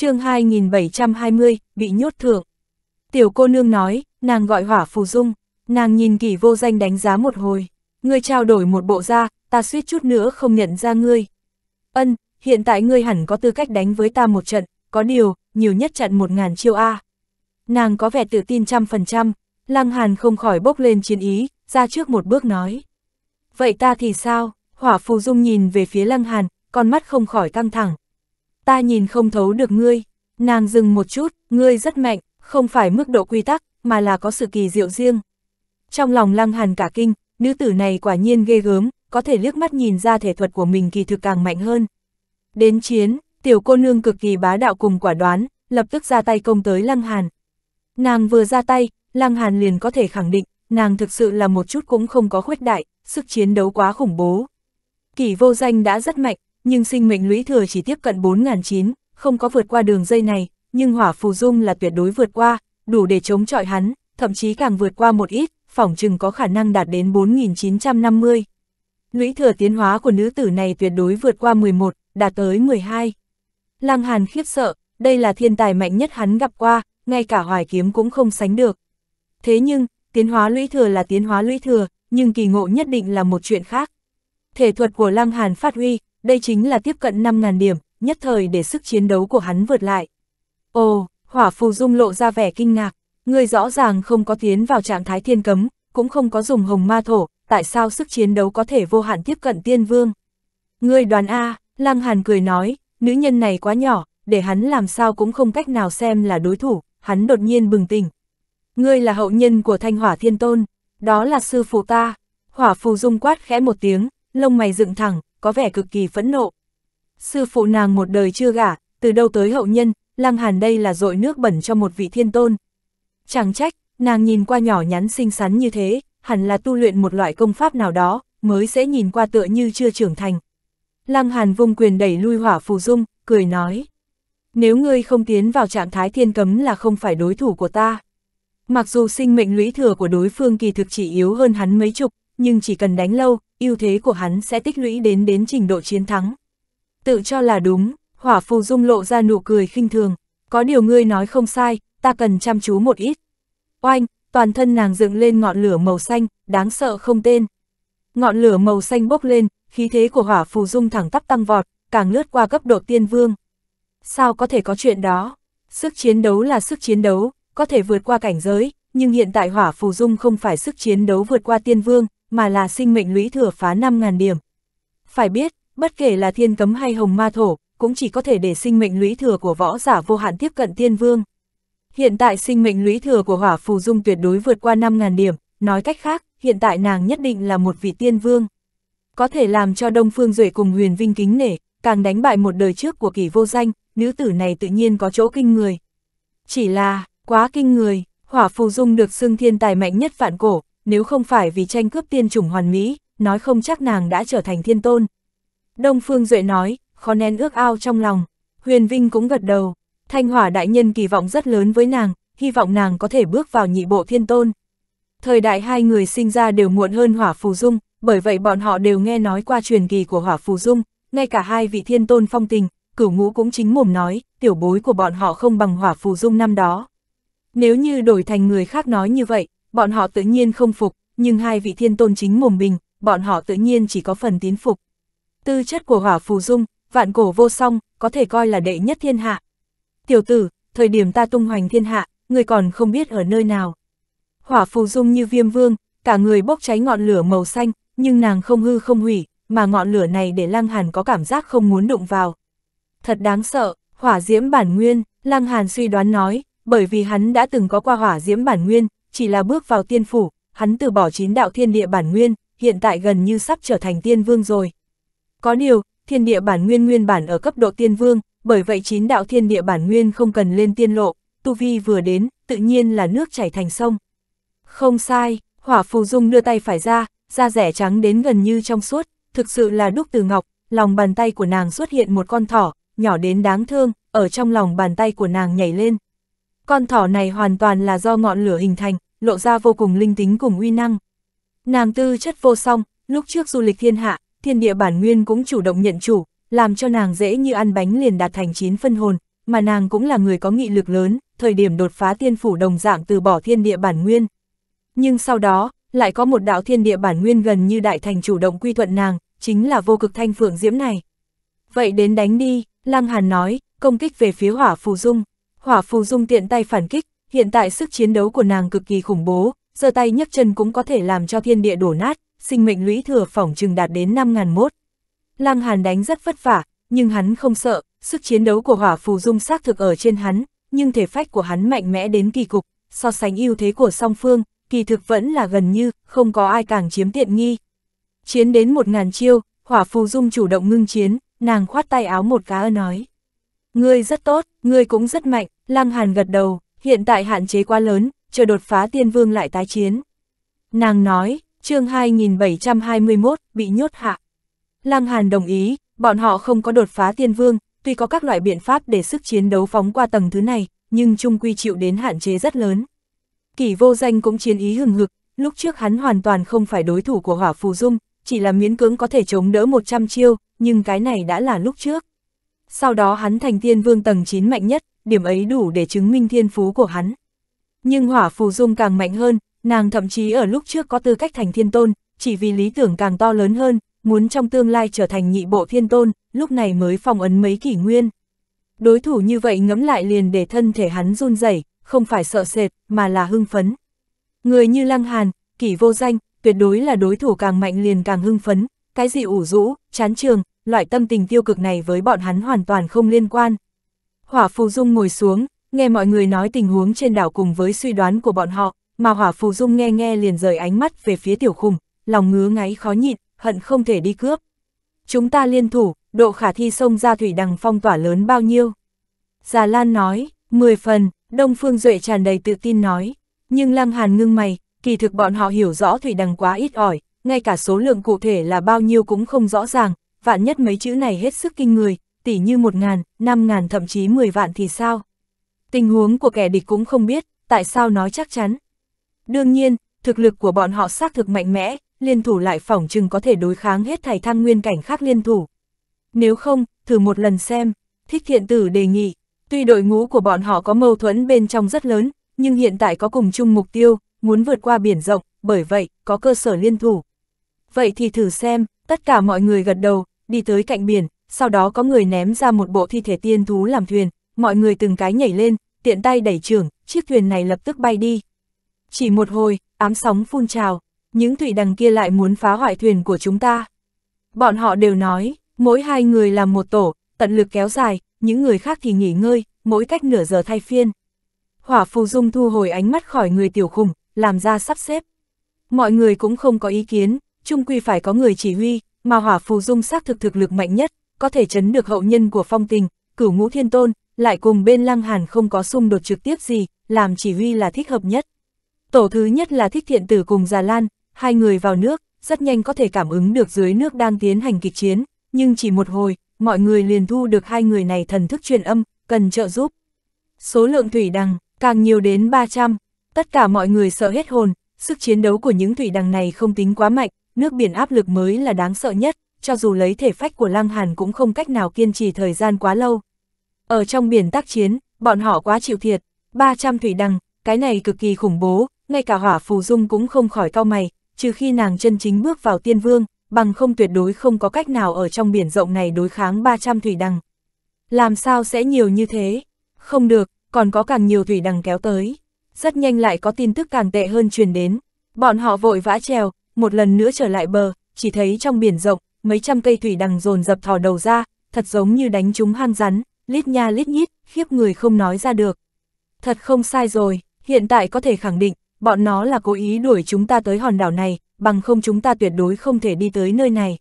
chương 2720, bị nhốt thượng. Tiểu cô nương nói, nàng gọi hỏa phù dung, nàng nhìn kỷ vô danh đánh giá một hồi, ngươi trao đổi một bộ da, ta suýt chút nữa không nhận ra ngươi. Ân, hiện tại ngươi hẳn có tư cách đánh với ta một trận, có điều, nhiều nhất trận một ngàn chiêu A. Nàng có vẻ tự tin trăm phần trăm, lăng hàn không khỏi bốc lên chiến ý, ra trước một bước nói. Vậy ta thì sao, hỏa phù dung nhìn về phía lăng hàn, con mắt không khỏi căng thẳng, ta nhìn không thấu được ngươi. Nàng dừng một chút, ngươi rất mạnh, không phải mức độ quy tắc, mà là có sự kỳ diệu riêng. Trong lòng lăng hàn cả kinh, nữ tử này quả nhiên ghê gớm, có thể liếc mắt nhìn ra thể thuật của mình kỳ thực càng mạnh hơn. Đến chiến, tiểu cô nương cực kỳ bá đạo cùng quả đoán, lập tức ra tay công tới lăng hàn. Nàng vừa ra tay, lăng hàn liền có thể khẳng định, nàng thực sự là một chút cũng không có khuyết đại, sức chiến đấu quá khủng bố. kỳ vô danh đã rất mạnh, nhưng sinh mệnh lũy thừa chỉ tiếp cận 4009, không có vượt qua đường dây này, nhưng hỏa phù dung là tuyệt đối vượt qua, đủ để chống chọi hắn, thậm chí càng vượt qua một ít, phỏng chừng có khả năng đạt đến 4950. Lũy thừa tiến hóa của nữ tử này tuyệt đối vượt qua 11, đạt tới 12. Lăng Hàn khiếp sợ, đây là thiên tài mạnh nhất hắn gặp qua, ngay cả hoài kiếm cũng không sánh được. Thế nhưng, tiến hóa lũy thừa là tiến hóa lũy thừa, nhưng kỳ ngộ nhất định là một chuyện khác. Thể thuật của Lăng Hàn phát huy, đây chính là tiếp cận 5.000 điểm, nhất thời để sức chiến đấu của hắn vượt lại. Ồ, hỏa phù dung lộ ra vẻ kinh ngạc, người rõ ràng không có tiến vào trạng thái thiên cấm, cũng không có dùng hồng ma thổ, tại sao sức chiến đấu có thể vô hạn tiếp cận tiên vương? Người đoàn A, Lăng Hàn cười nói, nữ nhân này quá nhỏ, để hắn làm sao cũng không cách nào xem là đối thủ, hắn đột nhiên bừng tỉnh. Ngươi là hậu nhân của thanh hỏa thiên tôn, đó là sư phụ ta. Hỏa phù dung quát khẽ một tiếng, lông mày dựng thẳng, có vẻ cực kỳ phẫn nộ. Sư phụ nàng một đời chưa gả, từ đâu tới hậu nhân, Lăng Hàn đây là dội nước bẩn cho một vị thiên tôn. Chẳng trách, nàng nhìn qua nhỏ nhắn xinh xắn như thế, hẳn là tu luyện một loại công pháp nào đó, mới sẽ nhìn qua tựa như chưa trưởng thành. Lăng Hàn vung quyền đẩy lui hỏa phù dung, cười nói. Nếu ngươi không tiến vào trạng thái thiên cấm là không phải đối thủ của ta. Mặc dù sinh mệnh lũy thừa của đối phương kỳ thực chỉ yếu hơn hắn mấy chục, nhưng chỉ cần đánh lâu, ưu thế của hắn sẽ tích lũy đến đến trình độ chiến thắng. Tự cho là đúng, hỏa phù dung lộ ra nụ cười khinh thường, có điều ngươi nói không sai, ta cần chăm chú một ít. Oanh, toàn thân nàng dựng lên ngọn lửa màu xanh, đáng sợ không tên. Ngọn lửa màu xanh bốc lên, khí thế của hỏa phù dung thẳng tắp tăng vọt, càng lướt qua cấp độ tiên vương. Sao có thể có chuyện đó? Sức chiến đấu là sức chiến đấu, có thể vượt qua cảnh giới, nhưng hiện tại hỏa phù dung không phải sức chiến đấu vượt qua tiên vương, mà là sinh mệnh lũy thừa phá 5.000 điểm. Phải biết, bất kể là thiên cấm hay hồng ma thổ, cũng chỉ có thể để sinh mệnh lũy thừa của võ giả vô hạn tiếp cận tiên vương. Hiện tại sinh mệnh lũy thừa của hỏa phù dung tuyệt đối vượt qua 5.000 điểm, nói cách khác, hiện tại nàng nhất định là một vị tiên vương. Có thể làm cho Đông Phương Duệ cùng huyền vinh kính nể, càng đánh bại một đời trước của kỳ vô danh, nữ tử này tự nhiên có chỗ kinh người. Chỉ là, quá kinh người, hỏa phù dung được xưng thiên tài mạnh nhất vạn cổ, nếu không phải vì tranh cướp tiên chủng hoàn mỹ, nói không chắc nàng đã trở thành thiên tôn. Đông Phương Duệ nói, khó nén ước ao trong lòng. Huyền Vinh cũng gật đầu. Thanh Hỏa Đại Nhân kỳ vọng rất lớn với nàng, hy vọng nàng có thể bước vào nhị bộ thiên tôn. Thời đại hai người sinh ra đều muộn hơn Hỏa Phù Dung, bởi vậy bọn họ đều nghe nói qua truyền kỳ của Hỏa Phù Dung, ngay cả hai vị thiên tôn phong tình, cửu ngũ cũng chính mồm nói, tiểu bối của bọn họ không bằng Hỏa Phù Dung năm đó. Nếu như đổi thành người khác nói như vậy, Bọn họ tự nhiên không phục, nhưng hai vị thiên tôn chính mồm bình, bọn họ tự nhiên chỉ có phần tín phục. Tư chất của hỏa phù dung, vạn cổ vô song, có thể coi là đệ nhất thiên hạ. Tiểu tử, thời điểm ta tung hoành thiên hạ, người còn không biết ở nơi nào. Hỏa phù dung như viêm vương, cả người bốc cháy ngọn lửa màu xanh, nhưng nàng không hư không hủy, mà ngọn lửa này để Lăng Hàn có cảm giác không muốn đụng vào. Thật đáng sợ, hỏa diễm bản nguyên, Lăng Hàn suy đoán nói, bởi vì hắn đã từng có qua hỏa diễm bản nguyên, chỉ là bước vào tiên phủ, hắn từ bỏ chín đạo thiên địa bản nguyên, hiện tại gần như sắp trở thành tiên vương rồi. Có điều, thiên địa bản nguyên nguyên bản ở cấp độ tiên vương, bởi vậy chín đạo thiên địa bản nguyên không cần lên tiên lộ, tu vi vừa đến, tự nhiên là nước chảy thành sông. Không sai, hỏa phù dung đưa tay phải ra, da rẻ trắng đến gần như trong suốt, thực sự là đúc từ ngọc, lòng bàn tay của nàng xuất hiện một con thỏ, nhỏ đến đáng thương, ở trong lòng bàn tay của nàng nhảy lên. Con thỏ này hoàn toàn là do ngọn lửa hình thành, lộ ra vô cùng linh tính cùng uy năng. Nàng tư chất vô song, lúc trước du lịch thiên hạ, thiên địa bản nguyên cũng chủ động nhận chủ, làm cho nàng dễ như ăn bánh liền đạt thành chín phân hồn, mà nàng cũng là người có nghị lực lớn, thời điểm đột phá tiên phủ đồng dạng từ bỏ thiên địa bản nguyên. Nhưng sau đó, lại có một đạo thiên địa bản nguyên gần như đại thành chủ động quy thuận nàng, chính là vô cực thanh phượng diễm này. Vậy đến đánh đi, Lăng Hàn nói, công kích về phía hỏa phù dung. Hỏa phù dung tiện tay phản kích, hiện tại sức chiến đấu của nàng cực kỳ khủng bố, giơ tay nhấc chân cũng có thể làm cho thiên địa đổ nát, sinh mệnh lũy thừa phỏng chừng đạt đến 5.001. Lăng Hàn đánh rất vất vả, nhưng hắn không sợ, sức chiến đấu của hỏa phù dung xác thực ở trên hắn, nhưng thể phách của hắn mạnh mẽ đến kỳ cục, so sánh ưu thế của song phương, kỳ thực vẫn là gần như, không có ai càng chiếm tiện nghi. Chiến đến một ngàn chiêu, hỏa phù dung chủ động ngưng chiến, nàng khoát tay áo một cá ơ nói. Ngươi rất tốt, Ngươi cũng rất mạnh, Lăng Hàn gật đầu, hiện tại hạn chế quá lớn, chờ đột phá tiên vương lại tái chiến. Nàng nói, chương 2721, bị nhốt hạ. Lăng Hàn đồng ý, bọn họ không có đột phá tiên vương, tuy có các loại biện pháp để sức chiến đấu phóng qua tầng thứ này, nhưng chung quy chịu đến hạn chế rất lớn. Kỷ vô danh cũng chiến ý hừng hực, lúc trước hắn hoàn toàn không phải đối thủ của hỏa phù dung, chỉ là miễn cưỡng có thể chống đỡ 100 chiêu, nhưng cái này đã là lúc trước sau đó hắn thành thiên vương tầng 9 mạnh nhất, điểm ấy đủ để chứng minh thiên phú của hắn. Nhưng hỏa phù dung càng mạnh hơn, nàng thậm chí ở lúc trước có tư cách thành thiên tôn, chỉ vì lý tưởng càng to lớn hơn, muốn trong tương lai trở thành nhị bộ thiên tôn, lúc này mới phong ấn mấy kỷ nguyên. Đối thủ như vậy ngấm lại liền để thân thể hắn run rẩy, không phải sợ sệt, mà là hưng phấn. Người như Lăng Hàn, kỷ vô danh, tuyệt đối là đối thủ càng mạnh liền càng hưng phấn, cái gì ủ rũ, chán trường, loại tâm tình tiêu cực này với bọn hắn hoàn toàn không liên quan. Hỏa Phù Dung ngồi xuống, nghe mọi người nói tình huống trên đảo cùng với suy đoán của bọn họ, mà Hỏa Phù Dung nghe nghe liền rời ánh mắt về phía tiểu khùng, lòng ngứa ngáy khó nhịn, hận không thể đi cướp. Chúng ta liên thủ, độ khả thi sông ra thủy đằng phong tỏa lớn bao nhiêu? Già Lan nói, 10 phần, Đông Phương Duệ tràn đầy tự tin nói, nhưng Lăng Hàn ngưng mày, kỳ thực bọn họ hiểu rõ thủy đằng quá ít ỏi, ngay cả số lượng cụ thể là bao nhiêu cũng không rõ ràng, vạn nhất mấy chữ này hết sức kinh người, tỉ như một ngàn, năm ngàn thậm chí mười vạn thì sao? Tình huống của kẻ địch cũng không biết, tại sao nói chắc chắn. Đương nhiên, thực lực của bọn họ xác thực mạnh mẽ, liên thủ lại phỏng chừng có thể đối kháng hết thảy thăng nguyên cảnh khác liên thủ. Nếu không, thử một lần xem, thích thiện tử đề nghị, tuy đội ngũ của bọn họ có mâu thuẫn bên trong rất lớn, nhưng hiện tại có cùng chung mục tiêu, muốn vượt qua biển rộng, bởi vậy, có cơ sở liên thủ. Vậy thì thử xem, Tất cả mọi người gật đầu, đi tới cạnh biển, sau đó có người ném ra một bộ thi thể tiên thú làm thuyền, mọi người từng cái nhảy lên, tiện tay đẩy trưởng, chiếc thuyền này lập tức bay đi. Chỉ một hồi, ám sóng phun trào, những thủy đằng kia lại muốn phá hoại thuyền của chúng ta. Bọn họ đều nói, mỗi hai người làm một tổ, tận lực kéo dài, những người khác thì nghỉ ngơi, mỗi cách nửa giờ thay phiên. Hỏa phù dung thu hồi ánh mắt khỏi người tiểu khủng, làm ra sắp xếp. Mọi người cũng không có ý kiến, chung quy phải có người chỉ huy, mà hỏa phù dung xác thực thực lực mạnh nhất, có thể chấn được hậu nhân của phong tình, cửu ngũ thiên tôn, lại cùng bên lăng hàn không có xung đột trực tiếp gì, làm chỉ huy là thích hợp nhất. Tổ thứ nhất là thích thiện tử cùng Già Lan, hai người vào nước, rất nhanh có thể cảm ứng được dưới nước đang tiến hành kịch chiến, nhưng chỉ một hồi, mọi người liền thu được hai người này thần thức truyền âm, cần trợ giúp. Số lượng thủy đằng, càng nhiều đến 300, tất cả mọi người sợ hết hồn, sức chiến đấu của những thủy đằng này không tính quá mạnh, nước biển áp lực mới là đáng sợ nhất, cho dù lấy thể phách của Lăng Hàn cũng không cách nào kiên trì thời gian quá lâu. Ở trong biển tác chiến, bọn họ quá chịu thiệt, 300 thủy đằng, cái này cực kỳ khủng bố, ngay cả hỏa phù dung cũng không khỏi cau mày, trừ khi nàng chân chính bước vào tiên vương, bằng không tuyệt đối không có cách nào ở trong biển rộng này đối kháng 300 thủy đằng. Làm sao sẽ nhiều như thế? Không được, còn có càng nhiều thủy đằng kéo tới. Rất nhanh lại có tin tức càng tệ hơn truyền đến. Bọn họ vội vã trèo, một lần nữa trở lại bờ, chỉ thấy trong biển rộng, mấy trăm cây thủy đằng dồn dập thò đầu ra, thật giống như đánh chúng hang rắn, lít nha lít nhít, khiếp người không nói ra được. Thật không sai rồi, hiện tại có thể khẳng định, bọn nó là cố ý đuổi chúng ta tới hòn đảo này, bằng không chúng ta tuyệt đối không thể đi tới nơi này.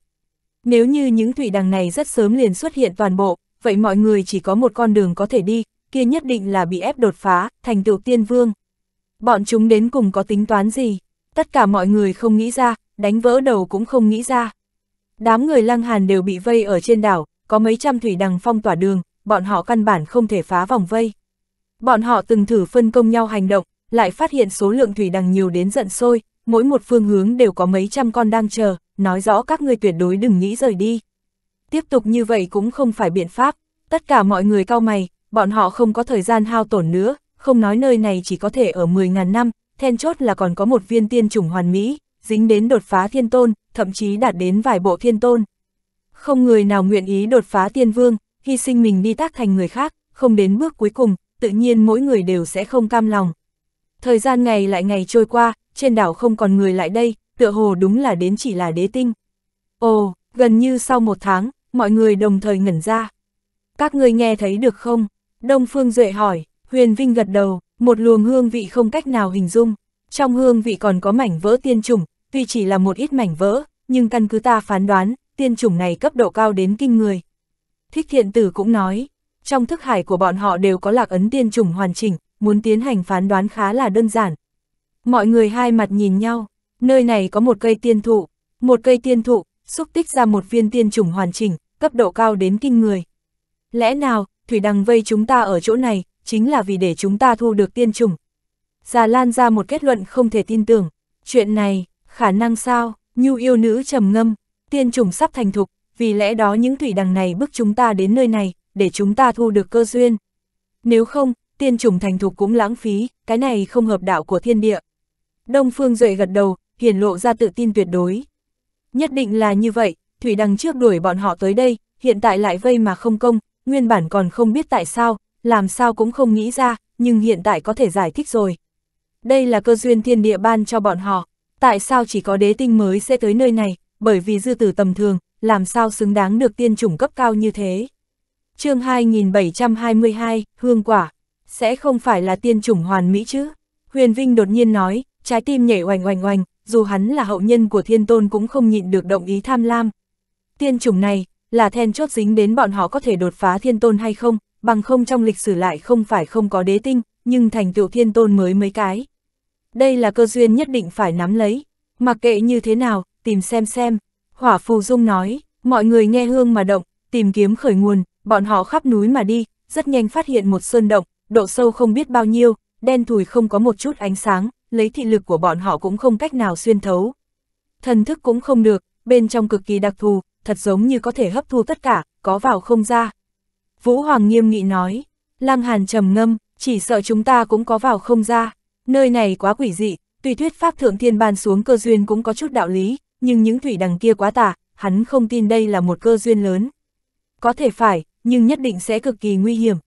Nếu như những thủy đằng này rất sớm liền xuất hiện toàn bộ, vậy mọi người chỉ có một con đường có thể đi, kia nhất định là bị ép đột phá, thành tựu tiên vương. Bọn chúng đến cùng có tính toán gì? tất cả mọi người không nghĩ ra, đánh vỡ đầu cũng không nghĩ ra. Đám người lăng hàn đều bị vây ở trên đảo, có mấy trăm thủy đằng phong tỏa đường, bọn họ căn bản không thể phá vòng vây. Bọn họ từng thử phân công nhau hành động, lại phát hiện số lượng thủy đằng nhiều đến giận sôi, mỗi một phương hướng đều có mấy trăm con đang chờ, nói rõ các người tuyệt đối đừng nghĩ rời đi. Tiếp tục như vậy cũng không phải biện pháp, tất cả mọi người cao mày, bọn họ không có thời gian hao tổn nữa, không nói nơi này chỉ có thể ở 10.000 năm, then chốt là còn có một viên tiên chủng hoàn mỹ, dính đến đột phá thiên tôn, thậm chí đạt đến vài bộ thiên tôn. Không người nào nguyện ý đột phá tiên vương, hy sinh mình đi tác thành người khác, không đến bước cuối cùng, tự nhiên mỗi người đều sẽ không cam lòng. Thời gian ngày lại ngày trôi qua, trên đảo không còn người lại đây, tựa hồ đúng là đến chỉ là đế tinh. Ồ, gần như sau một tháng, mọi người đồng thời ngẩn ra. Các người nghe thấy được không? Đông Phương Duệ hỏi, Huyền Vinh gật đầu, một luồng hương vị không cách nào hình dung. Trong hương vị còn có mảnh vỡ tiên trùng, tuy chỉ là một ít mảnh vỡ, nhưng căn cứ ta phán đoán, tiên trùng này cấp độ cao đến kinh người. Thích thiện tử cũng nói, trong thức hải của bọn họ đều có lạc ấn tiên trùng hoàn chỉnh, muốn tiến hành phán đoán khá là đơn giản. Mọi người hai mặt nhìn nhau, nơi này có một cây tiên thụ, một cây tiên thụ, xúc tích ra một viên tiên trùng hoàn chỉnh, cấp độ cao đến kinh người. Lẽ nào, Thủy Đằng vây chúng ta ở chỗ này, chính là vì để chúng ta thu được tiên trùng. Già Lan ra một kết luận không thể tin tưởng, chuyện này, khả năng sao, nhu yêu nữ trầm ngâm, tiên trùng sắp thành thục, vì lẽ đó những thủy đằng này bức chúng ta đến nơi này, để chúng ta thu được cơ duyên. Nếu không, tiên trùng thành thục cũng lãng phí, cái này không hợp đạo của thiên địa. Đông Phương Duệ gật đầu, hiển lộ ra tự tin tuyệt đối. Nhất định là như vậy, Thủy Đằng trước đuổi bọn họ tới đây, hiện tại lại vây mà không công, nguyên bản còn không biết tại sao, làm sao cũng không nghĩ ra, nhưng hiện tại có thể giải thích rồi. Đây là cơ duyên thiên địa ban cho bọn họ, tại sao chỉ có đế tinh mới sẽ tới nơi này, bởi vì dư tử tầm thường, làm sao xứng đáng được tiên chủng cấp cao như thế. chương 2722, Hương Quả, sẽ không phải là tiên chủng hoàn mỹ chứ? Huyền Vinh đột nhiên nói, trái tim nhảy oành oành oành, dù hắn là hậu nhân của thiên tôn cũng không nhịn được động ý tham lam. Tiên chủng này, là then chốt dính đến bọn họ có thể đột phá thiên tôn hay không, bằng không trong lịch sử lại không phải không có đế tinh, nhưng thành tựu thiên tôn mới mấy cái. Đây là cơ duyên nhất định phải nắm lấy, mặc kệ như thế nào, tìm xem xem. Hỏa Phù Dung nói, mọi người nghe hương mà động, tìm kiếm khởi nguồn, bọn họ khắp núi mà đi, rất nhanh phát hiện một sơn động, độ sâu không biết bao nhiêu, đen thùi không có một chút ánh sáng, lấy thị lực của bọn họ cũng không cách nào xuyên thấu. Thần thức cũng không được, bên trong cực kỳ đặc thù, thật giống như có thể hấp thu tất cả, có vào không ra, Vũ Hoàng nghiêm nghị nói, Lăng Hàn trầm ngâm, chỉ sợ chúng ta cũng có vào không ra, nơi này quá quỷ dị, tùy thuyết pháp thượng thiên ban xuống cơ duyên cũng có chút đạo lý, nhưng những thủy đằng kia quá tả, hắn không tin đây là một cơ duyên lớn. Có thể phải, nhưng nhất định sẽ cực kỳ nguy hiểm.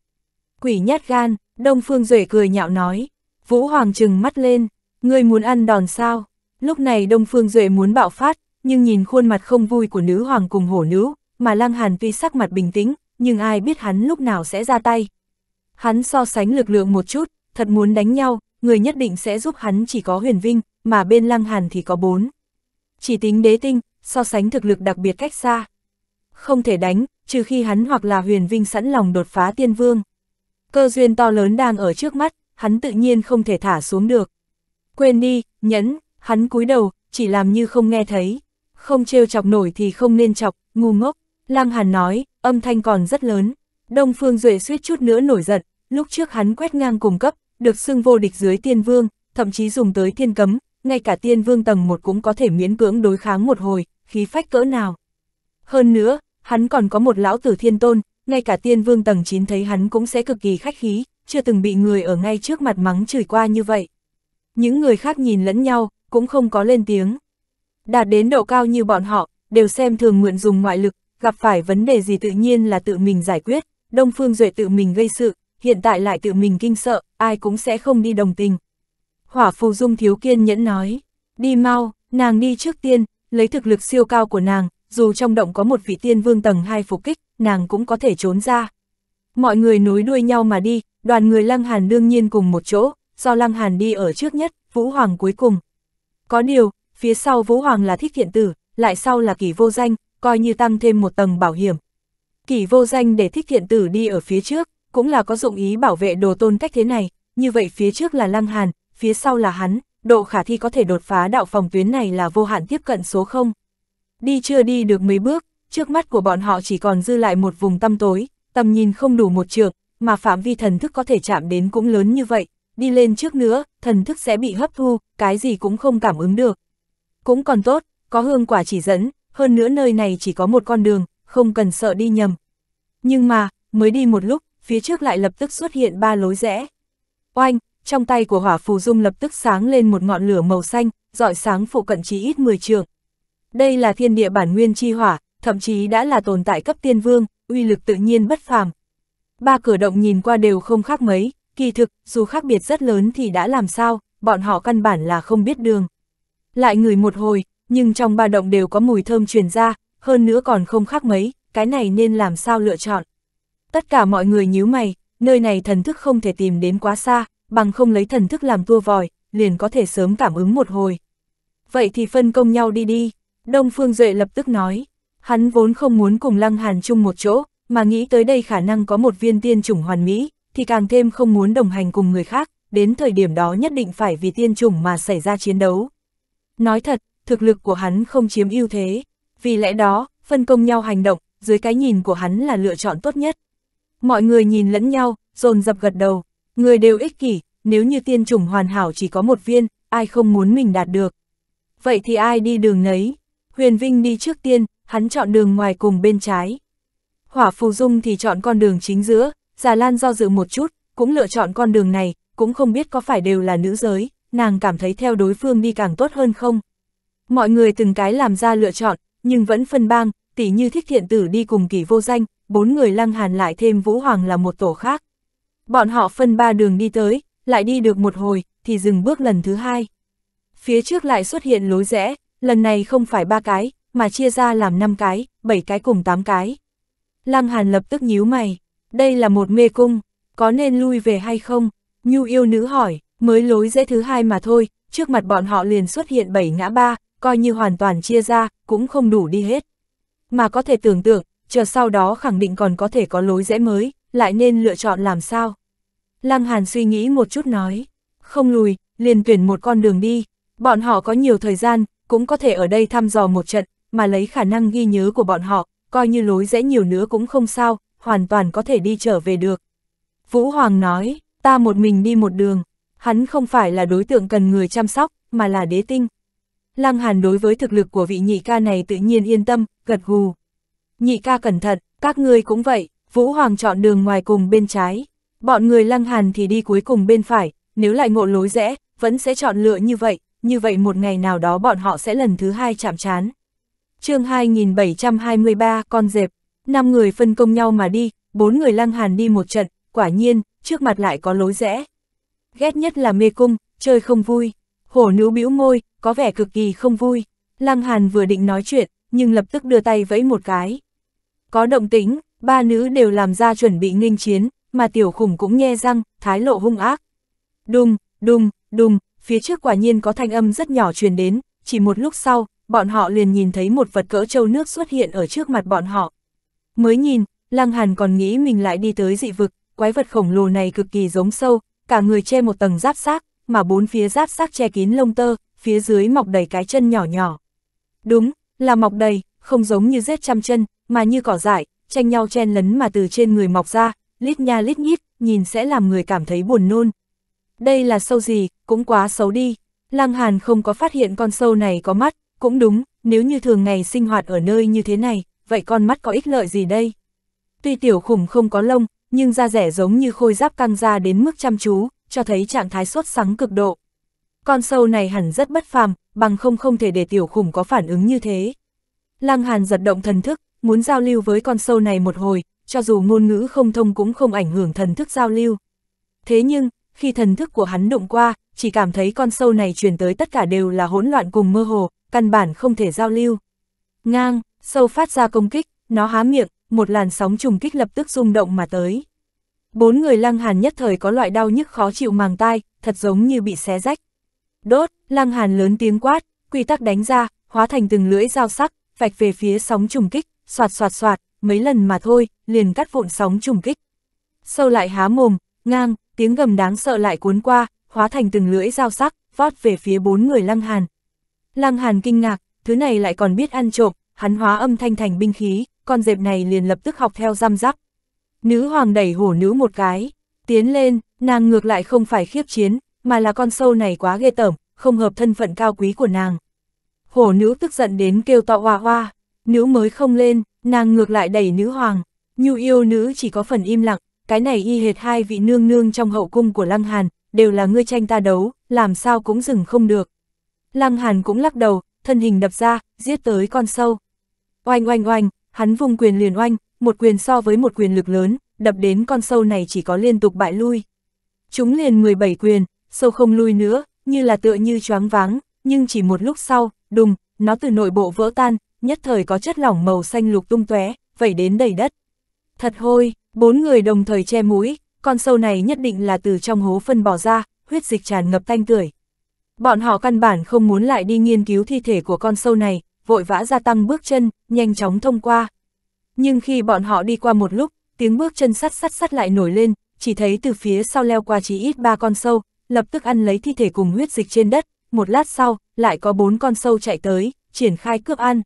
Quỷ nhát gan, Đông Phương Duệ cười nhạo nói, Vũ Hoàng trừng mắt lên, ngươi muốn ăn đòn sao? Lúc này Đông Phương Duệ muốn bạo phát, nhưng nhìn khuôn mặt không vui của nữ hoàng cùng hổ nữ, mà Lăng Hàn tuy sắc mặt bình tĩnh, nhưng ai biết hắn lúc nào sẽ ra tay. Hắn so sánh lực lượng một chút, thật muốn đánh nhau, người nhất định sẽ giúp hắn chỉ có huyền vinh, mà bên lăng hàn thì có bốn. Chỉ tính đế tinh, so sánh thực lực đặc biệt cách xa. Không thể đánh, trừ khi hắn hoặc là huyền vinh sẵn lòng đột phá tiên vương. Cơ duyên to lớn đang ở trước mắt, hắn tự nhiên không thể thả xuống được. Quên đi, nhẫn, hắn cúi đầu, chỉ làm như không nghe thấy. Không trêu chọc nổi thì không nên chọc, ngu ngốc. Lăng Hàn nói, âm thanh còn rất lớn. Đông Phương Duệ suýt chút nữa nổi giận, lúc trước hắn quét ngang cùng cấp, được xưng vô địch dưới tiên vương, thậm chí dùng tới thiên cấm, ngay cả tiên vương tầng một cũng có thể miễn cưỡng đối kháng một hồi, khí phách cỡ nào. Hơn nữa, hắn còn có một lão tử thiên tôn, ngay cả tiên vương tầng 9 thấy hắn cũng sẽ cực kỳ khách khí, chưa từng bị người ở ngay trước mặt mắng chửi qua như vậy. Những người khác nhìn lẫn nhau, cũng không có lên tiếng. Đạt đến độ cao như bọn họ, đều xem thường nguyện dùng ngoại lực, gặp phải vấn đề gì tự nhiên là tự mình giải quyết, Đông Phương Duệ tự mình gây sự, hiện tại lại tự mình kinh sợ, ai cũng sẽ không đi đồng tình. Hỏa Phù Dung thiếu kiên nhẫn nói, đi mau, nàng đi trước tiên, lấy thực lực siêu cao của nàng, dù trong động có một vị tiên vương tầng 2 phục kích, nàng cũng có thể trốn ra. Mọi người nối đuôi nhau mà đi, đoàn người Lăng Hàn đương nhiên cùng một chỗ, do Lăng Hàn đi ở trước nhất, Vũ Hoàng cuối cùng. Có điều, phía sau Vũ Hoàng là Thích Thiện Tử, lại sau là kỳ Vô Danh, coi như tăng thêm một tầng bảo hiểm. Kỷ vô danh để thích thiện tử đi ở phía trước, cũng là có dụng ý bảo vệ đồ tôn cách thế này, như vậy phía trước là Lăng Hàn, phía sau là hắn, độ khả thi có thể đột phá đạo phòng tuyến này là vô hạn tiếp cận số 0. Đi chưa đi được mấy bước, trước mắt của bọn họ chỉ còn dư lại một vùng tăm tối, tầm nhìn không đủ một trường, mà phạm vi thần thức có thể chạm đến cũng lớn như vậy, đi lên trước nữa, thần thức sẽ bị hấp thu, cái gì cũng không cảm ứng được. Cũng còn tốt, có hương quả chỉ dẫn, hơn nữa nơi này chỉ có một con đường, không cần sợ đi nhầm. Nhưng mà, mới đi một lúc, phía trước lại lập tức xuất hiện ba lối rẽ. Oanh, trong tay của hỏa phù dung lập tức sáng lên một ngọn lửa màu xanh, dọi sáng phụ cận chí ít 10 trường. Đây là thiên địa bản nguyên chi hỏa, thậm chí đã là tồn tại cấp tiên vương, uy lực tự nhiên bất phàm. Ba cửa động nhìn qua đều không khác mấy, kỳ thực, dù khác biệt rất lớn thì đã làm sao, bọn họ căn bản là không biết đường. Lại người một hồi, nhưng trong ba động đều có mùi thơm truyền ra, hơn nữa còn không khác mấy, cái này nên làm sao lựa chọn. Tất cả mọi người nhíu mày, nơi này thần thức không thể tìm đến quá xa, bằng không lấy thần thức làm tua vòi, liền có thể sớm cảm ứng một hồi. Vậy thì phân công nhau đi đi, Đông Phương Duệ lập tức nói, hắn vốn không muốn cùng Lăng Hàn chung một chỗ, mà nghĩ tới đây khả năng có một viên tiên chủng hoàn mỹ, thì càng thêm không muốn đồng hành cùng người khác, đến thời điểm đó nhất định phải vì tiên chủng mà xảy ra chiến đấu. Nói thật, thực lực của hắn không chiếm ưu thế. Vì lẽ đó, phân công nhau hành động, dưới cái nhìn của hắn là lựa chọn tốt nhất. Mọi người nhìn lẫn nhau, dồn dập gật đầu. Người đều ích kỷ, nếu như tiên chủng hoàn hảo chỉ có một viên, ai không muốn mình đạt được. Vậy thì ai đi đường nấy? Huyền Vinh đi trước tiên, hắn chọn đường ngoài cùng bên trái. Hỏa Phù Dung thì chọn con đường chính giữa, Già Lan do dự một chút, cũng lựa chọn con đường này, cũng không biết có phải đều là nữ giới, nàng cảm thấy theo đối phương đi càng tốt hơn không, Mọi người từng cái làm ra lựa chọn, nhưng vẫn phân bang, tỉ như thích thiện tử đi cùng kỳ vô danh, bốn người lăng hàn lại thêm Vũ Hoàng là một tổ khác. Bọn họ phân ba đường đi tới, lại đi được một hồi, thì dừng bước lần thứ hai. Phía trước lại xuất hiện lối rẽ, lần này không phải ba cái, mà chia ra làm năm cái, bảy cái cùng tám cái. Lăng Hàn lập tức nhíu mày, đây là một mê cung, có nên lui về hay không? Nhu yêu nữ hỏi, mới lối rẽ thứ hai mà thôi, trước mặt bọn họ liền xuất hiện bảy ngã ba, coi như hoàn toàn chia ra, cũng không đủ đi hết. Mà có thể tưởng tượng, chờ sau đó khẳng định còn có thể có lối rẽ mới, lại nên lựa chọn làm sao. Lăng Hàn suy nghĩ một chút nói, không lùi, liền tuyển một con đường đi, bọn họ có nhiều thời gian, cũng có thể ở đây thăm dò một trận, mà lấy khả năng ghi nhớ của bọn họ, coi như lối rẽ nhiều nữa cũng không sao, hoàn toàn có thể đi trở về được. Vũ Hoàng nói, ta một mình đi một đường, hắn không phải là đối tượng cần người chăm sóc, mà là đế tinh. Lăng Hàn đối với thực lực của vị nhị ca này tự nhiên yên tâm, gật gù. Nhị ca cẩn thận, các ngươi cũng vậy, Vũ Hoàng chọn đường ngoài cùng bên trái, bọn người Lăng Hàn thì đi cuối cùng bên phải, nếu lại ngộ lối rẽ, vẫn sẽ chọn lựa như vậy, như vậy một ngày nào đó bọn họ sẽ lần thứ hai chạm chán. chương 2723 con dẹp, năm người phân công nhau mà đi, bốn người Lăng Hàn đi một trận, quả nhiên, trước mặt lại có lối rẽ. Ghét nhất là mê cung, chơi không vui. Hổ nữ bĩu môi, có vẻ cực kỳ không vui. Lăng Hàn vừa định nói chuyện, nhưng lập tức đưa tay vẫy một cái. Có động tĩnh, ba nữ đều làm ra chuẩn bị nghênh chiến, mà tiểu khủng cũng nghe răng, thái lộ hung ác. Đùng, đùng, đùng, phía trước quả nhiên có thanh âm rất nhỏ truyền đến, chỉ một lúc sau, bọn họ liền nhìn thấy một vật cỡ trâu nước xuất hiện ở trước mặt bọn họ. Mới nhìn, Lăng Hàn còn nghĩ mình lại đi tới dị vực, quái vật khổng lồ này cực kỳ giống sâu, cả người che một tầng giáp xác, mà bốn phía giáp xác che kín lông tơ, phía dưới mọc đầy cái chân nhỏ nhỏ. Đúng, là mọc đầy, không giống như rết trăm chân, mà như cỏ dại, tranh nhau chen lấn mà từ trên người mọc ra, lít nha lít nhít, nhìn sẽ làm người cảm thấy buồn nôn. Đây là sâu gì, cũng quá xấu đi. Lăng Hàn không có phát hiện con sâu này có mắt, cũng đúng, nếu như thường ngày sinh hoạt ở nơi như thế này, vậy con mắt có ích lợi gì đây? Tuy tiểu khủng không có lông, nhưng da rẻ giống như khôi giáp căng ra đến mức chăm chú, cho thấy trạng thái sốt sắng cực độ. Con sâu này hẳn rất bất phàm, bằng không không thể để tiểu khủng có phản ứng như thế. Lăng Hàn giật động thần thức, muốn giao lưu với con sâu này một hồi, cho dù ngôn ngữ không thông cũng không ảnh hưởng thần thức giao lưu. Thế nhưng, khi thần thức của hắn đụng qua, chỉ cảm thấy con sâu này truyền tới tất cả đều là hỗn loạn cùng mơ hồ, căn bản không thể giao lưu. Ngang, sâu phát ra công kích, nó há miệng, một làn sóng trùng kích lập tức rung động mà tới. Bốn người Lăng Hàn nhất thời có loại đau nhức khó chịu màng tai, thật giống như bị xé rách. Đốt, Lăng Hàn lớn tiếng quát, quy tắc đánh ra, hóa thành từng lưỡi dao sắc, vạch về phía sóng trùng kích, soạt soạt soạt, mấy lần mà thôi, liền cắt vụn sóng trùng kích. Sâu lại há mồm, ngang, tiếng gầm đáng sợ lại cuốn qua, hóa thành từng lưỡi dao sắc, vót về phía bốn người Lăng Hàn. Lăng Hàn kinh ngạc, thứ này lại còn biết ăn trộm, hắn hóa âm thanh thành binh khí, con dẹp này liền lập tức học theo răm rắp, Nữ hoàng đẩy hổ nữ một cái, tiến lên, nàng ngược lại không phải khiếp chiến, mà là con sâu này quá ghê tởm, không hợp thân phận cao quý của nàng. Hổ nữ tức giận đến kêu to hoa hoa, nữ mới không lên, nàng ngược lại đẩy nữ hoàng, nhu yêu nữ chỉ có phần im lặng, cái này y hệt hai vị nương nương trong hậu cung của Lăng Hàn, đều là ngươi tranh ta đấu, làm sao cũng dừng không được. Lăng Hàn cũng lắc đầu, thân hình đập ra, giết tới con sâu. Oanh oanh oanh, hắn vùng quyền liền oanh, một quyền so với một quyền lực lớn, đập đến con sâu này chỉ có liên tục bại lui. Chúng liền 17 quyền, sâu không lui nữa, như là tựa như choáng váng, nhưng chỉ một lúc sau, đùng, nó từ nội bộ vỡ tan, nhất thời có chất lỏng màu xanh lục tung tóe, vẩy đến đầy đất. Thật hôi, bốn người đồng thời che mũi, con sâu này nhất định là từ trong hố phân bỏ ra, huyết dịch tràn ngập thanh tưởi. Bọn họ căn bản không muốn lại đi nghiên cứu thi thể của con sâu này, vội vã gia tăng bước chân, nhanh chóng thông qua. Nhưng khi bọn họ đi qua một lúc, tiếng bước chân sắt sắt sắt lại nổi lên, chỉ thấy từ phía sau leo qua chỉ ít ba con sâu, lập tức ăn lấy thi thể cùng huyết dịch trên đất, một lát sau, lại có bốn con sâu chạy tới, triển khai cướp ăn.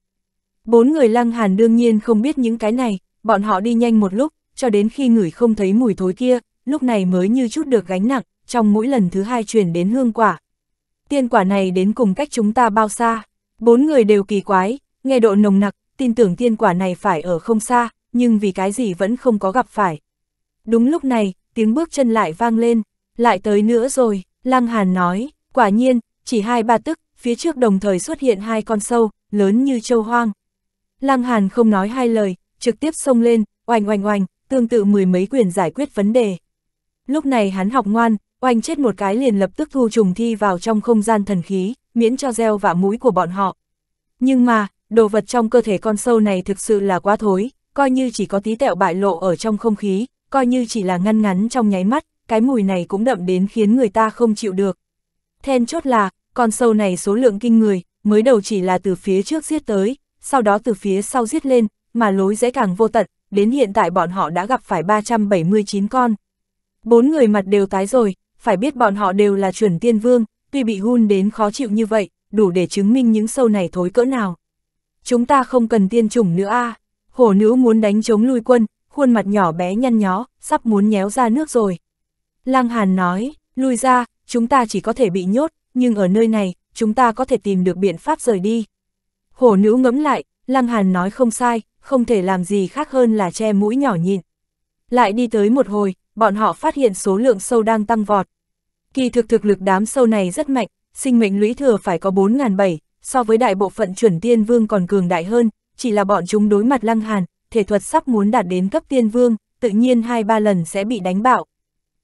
Bốn người lăng hàn đương nhiên không biết những cái này, bọn họ đi nhanh một lúc, cho đến khi ngửi không thấy mùi thối kia, lúc này mới như chút được gánh nặng, trong mỗi lần thứ hai truyền đến hương quả. Tiên quả này đến cùng cách chúng ta bao xa, bốn người đều kỳ quái, nghe độ nồng nặc, tin tưởng tiên quả này phải ở không xa, nhưng vì cái gì vẫn không có gặp phải. Đúng lúc này, tiếng bước chân lại vang lên, lại tới nữa rồi, Lăng Hàn nói, quả nhiên, chỉ hai ba tức, phía trước đồng thời xuất hiện hai con sâu, lớn như châu hoang. Lăng Hàn không nói hai lời, trực tiếp xông lên, oanh oanh oanh, tương tự mười mấy quyền giải quyết vấn đề. Lúc này hắn học ngoan, oanh chết một cái liền lập tức thu trùng thi vào trong không gian thần khí, miễn cho gieo vạ mũi của bọn họ. Nhưng mà, đồ vật trong cơ thể con sâu này thực sự là quá thối, coi như chỉ có tí tẹo bại lộ ở trong không khí, coi như chỉ là ngăn ngắn trong nháy mắt, cái mùi này cũng đậm đến khiến người ta không chịu được. Then chốt là, con sâu này số lượng kinh người, mới đầu chỉ là từ phía trước giết tới, sau đó từ phía sau giết lên, mà lối dễ càng vô tận, đến hiện tại bọn họ đã gặp phải 379 con. Bốn người mặt đều tái rồi, phải biết bọn họ đều là chuẩn tiên vương, tuy bị hun đến khó chịu như vậy, đủ để chứng minh những sâu này thối cỡ nào chúng ta không cần tiên chủng nữa a à? Hổ nữ muốn đánh chống lui quân, khuôn mặt nhỏ bé nhăn nhó, sắp muốn nhéo ra nước rồi. Lăng Hàn nói, lui ra, chúng ta chỉ có thể bị nhốt, nhưng ở nơi này, chúng ta có thể tìm được biện pháp rời đi. Hổ nữ ngẫm lại, Lăng Hàn nói không sai, không thể làm gì khác hơn là che mũi nhỏ nhịn Lại đi tới một hồi, bọn họ phát hiện số lượng sâu đang tăng vọt. Kỳ thực thực lực đám sâu này rất mạnh, sinh mệnh lũy thừa phải có 4 bảy so với đại bộ phận chuẩn tiên vương còn cường đại hơn, chỉ là bọn chúng đối mặt lăng hàn, thể thuật sắp muốn đạt đến cấp tiên vương, tự nhiên hai ba lần sẽ bị đánh bạo.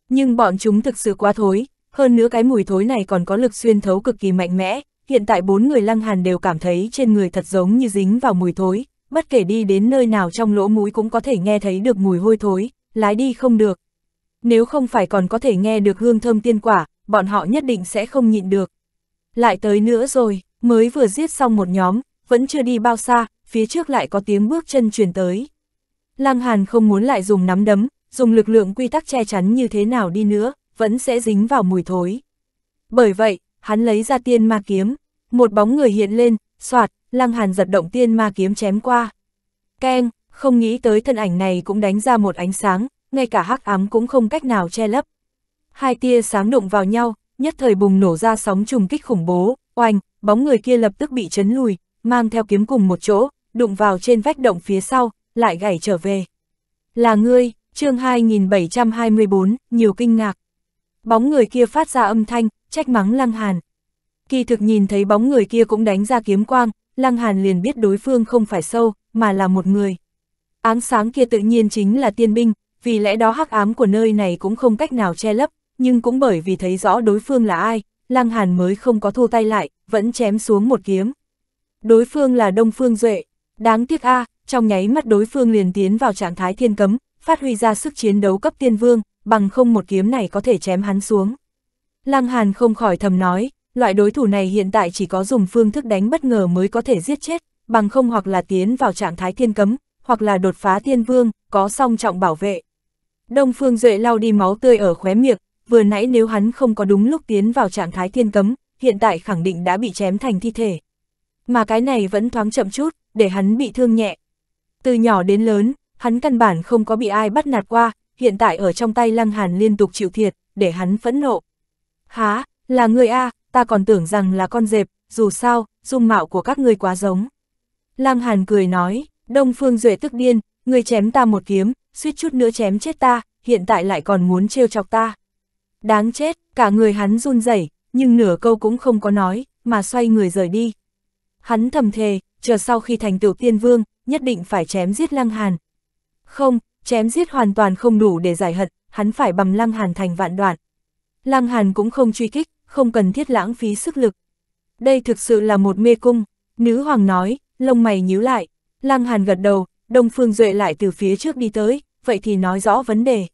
Nhưng bọn chúng thực sự quá thối, hơn nữa cái mùi thối này còn có lực xuyên thấu cực kỳ mạnh mẽ, hiện tại bốn người lăng hàn đều cảm thấy trên người thật giống như dính vào mùi thối, bất kể đi đến nơi nào trong lỗ mũi cũng có thể nghe thấy được mùi hôi thối, lái đi không được. Nếu không phải còn có thể nghe được hương thơm tiên quả, bọn họ nhất định sẽ không nhịn được. Lại tới nữa rồi mới vừa giết xong một nhóm, vẫn chưa đi bao xa, phía trước lại có tiếng bước chân truyền tới. Lăng Hàn không muốn lại dùng nắm đấm, dùng lực lượng quy tắc che chắn như thế nào đi nữa, vẫn sẽ dính vào mùi thối. Bởi vậy, hắn lấy ra tiên ma kiếm, một bóng người hiện lên, soạt, Lăng Hàn giật động tiên ma kiếm chém qua. Keng, không nghĩ tới thân ảnh này cũng đánh ra một ánh sáng, ngay cả hắc ám cũng không cách nào che lấp. Hai tia sáng đụng vào nhau, nhất thời bùng nổ ra sóng trùng kích khủng bố, oanh, bóng người kia lập tức bị chấn lùi, mang theo kiếm cùng một chỗ, đụng vào trên vách động phía sau, lại gãy trở về. Là ngươi, chương 2724, nhiều kinh ngạc. Bóng người kia phát ra âm thanh, trách mắng Lăng Hàn. Kỳ thực nhìn thấy bóng người kia cũng đánh ra kiếm quang, Lăng Hàn liền biết đối phương không phải sâu, mà là một người. Áng sáng kia tự nhiên chính là tiên binh, vì lẽ đó hắc ám của nơi này cũng không cách nào che lấp, nhưng cũng bởi vì thấy rõ đối phương là ai, Lăng Hàn mới không có thu tay lại, vẫn chém xuống một kiếm. Đối phương là Đông Phương Duệ, đáng tiếc a, trong nháy mắt đối phương liền tiến vào trạng thái thiên cấm, phát huy ra sức chiến đấu cấp tiên vương, bằng không một kiếm này có thể chém hắn xuống. Lăng Hàn không khỏi thầm nói, loại đối thủ này hiện tại chỉ có dùng phương thức đánh bất ngờ mới có thể giết chết, bằng không hoặc là tiến vào trạng thái thiên cấm, hoặc là đột phá thiên vương, có song trọng bảo vệ. Đông Phương Duệ lau đi máu tươi ở khóe miệng, vừa nãy nếu hắn không có đúng lúc tiến vào trạng thái thiên cấm, hiện tại khẳng định đã bị chém thành thi thể. Mà cái này vẫn thoáng chậm chút, để hắn bị thương nhẹ. Từ nhỏ đến lớn, hắn căn bản không có bị ai bắt nạt qua, hiện tại ở trong tay Lăng Hàn liên tục chịu thiệt, để hắn phẫn nộ. Há, là người A, ta còn tưởng rằng là con dẹp, dù sao, dung mạo của các ngươi quá giống. Lăng Hàn cười nói, Đông Phương Duệ tức điên, người chém ta một kiếm, suýt chút nữa chém chết ta, hiện tại lại còn muốn trêu chọc ta. Đáng chết, cả người hắn run rẩy, nhưng nửa câu cũng không có nói, mà xoay người rời đi. Hắn thầm thề, chờ sau khi thành tựu tiên vương, nhất định phải chém giết Lăng Hàn. Không, chém giết hoàn toàn không đủ để giải hận, hắn phải bầm Lăng Hàn thành vạn đoạn. Lăng Hàn cũng không truy kích, không cần thiết lãng phí sức lực. Đây thực sự là một mê cung, nữ hoàng nói, lông mày nhíu lại, Lăng Hàn gật đầu, Đông Phương Duệ lại từ phía trước đi tới, vậy thì nói rõ vấn đề.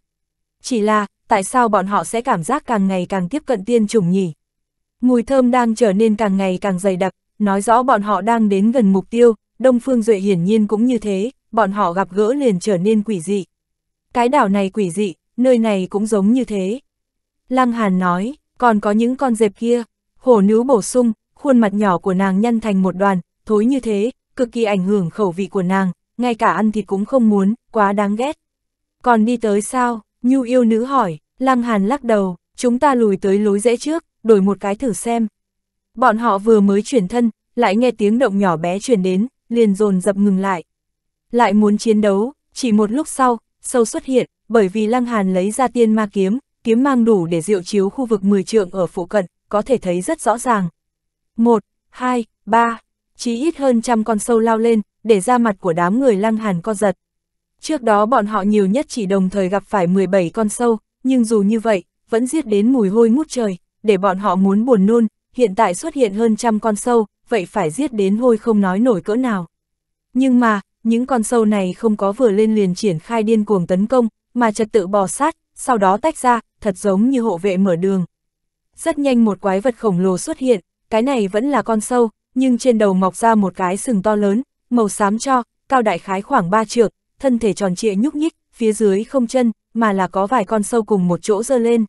Chỉ là, tại sao bọn họ sẽ cảm giác càng ngày càng tiếp cận tiên trùng nhỉ? Mùi thơm đang trở nên càng ngày càng dày đặc, nói rõ bọn họ đang đến gần mục tiêu, Đông Phương Duệ hiển nhiên cũng như thế, bọn họ gặp gỡ liền trở nên quỷ dị. Cái đảo này quỷ dị, nơi này cũng giống như thế. Lăng Hàn nói, còn có những con dẹp kia, hổ nứu bổ sung, khuôn mặt nhỏ của nàng nhăn thành một đoàn, thối như thế, cực kỳ ảnh hưởng khẩu vị của nàng, ngay cả ăn thịt cũng không muốn, quá đáng ghét. Còn đi tới sao? Nhu yêu nữ hỏi, Lăng Hàn lắc đầu, chúng ta lùi tới lối dễ trước, đổi một cái thử xem. Bọn họ vừa mới chuyển thân, lại nghe tiếng động nhỏ bé chuyển đến, liền dồn dập ngừng lại. Lại muốn chiến đấu, chỉ một lúc sau, sâu xuất hiện, bởi vì Lăng Hàn lấy ra tiên ma kiếm, kiếm mang đủ để diệu chiếu khu vực 10 trượng ở phụ cận, có thể thấy rất rõ ràng. một, hai, ba, chí ít hơn trăm con sâu lao lên, để ra mặt của đám người Lăng Hàn co giật. Trước đó bọn họ nhiều nhất chỉ đồng thời gặp phải 17 con sâu, nhưng dù như vậy, vẫn giết đến mùi hôi ngút trời để bọn họ muốn buồn nôn, hiện tại xuất hiện hơn trăm con sâu, vậy phải giết đến hôi không nói nổi cỡ nào. Nhưng mà, những con sâu này không có vừa lên liền triển khai điên cuồng tấn công, mà trật tự bò sát, sau đó tách ra, thật giống như hộ vệ mở đường. Rất nhanh một quái vật khổng lồ xuất hiện, cái này vẫn là con sâu, nhưng trên đầu mọc ra một cái sừng to lớn, màu xám cho, cao đại khái khoảng 3 trượng, thân thể tròn trịa nhúc nhích, phía dưới không chân, mà là có vài con sâu cùng một chỗ dơ lên.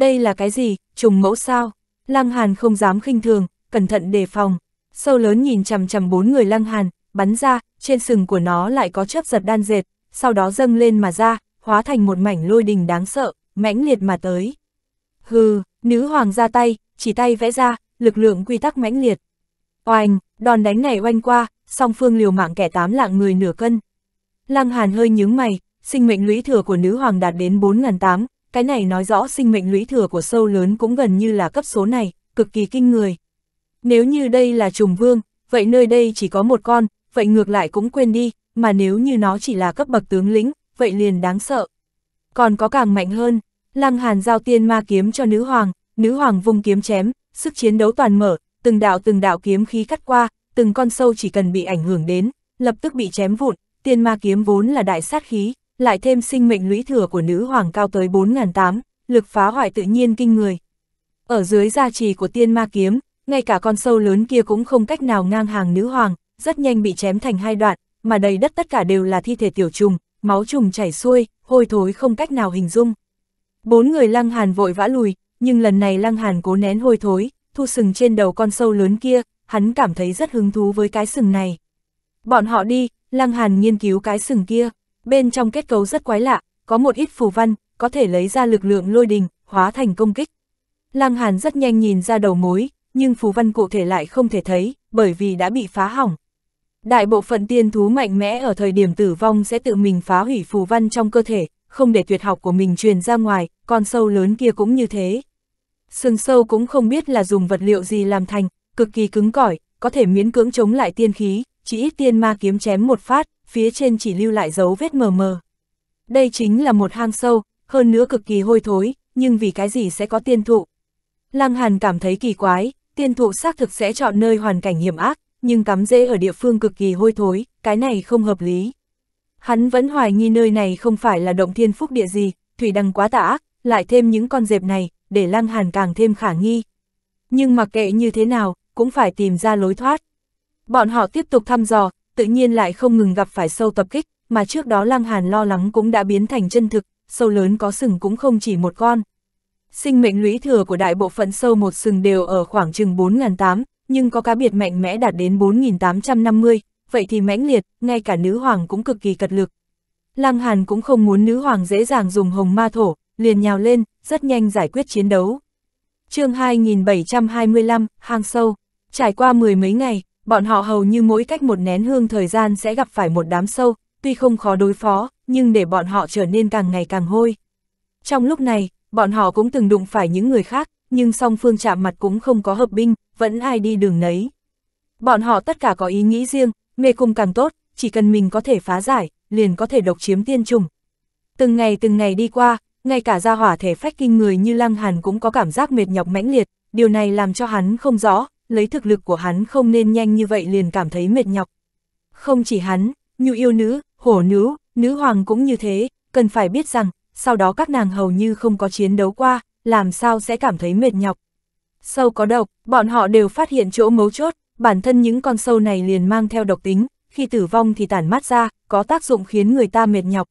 Đây là cái gì, trùng mẫu sao? Lăng Hàn không dám khinh thường, cẩn thận đề phòng. Sâu lớn nhìn chằm chằm bốn người Lăng Hàn, bắn ra, trên sừng của nó lại có chớp giật đan dệt, sau đó dâng lên mà ra, hóa thành một mảnh lôi đình đáng sợ, mãnh liệt mà tới. Hừ, nữ hoàng ra tay, chỉ tay vẽ ra, lực lượng quy tắc mãnh liệt. Oanh, đòn đánh này oanh qua, song phương liều mạng kẻ tám lạng người nửa cân. Lăng Hàn hơi nhướng mày, sinh mệnh lũy thừa của nữ hoàng đạt đến 4.800, cái này nói rõ sinh mệnh lũy thừa của sâu lớn cũng gần như là cấp số này, cực kỳ kinh người. Nếu như đây là trùng vương, vậy nơi đây chỉ có một con, vậy ngược lại cũng quên đi, mà nếu như nó chỉ là cấp bậc tướng lĩnh, vậy liền đáng sợ. Còn có càng mạnh hơn, lăng hàn giao tiên ma kiếm cho nữ hoàng, nữ hoàng vung kiếm chém, sức chiến đấu toàn mở, từng đạo từng đạo kiếm khí cắt qua, từng con sâu chỉ cần bị ảnh hưởng đến, lập tức bị chém vụn, tiên ma kiếm vốn là đại sát khí, lại thêm sinh mệnh lũy thừa của nữ hoàng cao tới 4.800, lực phá hoại tự nhiên kinh người. Ở dưới gia trì của tiên ma kiếm, ngay cả con sâu lớn kia cũng không cách nào ngang hàng nữ hoàng, rất nhanh bị chém thành hai đoạn, mà đầy đất tất cả đều là thi thể tiểu trùng, máu trùng chảy xuôi, hôi thối không cách nào hình dung. Bốn người lăng hàn vội vã lùi, nhưng lần này lăng hàn cố nén hôi thối, thu sừng trên đầu con sâu lớn kia, hắn cảm thấy rất hứng thú với cái sừng này. Bọn họ đi, lăng hàn nghiên cứu cái sừng kia, Bên trong kết cấu rất quái lạ, có một ít phù văn, có thể lấy ra lực lượng lôi đình, hóa thành công kích. Lăng Hàn rất nhanh nhìn ra đầu mối, nhưng phù văn cụ thể lại không thể thấy, bởi vì đã bị phá hỏng. Đại bộ phận tiên thú mạnh mẽ ở thời điểm tử vong sẽ tự mình phá hủy phù văn trong cơ thể, không để tuyệt học của mình truyền ra ngoài, con sâu lớn kia cũng như thế. Sừng sâu cũng không biết là dùng vật liệu gì làm thành, cực kỳ cứng cỏi, có thể miễn cưỡng chống lại tiên khí, chỉ ít tiên ma kiếm chém một phát, phía trên chỉ lưu lại dấu vết mờ mờ. Đây chính là một hang sâu, hơn nữa cực kỳ hôi thối, nhưng vì cái gì sẽ có tiên thụ. Lăng Hàn cảm thấy kỳ quái, tiên thụ xác thực sẽ chọn nơi hoàn cảnh hiểm ác, nhưng cắm rễ ở địa phương cực kỳ hôi thối, cái này không hợp lý. Hắn vẫn hoài nghi nơi này không phải là động thiên phúc địa gì, thủy đăng quá tà ác, lại thêm những con dẹp này, để Lăng Hàn càng thêm khả nghi. Nhưng mặc kệ như thế nào, cũng phải tìm ra lối thoát. Bọn họ tiếp tục thăm dò, tự nhiên lại không ngừng gặp phải sâu tập kích, mà trước đó Lăng Hàn lo lắng cũng đã biến thành chân thực, sâu lớn có sừng cũng không chỉ một con. Sinh mệnh lũy thừa của đại bộ phận sâu một sừng đều ở khoảng chừng 4.800, nhưng có cá biệt mạnh mẽ đạt đến 4.850, vậy thì mãnh liệt, ngay cả nữ hoàng cũng cực kỳ cật lực. Lăng Hàn cũng không muốn nữ hoàng dễ dàng dùng hồng ma thổ, liền nhào lên, rất nhanh giải quyết chiến đấu. chương 2725, hang sâu, trải qua mười mấy ngày, bọn họ hầu như mỗi cách một nén hương thời gian sẽ gặp phải một đám sâu, tuy không khó đối phó, nhưng để bọn họ trở nên càng ngày càng hôi. Trong lúc này, bọn họ cũng từng đụng phải những người khác, nhưng song phương chạm mặt cũng không có hợp binh, vẫn ai đi đường nấy. Bọn họ tất cả có ý nghĩ riêng, mê cung càng tốt, chỉ cần mình có thể phá giải, liền có thể độc chiếm tiên trùng. Từng ngày từng ngày đi qua, ngay cả gia hỏa thể phách kinh người như Lăng Hàn cũng có cảm giác mệt nhọc mãnh liệt, điều này làm cho hắn không rõ, lấy thực lực của hắn không nên nhanh như vậy liền cảm thấy mệt nhọc. Không chỉ hắn, như yêu nữ, hổ nữ, nữ hoàng cũng như thế, cần phải biết rằng, sau đó các nàng hầu như không có chiến đấu qua, làm sao sẽ cảm thấy mệt nhọc. Sâu có độc, bọn họ đều phát hiện chỗ mấu chốt, bản thân những con sâu này liền mang theo độc tính, khi tử vong thì tản mát ra, có tác dụng khiến người ta mệt nhọc.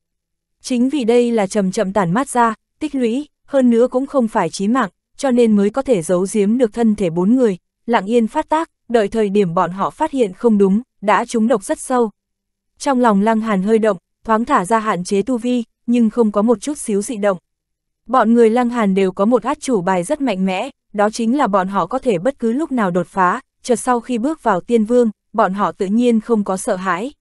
Chính vì đây là chậm chậm tản mát ra, tích lũy, hơn nữa cũng không phải chí mạng, cho nên mới có thể giấu giếm được thân thể bốn người, lặng yên phát tác, đợi thời điểm bọn họ phát hiện không đúng, đã trúng độc rất sâu. Trong lòng lăng hàn hơi động, thoáng thả ra hạn chế tu vi, nhưng không có một chút xíu dị động. Bọn người lăng hàn đều có một át chủ bài rất mạnh mẽ, đó chính là bọn họ có thể bất cứ lúc nào đột phá, chợt sau khi bước vào tiên vương, bọn họ tự nhiên không có sợ hãi.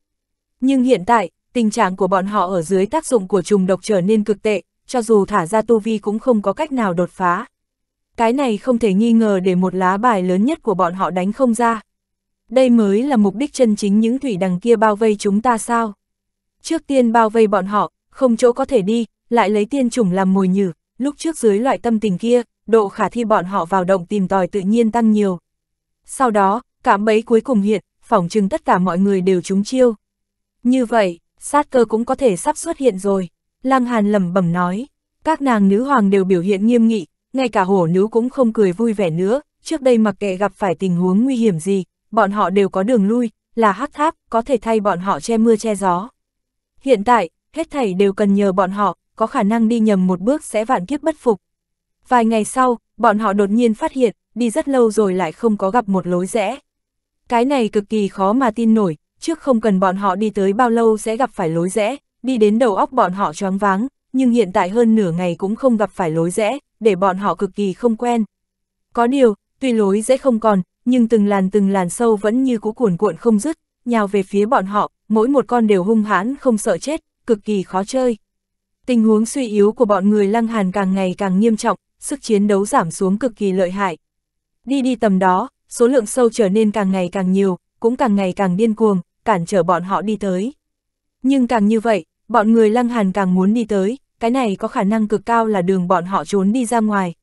Nhưng hiện tại, tình trạng của bọn họ ở dưới tác dụng của trùng độc trở nên cực tệ, cho dù thả ra tu vi cũng không có cách nào đột phá cái này không thể nghi ngờ để một lá bài lớn nhất của bọn họ đánh không ra. Đây mới là mục đích chân chính những thủy đằng kia bao vây chúng ta sao. Trước tiên bao vây bọn họ, không chỗ có thể đi, lại lấy tiên chủng làm mồi nhử, lúc trước dưới loại tâm tình kia, độ khả thi bọn họ vào động tìm tòi tự nhiên tăng nhiều. Sau đó, cảm bấy cuối cùng hiện, phỏng chừng tất cả mọi người đều trúng chiêu. Như vậy, sát cơ cũng có thể sắp xuất hiện rồi. Lăng Hàn lẩm bẩm nói, các nàng nữ hoàng đều biểu hiện nghiêm nghị, ngay cả hổ nữ cũng không cười vui vẻ nữa, trước đây mặc kệ gặp phải tình huống nguy hiểm gì, bọn họ đều có đường lui, là hắc tháp, có thể thay bọn họ che mưa che gió. Hiện tại, hết thảy đều cần nhờ bọn họ, có khả năng đi nhầm một bước sẽ vạn kiếp bất phục. Vài ngày sau, bọn họ đột nhiên phát hiện, đi rất lâu rồi lại không có gặp một lối rẽ. Cái này cực kỳ khó mà tin nổi, trước không cần bọn họ đi tới bao lâu sẽ gặp phải lối rẽ, đi đến đầu óc bọn họ choáng váng, nhưng hiện tại hơn nửa ngày cũng không gặp phải lối rẽ, để bọn họ cực kỳ không quen. Có điều, tuy lối dễ không còn, nhưng từng làn từng làn sâu vẫn như cũ cuồn cuộn không dứt, nhào về phía bọn họ, mỗi một con đều hung hãn không sợ chết, cực kỳ khó chơi. Tình huống suy yếu của bọn người lăng hàn càng ngày càng nghiêm trọng, sức chiến đấu giảm xuống cực kỳ lợi hại. Đi đi tầm đó, số lượng sâu trở nên càng ngày càng nhiều, cũng càng ngày càng điên cuồng, cản trở bọn họ đi tới. Nhưng càng như vậy, bọn người lăng hàn càng muốn đi tới, cái này có khả năng cực cao là đường bọn họ trốn đi ra ngoài.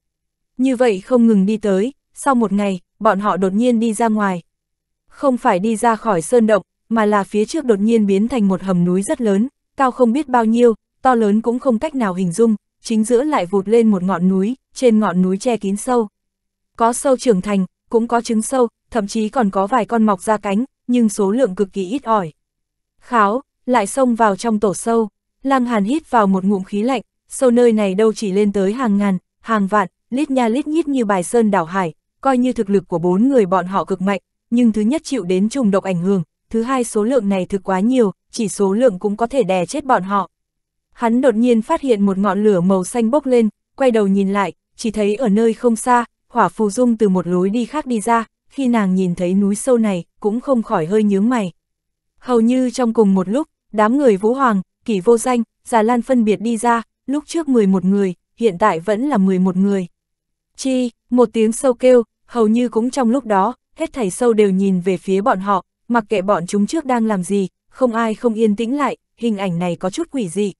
Như vậy không ngừng đi tới, sau một ngày, bọn họ đột nhiên đi ra ngoài. Không phải đi ra khỏi sơn động, mà là phía trước đột nhiên biến thành một hầm núi rất lớn, cao không biết bao nhiêu, to lớn cũng không cách nào hình dung, chính giữa lại vụt lên một ngọn núi, trên ngọn núi che kín sâu. Có sâu trưởng thành, cũng có trứng sâu, thậm chí còn có vài con mọc ra cánh, nhưng số lượng cực kỳ ít ỏi. Kháo, lại xông vào trong tổ sâu. Lăng Hàn hít vào một ngụm khí lạnh, sâu nơi này đâu chỉ lên tới hàng ngàn, hàng vạn, lít nha lít nhít như bài sơn đảo hải, coi như thực lực của bốn người bọn họ cực mạnh, nhưng thứ nhất chịu đến trùng độc ảnh hưởng, thứ hai số lượng này thực quá nhiều, chỉ số lượng cũng có thể đè chết bọn họ. Hắn đột nhiên phát hiện một ngọn lửa màu xanh bốc lên, quay đầu nhìn lại, chỉ thấy ở nơi không xa, hỏa phù dung từ một lối đi khác đi ra, khi nàng nhìn thấy núi sâu này, cũng không khỏi hơi nhướng mày. Hầu như trong cùng một lúc, đám người Vũ Hoàng, kỳ vô danh, Già Lan phân biệt đi ra, lúc trước 11 người, hiện tại vẫn là 11 người. Chi, một tiếng sâu kêu, hầu như cũng trong lúc đó, hết thảy sâu đều nhìn về phía bọn họ, mặc kệ bọn chúng trước đang làm gì, không ai không yên tĩnh lại, hình ảnh này có chút quỷ dị.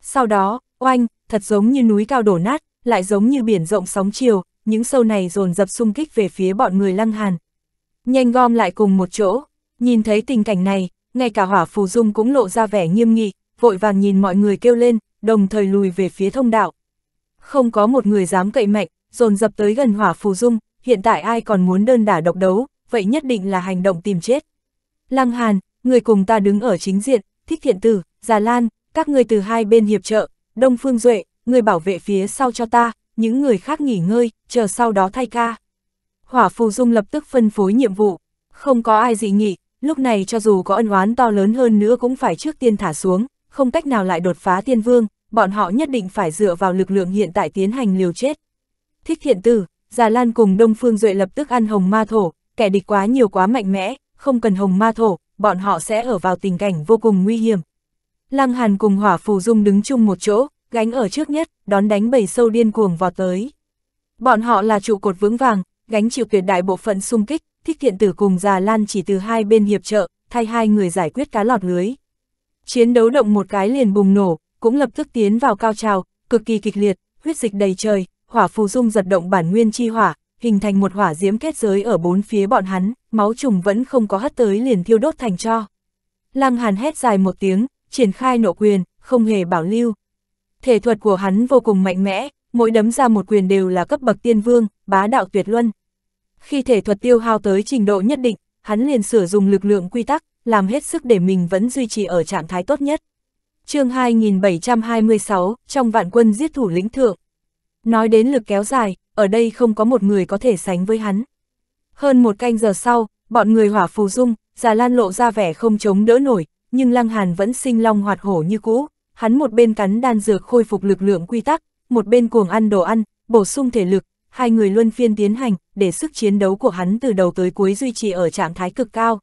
Sau đó, oanh, thật giống như núi cao đổ nát, lại giống như biển rộng sóng chiều, những sâu này dồn dập xung kích về phía bọn người lăng hàn. Nhanh gom lại cùng một chỗ, nhìn thấy tình cảnh này, ngay cả hỏa phù dung cũng lộ ra vẻ nghiêm nghị, vội vàng nhìn mọi người kêu lên, đồng thời lùi về phía thông đạo. Không có một người dám cậy mạnh, dồn dập tới gần hỏa phù dung, hiện tại ai còn muốn đơn đả độc đấu, vậy nhất định là hành động tìm chết. Lăng Hàn, người cùng ta đứng ở chính diện, Thích Thiện Tử, Già Lan, các người từ hai bên hiệp trợ, Đông Phương Duệ, người bảo vệ phía sau cho ta, những người khác nghỉ ngơi, chờ sau đó thay ca. Hỏa phù dung lập tức phân phối nhiệm vụ, không có ai dị nghị, lúc này cho dù có ân oán to lớn hơn nữa cũng phải trước tiên thả xuống không cách nào lại đột phá tiên vương, bọn họ nhất định phải dựa vào lực lượng hiện tại tiến hành liều chết. Thích thiện tử, Già Lan cùng Đông Phương Duệ lập tức ăn hồng ma thổ, kẻ địch quá nhiều quá mạnh mẽ, không cần hồng ma thổ, bọn họ sẽ ở vào tình cảnh vô cùng nguy hiểm. Lăng Hàn cùng Hỏa Phù Dung đứng chung một chỗ, gánh ở trước nhất, đón đánh bầy sâu điên cuồng vọt tới. Bọn họ là trụ cột vững vàng, gánh chịu tuyệt đại bộ phận xung kích, thích thiện tử cùng Già Lan chỉ từ hai bên hiệp trợ, thay hai người giải quyết cá lọt lưới. Chiến đấu động một cái liền bùng nổ, cũng lập tức tiến vào cao trào, cực kỳ kịch liệt, huyết dịch đầy trời, hỏa phù dung giật động bản nguyên chi hỏa, hình thành một hỏa diễm kết giới ở bốn phía bọn hắn, máu trùng vẫn không có hất tới liền thiêu đốt thành cho. Lăng Hàn hét dài một tiếng, triển khai nộ quyền, không hề bảo lưu. Thể thuật của hắn vô cùng mạnh mẽ, mỗi đấm ra một quyền đều là cấp bậc tiên vương, bá đạo tuyệt luân. Khi thể thuật tiêu hao tới trình độ nhất định, hắn liền sử dụng lực lượng quy tắc, làm hết sức để mình vẫn duy trì ở trạng thái tốt nhất. chương 2726, trong vạn quân giết thủ lĩnh thượng. Nói đến lực kéo dài, ở đây không có một người có thể sánh với hắn. Hơn một canh giờ sau, bọn người hỏa phù dung, già lan lộ ra vẻ không chống đỡ nổi, nhưng Lăng Hàn vẫn sinh long hoạt hổ như cũ, hắn một bên cắn đan dược khôi phục lực lượng quy tắc, một bên cuồng ăn đồ ăn, bổ sung thể lực, hai người luân phiên tiến hành, để sức chiến đấu của hắn từ đầu tới cuối duy trì ở trạng thái cực cao.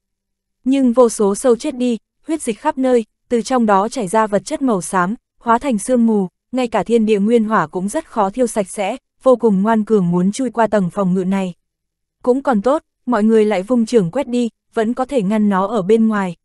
Nhưng vô số sâu chết đi, huyết dịch khắp nơi, từ trong đó chảy ra vật chất màu xám, hóa thành sương mù, ngay cả thiên địa nguyên hỏa cũng rất khó thiêu sạch sẽ, vô cùng ngoan cường muốn chui qua tầng phòng ngự này. Cũng còn tốt, mọi người lại vung trường quét đi, vẫn có thể ngăn nó ở bên ngoài.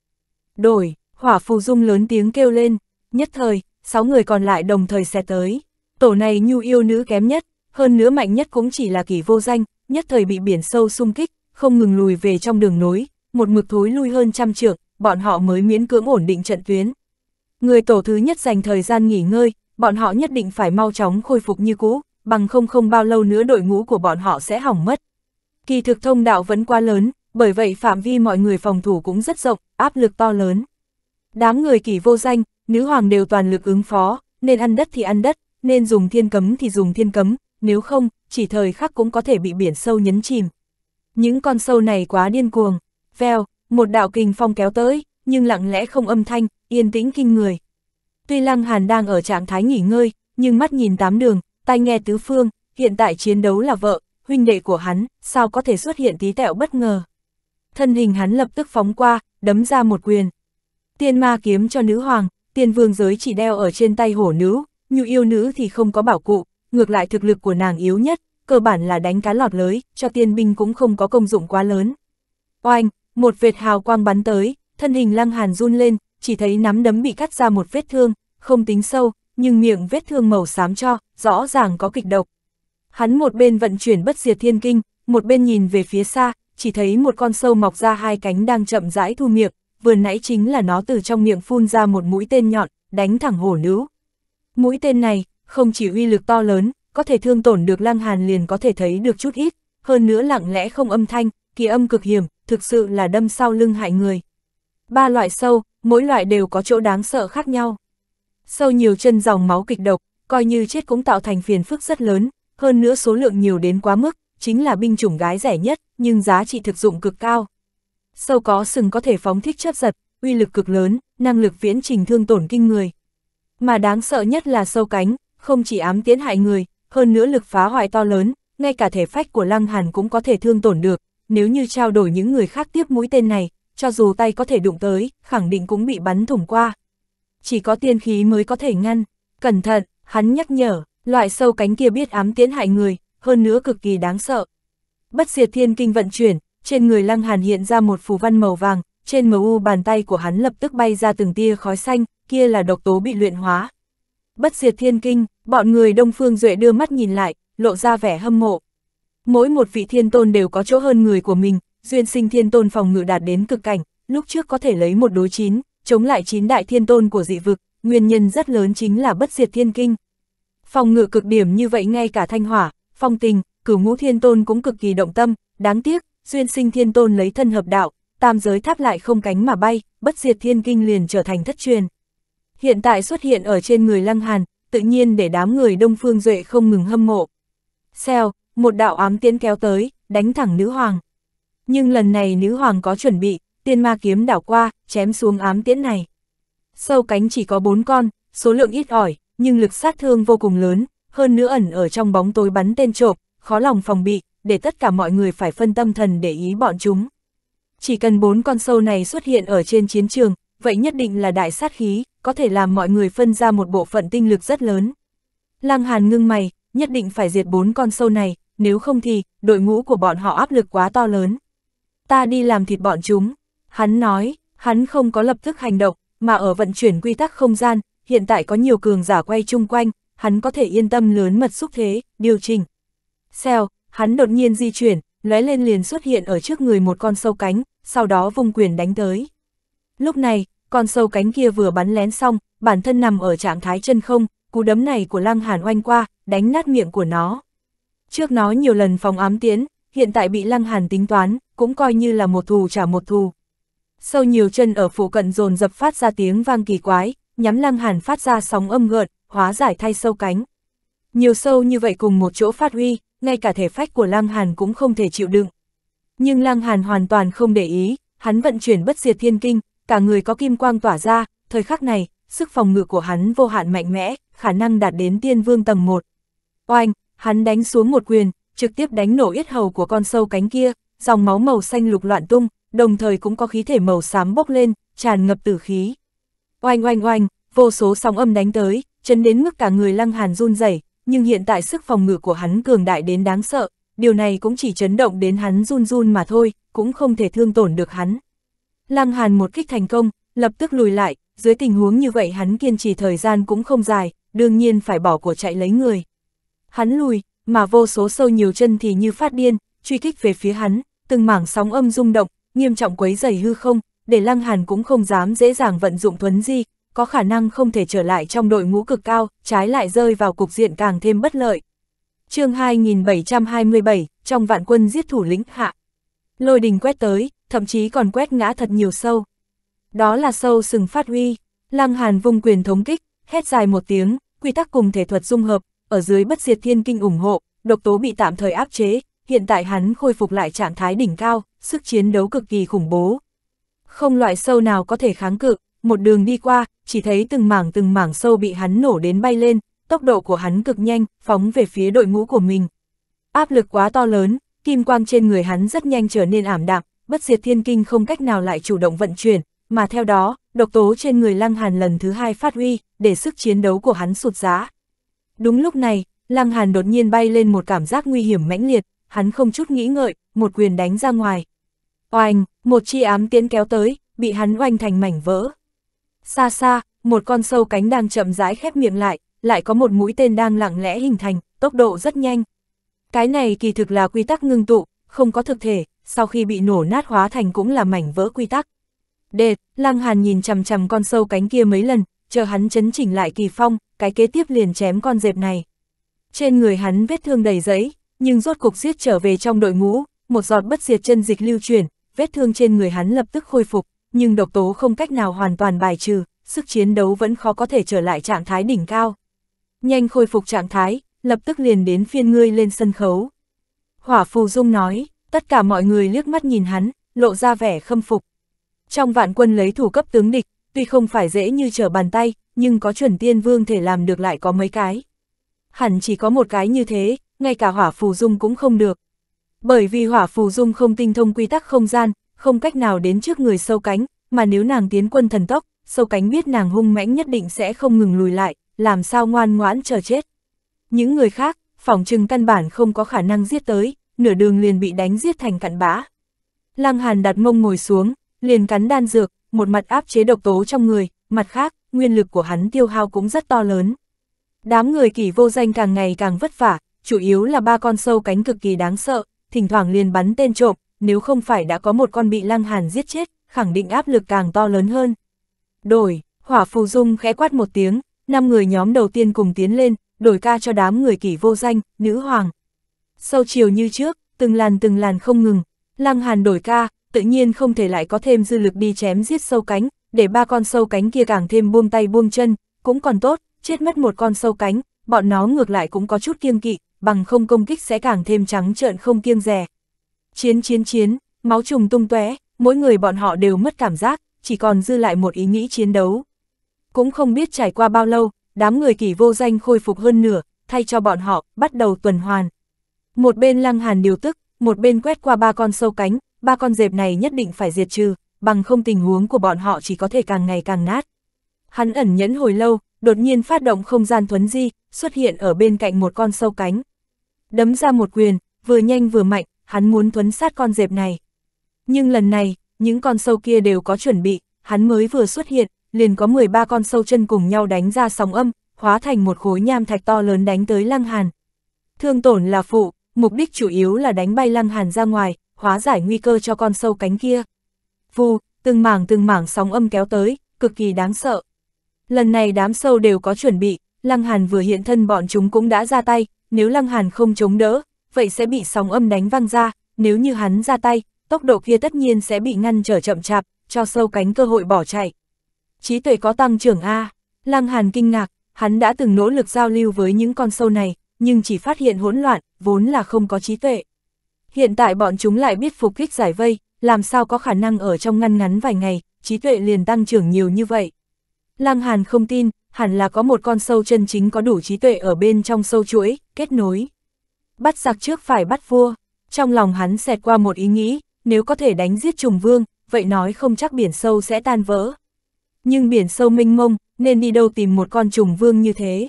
Đổi, hỏa phù dung lớn tiếng kêu lên, nhất thời, sáu người còn lại đồng thời sẽ tới. Tổ này nhu yêu nữ kém nhất, hơn nữa mạnh nhất cũng chỉ là kỳ vô danh, nhất thời bị biển sâu xung kích, không ngừng lùi về trong đường nối, một mực thối lui hơn trăm trượng, bọn họ mới miễn cưỡng ổn định trận tuyến. Người tổ thứ nhất dành thời gian nghỉ ngơi, bọn họ nhất định phải mau chóng khôi phục như cũ, bằng không không bao lâu nữa đội ngũ của bọn họ sẽ hỏng mất. Kỳ thực thông đạo vẫn quá lớn, bởi vậy phạm vi mọi người phòng thủ cũng rất rộng, áp lực to lớn. Đám người kỳ vô danh, nữ hoàng đều toàn lực ứng phó, nên ăn đất thì ăn đất, nên dùng thiên cấm thì dùng thiên cấm, nếu không, chỉ thời khắc cũng có thể bị biển sâu nhấn chìm. Những con sâu này quá điên cuồng veo, một đạo kình phong kéo tới, nhưng lặng lẽ không âm thanh, yên tĩnh kinh người. Tuy Lăng Hàn đang ở trạng thái nghỉ ngơi, nhưng mắt nhìn tám đường, tai nghe tứ phương, hiện tại chiến đấu là vợ, huynh đệ của hắn, sao có thể xuất hiện tí tẹo bất ngờ. Thân hình hắn lập tức phóng qua, đấm ra một quyền. Tiên ma kiếm cho nữ hoàng, tiên vương giới chỉ đeo ở trên tay hổ nữ, nhu yêu nữ thì không có bảo cụ, ngược lại thực lực của nàng yếu nhất, cơ bản là đánh cá lọt lưới, cho tiên binh cũng không có công dụng quá lớn. Oanh, một vệt hào quang bắn tới, thân hình lăng hàn run lên, chỉ thấy nắm đấm bị cắt ra một vết thương, không tính sâu, nhưng miệng vết thương màu xám cho, rõ ràng có kịch độc. Hắn một bên vận chuyển bất diệt thiên kinh, một bên nhìn về phía xa, chỉ thấy một con sâu mọc ra hai cánh đang chậm rãi thu miệng, vừa nãy chính là nó từ trong miệng phun ra một mũi tên nhọn, đánh thẳng hổ nữ. Mũi tên này, không chỉ uy lực to lớn, có thể thương tổn được lăng hàn liền có thể thấy được chút ít, hơn nữa lặng lẽ không âm thanh, kỳ âm cực hiểm, thực sự là đâm sau lưng hại người. Ba loại sâu, mỗi loại đều có chỗ đáng sợ khác nhau. Sâu nhiều chân dòng máu kịch độc, coi như chết cũng tạo thành phiền phức rất lớn, hơn nữa số lượng nhiều đến quá mức, chính là binh chủng gái rẻ nhất, nhưng giá trị thực dụng cực cao. Sâu có sừng có thể phóng thích chấp giật, uy lực cực lớn, năng lực viễn trình thương tổn kinh người. Mà đáng sợ nhất là sâu cánh, không chỉ ám tiến hại người, hơn nữa lực phá hoại to lớn, ngay cả thể phách của Lăng Hàn cũng có thể thương tổn được, nếu như trao đổi những người khác tiếp mũi tên này, cho dù tay có thể đụng tới, khẳng định cũng bị bắn thủng qua. Chỉ có tiên khí mới có thể ngăn. Cẩn thận, hắn nhắc nhở, loại sâu cánh kia biết ám tiến hại người, hơn nữa cực kỳ đáng sợ. Bất diệt thiên kinh vận chuyển, trên người Lăng Hàn hiện ra một phù văn màu vàng, trên u bàn tay của hắn lập tức bay ra từng tia khói xanh, kia là độc tố bị luyện hóa. Bất diệt thiên kinh, bọn người Đông Phương Duệ đưa mắt nhìn lại, lộ ra vẻ hâm mộ. Mỗi một vị thiên tôn đều có chỗ hơn người của mình, duyên sinh thiên tôn phòng ngự đạt đến cực cảnh, lúc trước có thể lấy một đối chín, chống lại chín đại thiên tôn của dị vực, nguyên nhân rất lớn chính là bất diệt thiên kinh. Phòng ngự cực điểm như vậy ngay cả thanh hỏa, phong tình, cửu ngũ thiên tôn cũng cực kỳ động tâm, đáng tiếc, duyên sinh thiên tôn lấy thân hợp đạo, tam giới tháp lại không cánh mà bay, bất diệt thiên kinh liền trở thành thất truyền. Hiện tại xuất hiện ở trên người lăng hàn, tự nhiên để đám người đông phương duệ không ngừng hâm mộ. Xeo, một đạo ám tiễn kéo tới, đánh thẳng nữ hoàng. Nhưng lần này nữ hoàng có chuẩn bị, tiên ma kiếm đảo qua, chém xuống ám tiễn này. Sâu cánh chỉ có bốn con, số lượng ít ỏi, nhưng lực sát thương vô cùng lớn, hơn nữa ẩn ở trong bóng tối bắn tên trộm, khó lòng phòng bị, để tất cả mọi người phải phân tâm thần để ý bọn chúng. Chỉ cần bốn con sâu này xuất hiện ở trên chiến trường, vậy nhất định là đại sát khí, có thể làm mọi người phân ra một bộ phận tinh lực rất lớn. Lăng Hàn ngưng mày, nhất định phải diệt bốn con sâu này, nếu không thì, đội ngũ của bọn họ áp lực quá to lớn. Ta đi làm thịt bọn chúng. Hắn nói, hắn không có lập tức hành động, mà ở vận chuyển quy tắc không gian, hiện tại có nhiều cường giả quay chung quanh, hắn có thể yên tâm lớn mật xúc thế, điều chỉnh. Xèo, hắn đột nhiên di chuyển, lóe lên liền xuất hiện ở trước người một con sâu cánh, sau đó vùng quyền đánh tới. Lúc này, con sâu cánh kia vừa bắn lén xong, bản thân nằm ở trạng thái chân không, cú đấm này của Lăng Hàn oanh qua, đánh nát miệng của nó. Trước nó nhiều lần phòng ám tiến, hiện tại bị Lăng Hàn tính toán, cũng coi như là một thù trả một thù. Sâu nhiều chân ở phủ cận dồn dập phát ra tiếng vang kỳ quái, nhắm Lăng Hàn phát ra sóng âm gợn, hóa giải thay sâu cánh. Nhiều sâu như vậy cùng một chỗ phát huy, ngay cả thể phách của Lăng Hàn cũng không thể chịu đựng. Nhưng Lăng Hàn hoàn toàn không để ý, hắn vận chuyển bất diệt thiên kinh, cả người có kim quang tỏa ra, thời khắc này, sức phòng ngự của hắn vô hạn mạnh mẽ, khả năng đạt đến tiên vương tầng 1. Oanh, hắn đánh xuống một quyền, trực tiếp đánh nổ yết hầu của con sâu cánh kia, dòng máu màu xanh lục loạn tung, đồng thời cũng có khí thể màu xám bốc lên, tràn ngập tử khí. Oanh oanh oanh, vô số sóng âm đánh tới, chấn đến mức cả người Lăng Hàn run rẩy, nhưng hiện tại sức phòng ngự của hắn cường đại đến đáng sợ, điều này cũng chỉ chấn động đến hắn run run mà thôi, cũng không thể thương tổn được hắn. Lăng Hàn một kích thành công, lập tức lùi lại, dưới tình huống như vậy hắn kiên trì thời gian cũng không dài, đương nhiên phải bỏ của chạy lấy người. Hắn lùi, mà vô số sâu nhiều chân thì như phát điên, truy kích về phía hắn, từng mảng sóng âm rung động, nghiêm trọng quấy dày hư không, để Lăng Hàn cũng không dám dễ dàng vận dụng thuấn di, có khả năng không thể trở lại trong đội ngũ cực cao, trái lại rơi vào cục diện càng thêm bất lợi. chương 2727, trong vạn quân giết thủ lĩnh hạ. Lôi đình quét tới, thậm chí còn quét ngã thật nhiều sâu. Đó là sâu sừng phát huy, Lăng Hàn vùng quyền thống kích, hét dài một tiếng, quy tắc cùng thể thuật dung hợp, ở dưới bất diệt thiên kinh ủng hộ, độc tố bị tạm thời áp chế, hiện tại hắn khôi phục lại trạng thái đỉnh cao, sức chiến đấu cực kỳ khủng bố. Không loại sâu nào có thể kháng cự, một đường đi qua, chỉ thấy từng mảng từng mảng sâu bị hắn nổ đến bay lên, tốc độ của hắn cực nhanh, phóng về phía đội ngũ của mình. Áp lực quá to lớn, kim quang trên người hắn rất nhanh trở nên ảm đạm, bất diệt thiên kinh không cách nào lại chủ động vận chuyển, mà theo đó, độc tố trên người Lăng Hàn lần thứ hai phát huy, để sức chiến đấu của hắn sụt giá. Đúng lúc này, Lăng Hàn đột nhiên bay lên một cảm giác nguy hiểm mãnh liệt, hắn không chút nghĩ ngợi, một quyền đánh ra ngoài. Oanh, một chi ám tiến kéo tới, bị hắn oanh thành mảnh vỡ. Xa xa, một con sâu cánh đang chậm rãi khép miệng lại, lại có một mũi tên đang lặng lẽ hình thành, tốc độ rất nhanh. Cái này kỳ thực là quy tắc ngưng tụ, không có thực thể, sau khi bị nổ nát hóa thành cũng là mảnh vỡ quy tắc. Đệt, Lăng Hàn nhìn chằm chằm con sâu cánh kia mấy lần, chờ hắn chấn chỉnh lại kỳ phong, cái kế tiếp liền chém con dẹp này. Trên người hắn vết thương đầy giấy, nhưng rốt cục giết trở về trong đội ngũ, một giọt bất diệt chân dịch lưu chuyển, vết thương trên người hắn lập tức khôi phục, nhưng độc tố không cách nào hoàn toàn bài trừ, sức chiến đấu vẫn khó có thể trở lại trạng thái đỉnh cao. Nhanh khôi phục trạng thái, lập tức liền đến phiên ngươi lên sân khấu. Hỏa Phù Dung nói, tất cả mọi người liếc mắt nhìn hắn, lộ ra vẻ khâm phục. Trong vạn quân lấy thủ cấp tướng địch, tuy không phải dễ như trở bàn tay, nhưng có chuẩn tiên vương thể làm được lại có mấy cái. Hẳn chỉ có một cái như thế, ngay cả hỏa phù dung cũng không được. Bởi vì hỏa phù dung không tinh thông quy tắc không gian, không cách nào đến trước người sâu cánh, mà nếu nàng tiến quân thần tốc, sâu cánh biết nàng hung mãnh nhất định sẽ không ngừng lùi lại, làm sao ngoan ngoãn chờ chết. Những người khác, phòng chừng căn bản không có khả năng giết tới, nửa đường liền bị đánh giết thành cặn bã. Lăng Hàn đặt mông ngồi xuống, liền cắn đan dược, một mặt áp chế độc tố trong người, mặt khác, nguyên lực của hắn tiêu hao cũng rất to lớn. Đám người kỳ vô danh càng ngày càng vất vả, chủ yếu là ba con sâu cánh cực kỳ đáng sợ, thỉnh thoảng liền bắn tên trộm, nếu không phải đã có một con bị lăng hàn giết chết, khẳng định áp lực càng to lớn hơn. Đổi, hỏa phù dung khẽ quát một tiếng, năm người nhóm đầu tiên cùng tiến lên, đổi ca cho đám người kỳ vô danh, nữ hoàng. Sâu chiều như trước, từng làn từng làn không ngừng, lăng hàn đổi ca, tự nhiên không thể lại có thêm dư lực đi chém giết sâu cánh, để ba con sâu cánh kia càng thêm buông tay buông chân, cũng còn tốt, chết mất một con sâu cánh, bọn nó ngược lại cũng có chút kiêng kỵ, bằng không công kích sẽ càng thêm trắng trợn không kiêng rè. Chiến chiến chiến, máu trùng tung tóe, mỗi người bọn họ đều mất cảm giác, chỉ còn dư lại một ý nghĩ chiến đấu. Cũng không biết trải qua bao lâu, đám người kỳ vô danh khôi phục hơn nửa, thay cho bọn họ, bắt đầu tuần hoàn. Một bên lăng hàn điều tức, một bên quét qua ba con sâu cánh, ba con dẹp này nhất định phải diệt trừ, bằng không tình huống của bọn họ chỉ có thể càng ngày càng nát. Hắn ẩn nhẫn hồi lâu, đột nhiên phát động không gian thuấn di, xuất hiện ở bên cạnh một con sâu cánh. Đấm ra một quyền, vừa nhanh vừa mạnh, hắn muốn thuấn sát con dẹp này. Nhưng lần này, những con sâu kia đều có chuẩn bị, hắn mới vừa xuất hiện, liền có 13 con sâu chân cùng nhau đánh ra sóng âm, hóa thành một khối nham thạch to lớn đánh tới Lăng Hàn. Thương tổn là phụ, mục đích chủ yếu là đánh bay Lăng Hàn ra ngoài, hóa giải nguy cơ cho con sâu cánh kia. Vù, từng mảng từng mảng sóng âm kéo tới, cực kỳ đáng sợ. Lần này đám sâu đều có chuẩn bị, Lăng Hàn vừa hiện thân bọn chúng cũng đã ra tay, nếu Lăng Hàn không chống đỡ, vậy sẽ bị sóng âm đánh văng ra, nếu như hắn ra tay, tốc độ kia tất nhiên sẽ bị ngăn trở chậm chạp, cho sâu cánh cơ hội bỏ chạy. Trí tuệ có tăng trưởng A, Lăng Hàn kinh ngạc, hắn đã từng nỗ lực giao lưu với những con sâu này, nhưng chỉ phát hiện hỗn loạn, vốn là không có trí tuệ. Hiện tại bọn chúng lại biết phục kích giải vây, làm sao có khả năng ở trong ngăn ngắn vài ngày, trí tuệ liền tăng trưởng nhiều như vậy. Lăng Hàn không tin, hẳn là có một con sâu chân chính có đủ trí tuệ ở bên trong sâu chuỗi, kết nối. Bắt giặc trước phải bắt vua, trong lòng hắn xẹt qua một ý nghĩ, nếu có thể đánh giết trùng vương, vậy nói không chắc biển sâu sẽ tan vỡ. Nhưng biển sâu minh mông, nên đi đâu tìm một con trùng vương như thế.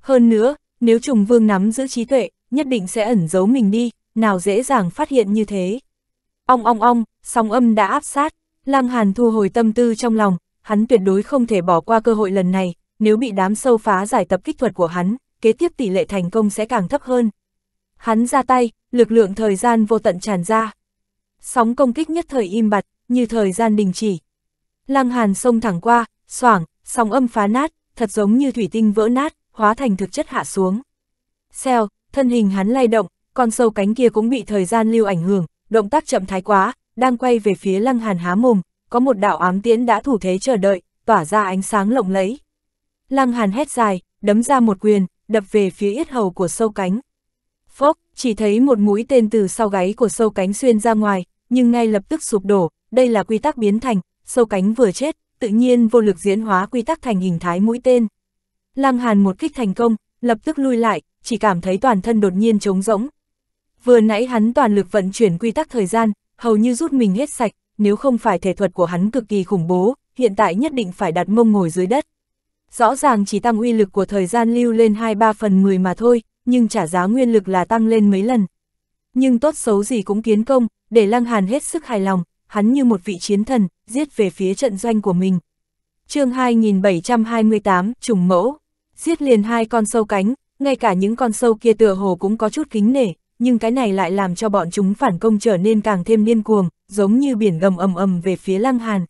Hơn nữa, nếu trùng vương nắm giữ trí tuệ, nhất định sẽ ẩn giấu mình đi, nào dễ dàng phát hiện như thế. Ong ong ong, sóng âm đã áp sát, Lăng Hàn thu hồi tâm tư trong lòng, hắn tuyệt đối không thể bỏ qua cơ hội lần này, nếu bị đám sâu phá giải tập kích thuật của hắn, kế tiếp tỷ lệ thành công sẽ càng thấp hơn. Hắn ra tay, lực lượng thời gian vô tận tràn ra. Sóng công kích nhất thời im bặt, như thời gian đình chỉ. Lăng Hàn xông thẳng qua, xoảng, sóng âm phá nát, thật giống như thủy tinh vỡ nát, hóa thành thực chất hạ xuống. Xeo, thân hình hắn lay động, con sâu cánh kia cũng bị thời gian lưu ảnh hưởng, động tác chậm thái quá, đang quay về phía lăng hàn há mồm, có một đạo ám tiễn đã thủ thế chờ đợi, tỏa ra ánh sáng lộng lẫy. Lăng hàn hét dài, đấm ra một quyền, đập về phía yết hầu của sâu cánh. Phốc, chỉ thấy một mũi tên từ sau gáy của sâu cánh xuyên ra ngoài, nhưng ngay lập tức sụp đổ, đây là quy tắc biến thành, sâu cánh vừa chết, tự nhiên vô lực diễn hóa quy tắc thành hình thái mũi tên. Lăng Hàn một kích thành công, lập tức lui lại, chỉ cảm thấy toàn thân đột nhiên trống rỗng, Vừa nãy hắn toàn lực vận chuyển quy tắc thời gian, hầu như rút mình hết sạch, nếu không phải thể thuật của hắn cực kỳ khủng bố, hiện tại nhất định phải đặt mông ngồi dưới đất. Rõ ràng chỉ tăng uy lực của thời gian lưu lên 2-3 phần 10 mà thôi, nhưng trả giá nguyên lực là tăng lên mấy lần. Nhưng tốt xấu gì cũng kiến công, để Lăng Hàn hết sức hài lòng, hắn như một vị chiến thần, giết về phía trận doanh của mình. chương 2728, trùng mẫu, giết liền hai con sâu cánh, ngay cả những con sâu kia tựa hồ cũng có chút kính nể, nhưng cái này lại làm cho bọn chúng phản công trở nên càng thêm điên cuồng, giống như biển gầm ầm ầm về phía Lăng Hàn.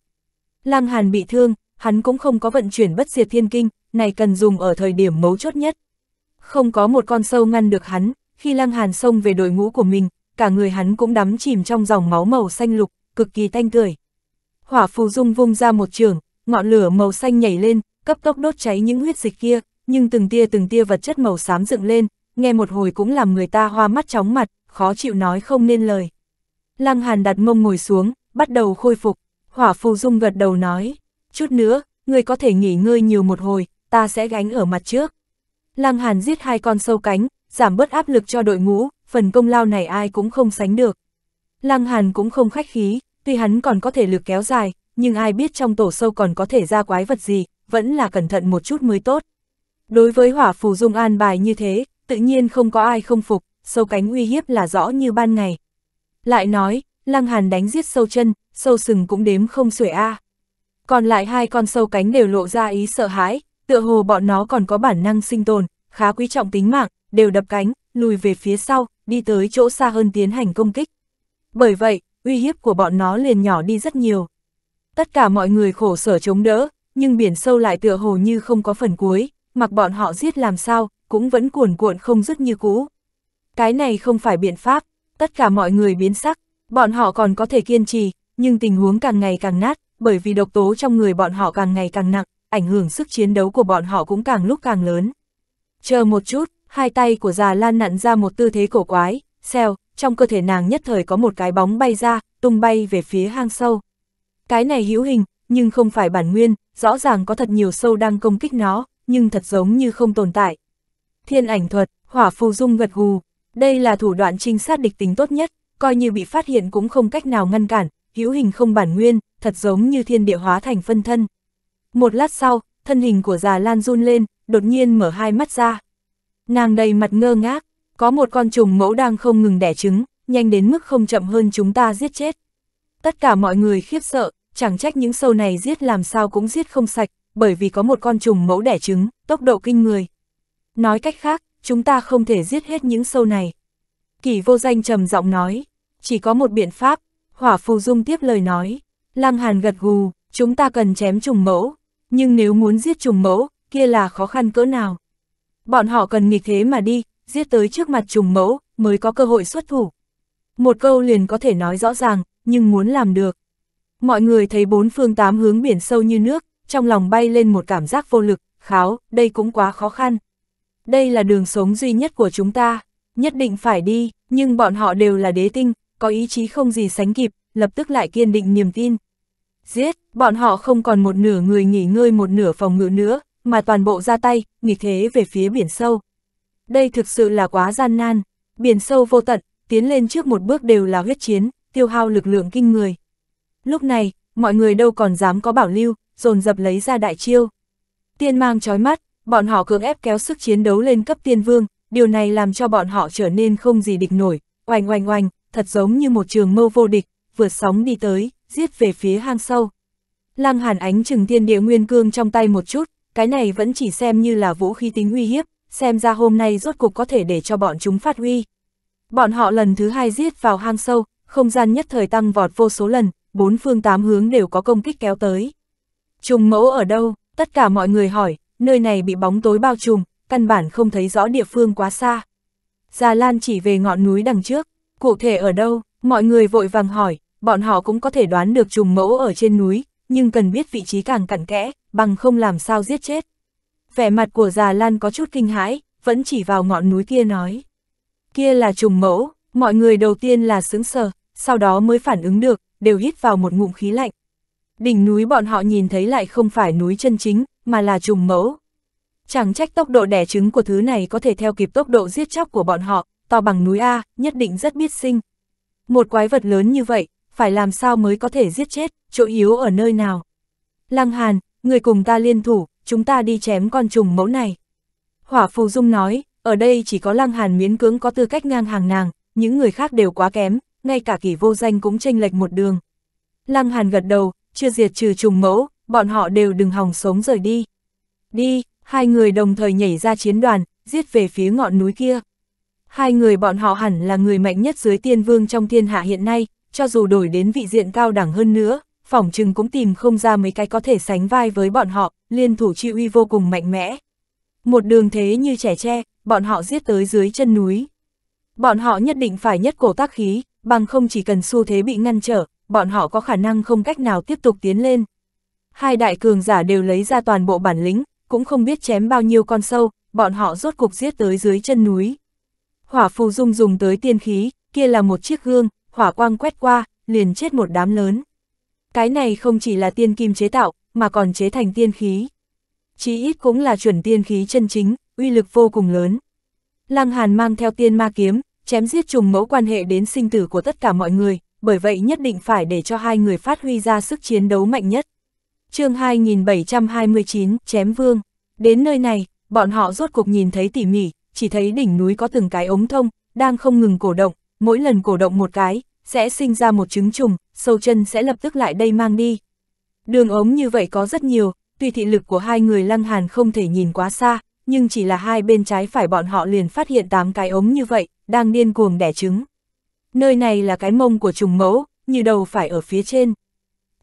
Lăng Hàn bị thương, hắn cũng không có vận chuyển bất diệt thiên kinh, này cần dùng ở thời điểm mấu chốt nhất. Không có một con sâu ngăn được hắn, khi Lăng Hàn xông về đội ngũ của mình, cả người hắn cũng đắm chìm trong dòng máu màu xanh lục, cực kỳ tanh tưởi. Hỏa phù dung vung ra một trường, ngọn lửa màu xanh nhảy lên, cấp tốc đốt cháy những huyết dịch kia, nhưng từng tia từng tia vật chất màu xám dựng lên, nghe một hồi cũng làm người ta hoa mắt chóng mặt, khó chịu nói không nên lời. Lăng Hàn đặt mông ngồi xuống, bắt đầu khôi phục, hỏa phù dung gật đầu nói, chút nữa, ngươi có thể nghỉ ngơi nhiều một hồi, ta sẽ gánh ở mặt trước. Lăng Hàn giết hai con sâu cánh, giảm bớt áp lực cho đội ngũ, phần công lao này ai cũng không sánh được. Lăng Hàn cũng không khách khí, tuy hắn còn có thể lực kéo dài, nhưng ai biết trong tổ sâu còn có thể ra quái vật gì, vẫn là cẩn thận một chút mới tốt. Đối với hỏa phù dung an bài như thế, tự nhiên không có ai không phục, sâu cánh uy hiếp là rõ như ban ngày. Lại nói, Lăng Hàn đánh giết sâu chân, sâu sừng cũng đếm không xuể a. À. Còn lại hai con sâu cánh đều lộ ra ý sợ hãi, tựa hồ bọn nó còn có bản năng sinh tồn, khá quý trọng tính mạng, đều đập cánh, lùi về phía sau, đi tới chỗ xa hơn tiến hành công kích. Bởi vậy, uy hiếp của bọn nó liền nhỏ đi rất nhiều. Tất cả mọi người khổ sở chống đỡ, nhưng biển sâu lại tựa hồ như không có phần cuối, mặc bọn họ giết làm sao, cũng vẫn cuồn cuộn không dứt như cũ. Cái này không phải biện pháp, tất cả mọi người biến sắc, bọn họ còn có thể kiên trì, nhưng tình huống càng ngày càng nát, bởi vì độc tố trong người bọn họ càng ngày càng nặng, ảnh hưởng sức chiến đấu của bọn họ cũng càng lúc càng lớn. Chờ một chút, hai tay của già Lan nặn ra một tư thế cổ quái, xèo, trong cơ thể nàng nhất thời có một cái bóng bay ra, tung bay về phía hang sâu. Cái này hữu hình, nhưng không phải bản nguyên, rõ ràng có thật nhiều sâu đang công kích nó, nhưng thật giống như không tồn tại, Thiên ảnh thuật, hỏa phù dung gật gù. Đây là thủ đoạn trinh sát địch tính tốt nhất, coi như bị phát hiện cũng không cách nào ngăn cản, hữu hình không bản nguyên, thật giống như thiên địa hóa thành phân thân. Một lát sau, thân hình của già Lan run lên, đột nhiên mở hai mắt ra. Nàng đầy mặt ngơ ngác, có một con trùng mẫu đang không ngừng đẻ trứng, nhanh đến mức không chậm hơn chúng ta giết chết. Tất cả mọi người khiếp sợ, chẳng trách những sâu này giết làm sao cũng giết không sạch, bởi vì có một con trùng mẫu đẻ trứng, tốc độ kinh người. Nói cách khác, chúng ta không thể giết hết những sâu này. Kỷ vô danh trầm giọng nói, chỉ có một biện pháp, hỏa phù dung tiếp lời nói. Lăng hàn gật gù, chúng ta cần chém trùng mẫu, nhưng nếu muốn giết trùng mẫu, kia là khó khăn cỡ nào. Bọn họ cần nghịch thế mà đi, giết tới trước mặt trùng mẫu, mới có cơ hội xuất thủ. Một câu liền có thể nói rõ ràng, nhưng muốn làm được. Mọi người thấy bốn phương tám hướng biển sâu như nước, trong lòng bay lên một cảm giác vô lực, kháo, đây cũng quá khó khăn đây là đường sống duy nhất của chúng ta, nhất định phải đi, nhưng bọn họ đều là đế tinh, có ý chí không gì sánh kịp, lập tức lại kiên định niềm tin. Giết, bọn họ không còn một nửa người nghỉ ngơi một nửa phòng ngự nữa, mà toàn bộ ra tay, nghỉ thế về phía biển sâu. Đây thực sự là quá gian nan, biển sâu vô tận, tiến lên trước một bước đều là huyết chiến, tiêu hao lực lượng kinh người. Lúc này, mọi người đâu còn dám có bảo lưu, dồn dập lấy ra đại chiêu. Tiên mang chói mắt, bọn họ cưỡng ép kéo sức chiến đấu lên cấp tiên vương, điều này làm cho bọn họ trở nên không gì địch nổi, oanh oanh oanh, thật giống như một trường mâu vô địch, vượt sóng đi tới, giết về phía hang sâu. Lăng hàn ánh trừng tiên địa nguyên cương trong tay một chút, cái này vẫn chỉ xem như là vũ khí tính uy hiếp, xem ra hôm nay rốt cuộc có thể để cho bọn chúng phát huy. Bọn họ lần thứ hai giết vào hang sâu, không gian nhất thời tăng vọt vô số lần, bốn phương tám hướng đều có công kích kéo tới. Trùng mẫu ở đâu? Tất cả mọi người hỏi, nơi này bị bóng tối bao trùm, căn bản không thấy rõ địa phương quá xa. Già Lan chỉ về ngọn núi đằng trước, cụ thể ở đâu, mọi người vội vàng hỏi, bọn họ cũng có thể đoán được trùng mẫu ở trên núi, nhưng cần biết vị trí càng cặn kẽ, bằng không làm sao giết chết. Vẻ mặt của già Lan có chút kinh hãi, vẫn chỉ vào ngọn núi kia nói. Kia là trùng mẫu, mọi người đầu tiên là sững sờ, sau đó mới phản ứng được, đều hít vào một ngụm khí lạnh. Đỉnh núi bọn họ nhìn thấy lại không phải núi chân chính, mà là trùng mẫu. Chẳng trách tốc độ đẻ trứng của thứ này có thể theo kịp tốc độ giết chóc của bọn họ, to bằng núi A, nhất định rất biết sinh. Một quái vật lớn như vậy, phải làm sao mới có thể giết chết, chỗ yếu ở nơi nào. Lăng Hàn, người cùng ta liên thủ, chúng ta đi chém con trùng mẫu này. Hỏa Phù Dung nói, ở đây chỉ có Lăng Hàn miễn cưỡng có tư cách ngang hàng nàng, những người khác đều quá kém, ngay cả kỷ vô danh cũng tranh lệch một đường. Lăng Hàn gật đầu, chưa diệt trừ trùng mẫu, bọn họ đều đừng hòng sống rời đi. Đi, hai người đồng thời nhảy ra chiến đoàn, giết về phía ngọn núi kia. Hai người bọn họ hẳn là người mạnh nhất dưới tiên vương trong thiên hạ hiện nay, cho dù đổi đến vị diện cao đẳng hơn nữa, phỏng chừng cũng tìm không ra mấy cái có thể sánh vai với bọn họ, liên thủ chi uy vô cùng mạnh mẽ. Một đường thế như trẻ tre, bọn họ giết tới dưới chân núi. Bọn họ nhất định phải nhất cổ tác khí, bằng không chỉ cần xu thế bị ngăn trở, bọn họ có khả năng không cách nào tiếp tục tiến lên. Hai đại cường giả đều lấy ra toàn bộ bản lĩnh, cũng không biết chém bao nhiêu con sâu, bọn họ rốt cục giết tới dưới chân núi. Hỏa phù dung dùng tới tiên khí, kia là một chiếc gương, hỏa quang quét qua, liền chết một đám lớn. Cái này không chỉ là tiên kim chế tạo, mà còn chế thành tiên khí. Chí ít cũng là chuẩn tiên khí chân chính, uy lực vô cùng lớn. Lăng Hàn mang theo tiên ma kiếm, chém giết trùng mẫu quan hệ đến sinh tử của tất cả mọi người, bởi vậy nhất định phải để cho hai người phát huy ra sức chiến đấu mạnh nhất chương 2729, chém vương. Đến nơi này, bọn họ rốt cuộc nhìn thấy tỉ mỉ, chỉ thấy đỉnh núi có từng cái ống thông, đang không ngừng cổ động, mỗi lần cổ động một cái, sẽ sinh ra một trứng trùng, sâu chân sẽ lập tức lại đây mang đi. Đường ống như vậy có rất nhiều, tuy thị lực của hai người lăng hàn không thể nhìn quá xa, nhưng chỉ là hai bên trái phải bọn họ liền phát hiện tám cái ống như vậy, đang điên cuồng đẻ trứng. Nơi này là cái mông của trùng mẫu, như đầu phải ở phía trên.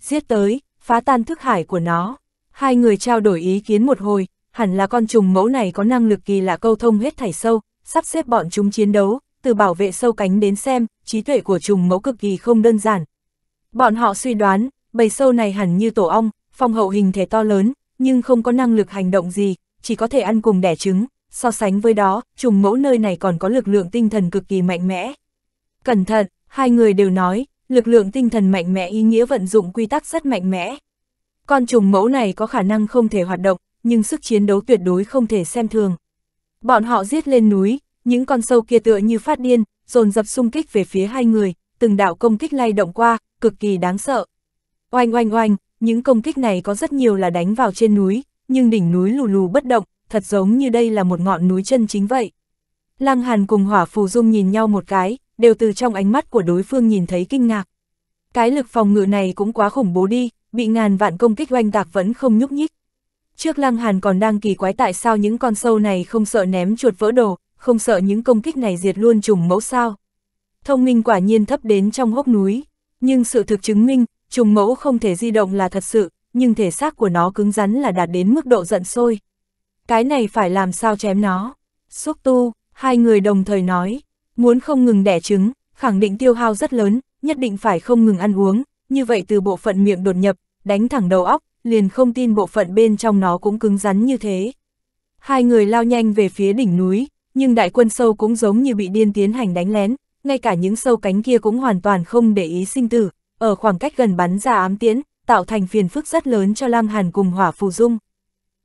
Giết tới, phá tan thức hải của nó. Hai người trao đổi ý kiến một hồi, hẳn là con trùng mẫu này có năng lực kỳ lạ câu thông hết thảy sâu, sắp xếp bọn chúng chiến đấu, từ bảo vệ sâu cánh đến xem, trí tuệ của trùng mẫu cực kỳ không đơn giản. Bọn họ suy đoán, bầy sâu này hẳn như tổ ong, phong hậu hình thể to lớn, nhưng không có năng lực hành động gì, chỉ có thể ăn cùng đẻ trứng, so sánh với đó, trùng mẫu nơi này còn có lực lượng tinh thần cực kỳ mạnh mẽ. Cẩn thận, hai người đều nói, lực lượng tinh thần mạnh mẽ ý nghĩa vận dụng quy tắc rất mạnh mẽ. Con trùng mẫu này có khả năng không thể hoạt động, nhưng sức chiến đấu tuyệt đối không thể xem thường. Bọn họ giết lên núi, những con sâu kia tựa như phát điên, dồn dập xung kích về phía hai người, từng đạo công kích lay động qua, cực kỳ đáng sợ. Oanh oanh oanh, những công kích này có rất nhiều là đánh vào trên núi, nhưng đỉnh núi lù lù bất động, thật giống như đây là một ngọn núi chân chính vậy. Lăng Hàn cùng Hỏa Phù Dung nhìn nhau một cái, đều từ trong ánh mắt của đối phương nhìn thấy kinh ngạc. Cái lực phòng ngự này cũng quá khủng bố đi, bị ngàn vạn công kích oanh tạc vẫn không nhúc nhích. Trước Lăng Hàn còn đang kỳ quái tại sao những con sâu này không sợ ném chuột vỡ đồ, không sợ những công kích này diệt luôn trùng mẫu sao. Thông minh quả nhiên thấp đến trong hốc núi, nhưng sự thực chứng minh, trùng mẫu không thể di động là thật sự, nhưng thể xác của nó cứng rắn là đạt đến mức độ giận sôi. Cái này phải làm sao chém nó. Xúc tu, hai người đồng thời nói, Muốn không ngừng đẻ trứng, khẳng định tiêu hao rất lớn, nhất định phải không ngừng ăn uống, như vậy từ bộ phận miệng đột nhập, đánh thẳng đầu óc, liền không tin bộ phận bên trong nó cũng cứng rắn như thế. Hai người lao nhanh về phía đỉnh núi, nhưng đại quân sâu cũng giống như bị điên tiến hành đánh lén, ngay cả những sâu cánh kia cũng hoàn toàn không để ý sinh tử, ở khoảng cách gần bắn ra ám tiễn, tạo thành phiền phức rất lớn cho Lăng Hàn cùng Hỏa Phù Dung.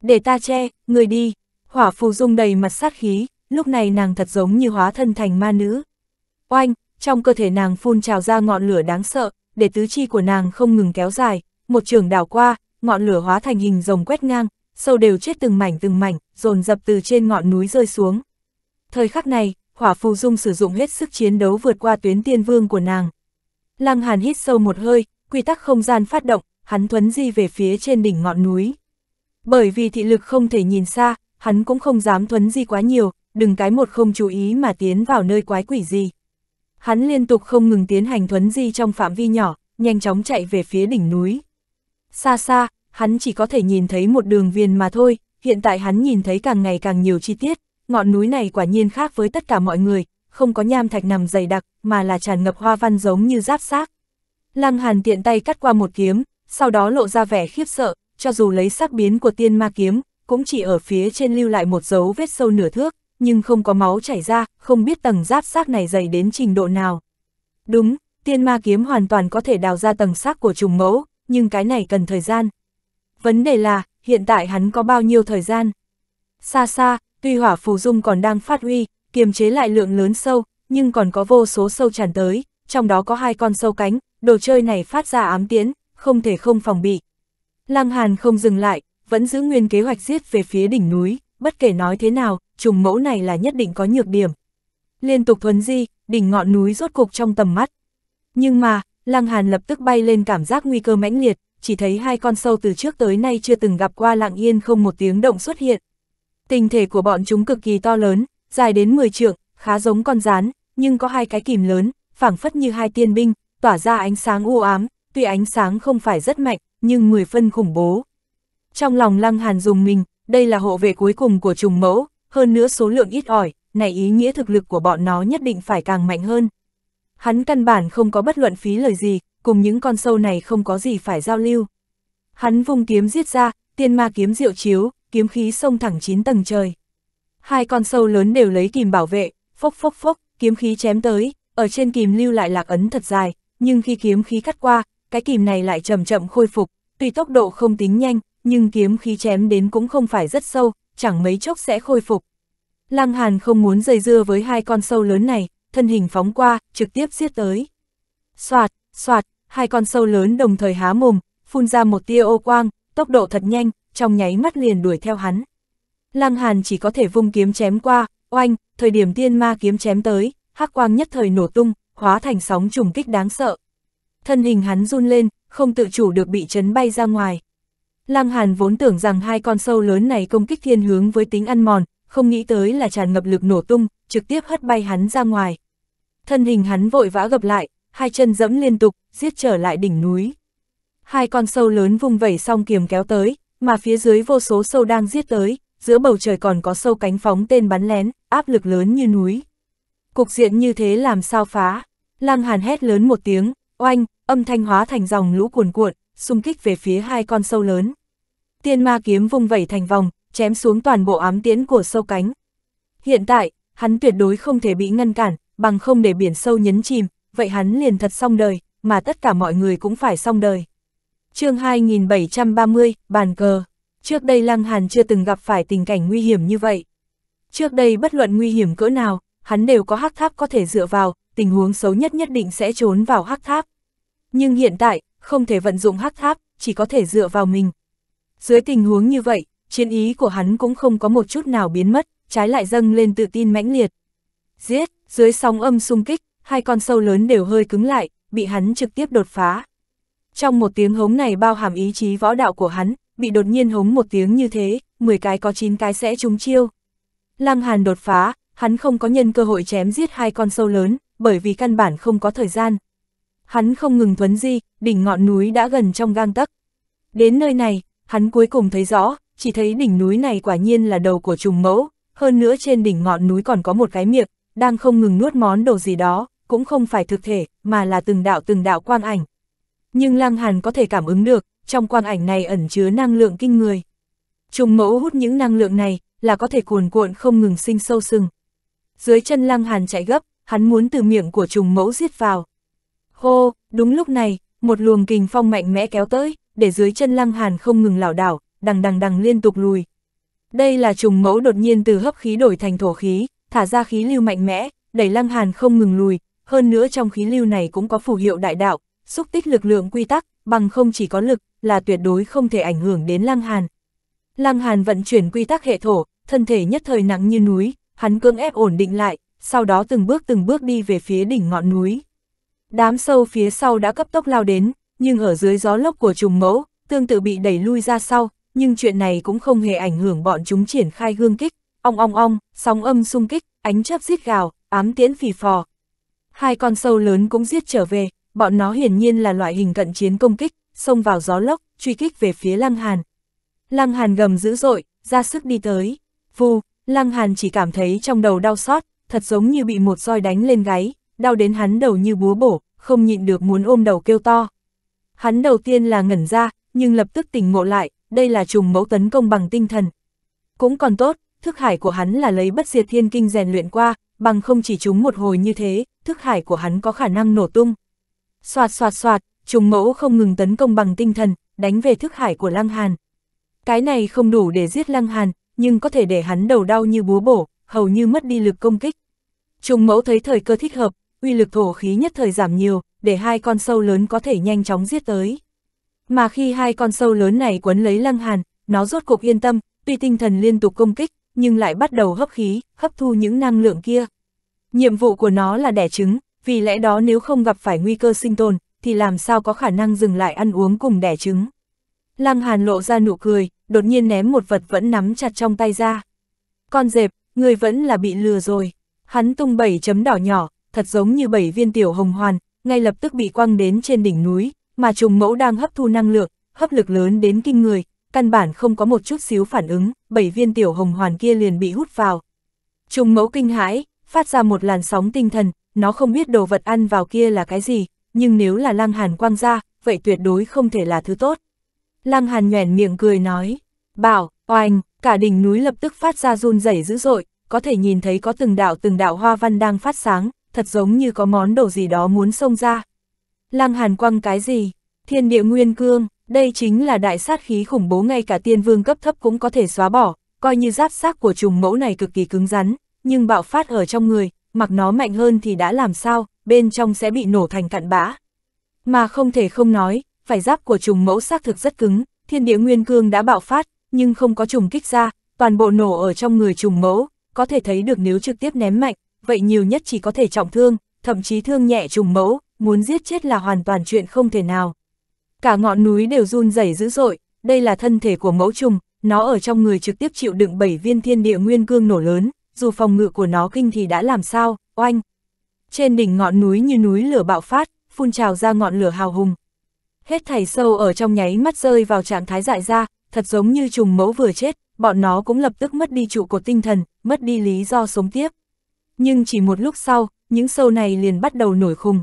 Để ta che, người đi, Hỏa Phù Dung đầy mặt sát khí, lúc này nàng thật giống như hóa thân thành ma nữ. Oanh, trong cơ thể nàng phun trào ra ngọn lửa đáng sợ, để tứ chi của nàng không ngừng kéo dài, một trường đảo qua, ngọn lửa hóa thành hình rồng quét ngang, sâu đều chết từng mảnh từng mảnh, dồn dập từ trên ngọn núi rơi xuống. Thời khắc này, hỏa phù dung sử dụng hết sức chiến đấu vượt qua tuyến tiên vương của nàng. Lăng Hàn hít sâu một hơi, quy tắc không gian phát động, hắn thuấn di về phía trên đỉnh ngọn núi. Bởi vì thị lực không thể nhìn xa, hắn cũng không dám thuấn di quá nhiều, đừng cái một không chú ý mà tiến vào nơi quái quỷ gì. Hắn liên tục không ngừng tiến hành thuấn di trong phạm vi nhỏ, nhanh chóng chạy về phía đỉnh núi. Xa xa, hắn chỉ có thể nhìn thấy một đường viền mà thôi, hiện tại hắn nhìn thấy càng ngày càng nhiều chi tiết, ngọn núi này quả nhiên khác với tất cả mọi người, không có nham thạch nằm dày đặc, mà là tràn ngập hoa văn giống như giáp xác. Lăng Hàn tiện tay cắt qua một kiếm, sau đó lộ ra vẻ khiếp sợ, cho dù lấy sắc biến của tiên ma kiếm, cũng chỉ ở phía trên lưu lại một dấu vết sâu nửa thước nhưng không có máu chảy ra, không biết tầng giáp xác này dày đến trình độ nào. Đúng, tiên ma kiếm hoàn toàn có thể đào ra tầng xác của trùng mẫu, nhưng cái này cần thời gian. Vấn đề là, hiện tại hắn có bao nhiêu thời gian? Xa xa, tuy hỏa phù dung còn đang phát huy, kiềm chế lại lượng lớn sâu, nhưng còn có vô số sâu tràn tới, trong đó có hai con sâu cánh, đồ chơi này phát ra ám tiễn, không thể không phòng bị. Lăng Hàn không dừng lại, vẫn giữ nguyên kế hoạch giết về phía đỉnh núi, bất kể nói thế nào, trùng mẫu này là nhất định có nhược điểm. Liên tục thuấn di, đỉnh ngọn núi rốt cục trong tầm mắt. Nhưng mà, Lăng Hàn lập tức bay lên cảm giác nguy cơ mãnh liệt, chỉ thấy hai con sâu từ trước tới nay chưa từng gặp qua lặng yên không một tiếng động xuất hiện. Tình thể của bọn chúng cực kỳ to lớn, dài đến 10 trượng, khá giống con rán, nhưng có hai cái kìm lớn, phảng phất như hai tiên binh, tỏa ra ánh sáng u ám, tuy ánh sáng không phải rất mạnh, nhưng 10 phân khủng bố. Trong lòng Lăng Hàn dùng mình, đây là hộ vệ cuối cùng của trùng mẫu, hơn nữa số lượng ít ỏi, này ý nghĩa thực lực của bọn nó nhất định phải càng mạnh hơn. Hắn căn bản không có bất luận phí lời gì, cùng những con sâu này không có gì phải giao lưu. Hắn vung kiếm giết ra, tiên ma kiếm diệu chiếu, kiếm khí sông thẳng chín tầng trời. Hai con sâu lớn đều lấy kìm bảo vệ, phốc phốc phốc, kiếm khí chém tới, ở trên kìm lưu lại lạc ấn thật dài, nhưng khi kiếm khí cắt qua, cái kìm này lại chậm chậm khôi phục, tuy tốc độ không tính nhanh, nhưng kiếm khí chém đến cũng không phải rất sâu, chẳng mấy chốc sẽ khôi phục. Lăng Hàn không muốn dây dưa với hai con sâu lớn này, thân hình phóng qua, trực tiếp giết tới. Soạt, soạt, hai con sâu lớn đồng thời há mồm, phun ra một tia ô quang, tốc độ thật nhanh, trong nháy mắt liền đuổi theo hắn. Lăng Hàn chỉ có thể vung kiếm chém qua, oanh, thời điểm tiên ma kiếm chém tới, hắc quang nhất thời nổ tung, hóa thành sóng trùng kích đáng sợ. Thân hình hắn run lên, không tự chủ được bị chấn bay ra ngoài. Lăng Hàn vốn tưởng rằng hai con sâu lớn này công kích thiên hướng với tính ăn mòn, không nghĩ tới là tràn ngập lực nổ tung, trực tiếp hất bay hắn ra ngoài. Thân hình hắn vội vã gập lại, hai chân dẫm liên tục, giết trở lại đỉnh núi. Hai con sâu lớn vùng vẩy song kiềm kéo tới, mà phía dưới vô số sâu đang giết tới, giữa bầu trời còn có sâu cánh phóng tên bắn lén, áp lực lớn như núi. Cục diện như thế làm sao phá? Lăng Hàn hét lớn một tiếng, oanh, âm thanh hóa thành dòng lũ cuồn cuộn, xung kích về phía hai con sâu lớn. Tiên ma kiếm vung vẩy thành vòng, chém xuống toàn bộ ám tiễn của sâu cánh. Hiện tại, hắn tuyệt đối không thể bị ngăn cản, bằng không để biển sâu nhấn chìm, vậy hắn liền thật xong đời, mà tất cả mọi người cũng phải xong đời. chương 2730, bàn cờ. Trước đây Lăng Hàn chưa từng gặp phải tình cảnh nguy hiểm như vậy. Trước đây bất luận nguy hiểm cỡ nào, hắn đều có hắc tháp có thể dựa vào, tình huống xấu nhất nhất định sẽ trốn vào hắc tháp. Nhưng hiện tại, không thể vận dụng hắc tháp, chỉ có thể dựa vào mình. Dưới tình huống như vậy, chiến ý của hắn cũng không có một chút nào biến mất, trái lại dâng lên tự tin mãnh liệt. Giết, dưới sóng âm xung kích, hai con sâu lớn đều hơi cứng lại, bị hắn trực tiếp đột phá. Trong một tiếng hống này bao hàm ý chí võ đạo của hắn, bị đột nhiên hống một tiếng như thế, 10 cái có 9 cái sẽ trúng chiêu. Lăng Hàn đột phá, hắn không có nhân cơ hội chém giết hai con sâu lớn, bởi vì căn bản không có thời gian. Hắn không ngừng thuấn di, đỉnh ngọn núi đã gần trong gang tấc. Đến nơi này, Hắn cuối cùng thấy rõ, chỉ thấy đỉnh núi này quả nhiên là đầu của trùng mẫu, hơn nữa trên đỉnh ngọn núi còn có một cái miệng, đang không ngừng nuốt món đồ gì đó, cũng không phải thực thể, mà là từng đạo từng đạo quang ảnh. Nhưng Lăng Hàn có thể cảm ứng được, trong quang ảnh này ẩn chứa năng lượng kinh người. Trùng mẫu hút những năng lượng này, là có thể cuồn cuộn không ngừng sinh sâu sừng. Dưới chân Lăng Hàn chạy gấp, hắn muốn từ miệng của trùng mẫu giết vào. Hô, đúng lúc này, một luồng kình phong mạnh mẽ kéo tới để dưới chân Lăng Hàn không ngừng lảo đảo, đằng đằng đằng liên tục lùi. Đây là trùng mẫu đột nhiên từ hấp khí đổi thành thổ khí, thả ra khí lưu mạnh mẽ, đẩy Lăng Hàn không ngừng lùi, hơn nữa trong khí lưu này cũng có phù hiệu đại đạo, xúc tích lực lượng quy tắc, bằng không chỉ có lực, là tuyệt đối không thể ảnh hưởng đến Lăng Hàn. Lăng Hàn vận chuyển quy tắc hệ thổ, thân thể nhất thời nặng như núi, hắn cưỡng ép ổn định lại, sau đó từng bước từng bước đi về phía đỉnh ngọn núi. Đám sâu phía sau đã cấp tốc lao đến, nhưng ở dưới gió lốc của trùng mẫu, tương tự bị đẩy lui ra sau, nhưng chuyện này cũng không hề ảnh hưởng bọn chúng triển khai gương kích, ong ong ong, sóng âm xung kích, ánh chớp giết gào, ám tiễn phì phò. Hai con sâu lớn cũng giết trở về, bọn nó hiển nhiên là loại hình cận chiến công kích, xông vào gió lốc, truy kích về phía Lăng Hàn. Lăng Hàn gầm dữ dội, ra sức đi tới. Vù, Lăng Hàn chỉ cảm thấy trong đầu đau xót, thật giống như bị một roi đánh lên gáy, đau đến hắn đầu như búa bổ, không nhịn được muốn ôm đầu kêu to. Hắn đầu tiên là ngẩn ra, nhưng lập tức tỉnh ngộ lại, đây là trùng mẫu tấn công bằng tinh thần. Cũng còn tốt, thức hải của hắn là lấy bất diệt thiên kinh rèn luyện qua, bằng không chỉ chúng một hồi như thế, thức hải của hắn có khả năng nổ tung. Soạt soạt soạt, trùng mẫu không ngừng tấn công bằng tinh thần, đánh về thức hải của Lăng Hàn. Cái này không đủ để giết Lăng Hàn, nhưng có thể để hắn đầu đau như búa bổ, hầu như mất đi lực công kích. Trùng mẫu thấy thời cơ thích hợp, uy lực thổ khí nhất thời giảm nhiều, để hai con sâu lớn có thể nhanh chóng giết tới. Mà khi hai con sâu lớn này quấn lấy Lăng Hàn, nó rốt cuộc yên tâm, tuy tinh thần liên tục công kích, nhưng lại bắt đầu hấp khí, hấp thu những năng lượng kia. Nhiệm vụ của nó là đẻ trứng, vì lẽ đó nếu không gặp phải nguy cơ sinh tồn, thì làm sao có khả năng dừng lại ăn uống cùng đẻ trứng. Lăng Hàn lộ ra nụ cười, đột nhiên ném một vật vẫn nắm chặt trong tay ra. Con dẹp, người vẫn là bị lừa rồi. Hắn tung bảy chấm đỏ nhỏ, thật giống như bảy viên tiểu hồng hoàn, ngay lập tức bị quăng đến trên đỉnh núi, mà trùng mẫu đang hấp thu năng lượng, hấp lực lớn đến kinh người, căn bản không có một chút xíu phản ứng, bảy viên tiểu hồng hoàn kia liền bị hút vào. Trùng mẫu kinh hãi, phát ra một làn sóng tinh thần, nó không biết đồ vật ăn vào kia là cái gì, nhưng nếu là lang hàn quang ra, vậy tuyệt đối không thể là thứ tốt. Lang hàn nhoẻn miệng cười nói, bảo, oanh, cả đỉnh núi lập tức phát ra run rẩy dữ dội, có thể nhìn thấy có từng đạo từng đạo hoa văn đang phát sáng, thật giống như có món đồ gì đó muốn xông ra. Lăng Hàn quăng cái gì? Thiên địa nguyên cương, đây chính là đại sát khí khủng bố ngay cả tiên vương cấp thấp cũng có thể xóa bỏ, coi như giáp xác của trùng mẫu này cực kỳ cứng rắn, nhưng bạo phát ở trong người, mặc nó mạnh hơn thì đã làm sao, bên trong sẽ bị nổ thành cặn bã. Mà không thể không nói, phải giáp của trùng mẫu xác thực rất cứng, thiên địa nguyên cương đã bạo phát, nhưng không có trùng kích ra, toàn bộ nổ ở trong người trùng mẫu, có thể thấy được nếu trực tiếp ném mạnh, vậy nhiều nhất chỉ có thể trọng thương, thậm chí thương nhẹ trùng mẫu, muốn giết chết là hoàn toàn chuyện không thể nào. Cả ngọn núi đều run rẩy dữ dội, đây là thân thể của mẫu trùng, nó ở trong người trực tiếp chịu đựng bảy viên thiên địa nguyên cương nổ lớn, dù phòng ngự của nó kinh thì đã làm sao, oanh. Trên đỉnh ngọn núi như núi lửa bạo phát, phun trào ra ngọn lửa hào hùng. Hết thảy sâu ở trong nháy mắt rơi vào trạng thái dại ra, thật giống như trùng mẫu vừa chết, bọn nó cũng lập tức mất đi trụ cột tinh thần, mất đi lý do sống tiếp. Nhưng chỉ một lúc sau, những sâu này liền bắt đầu nổi khùng.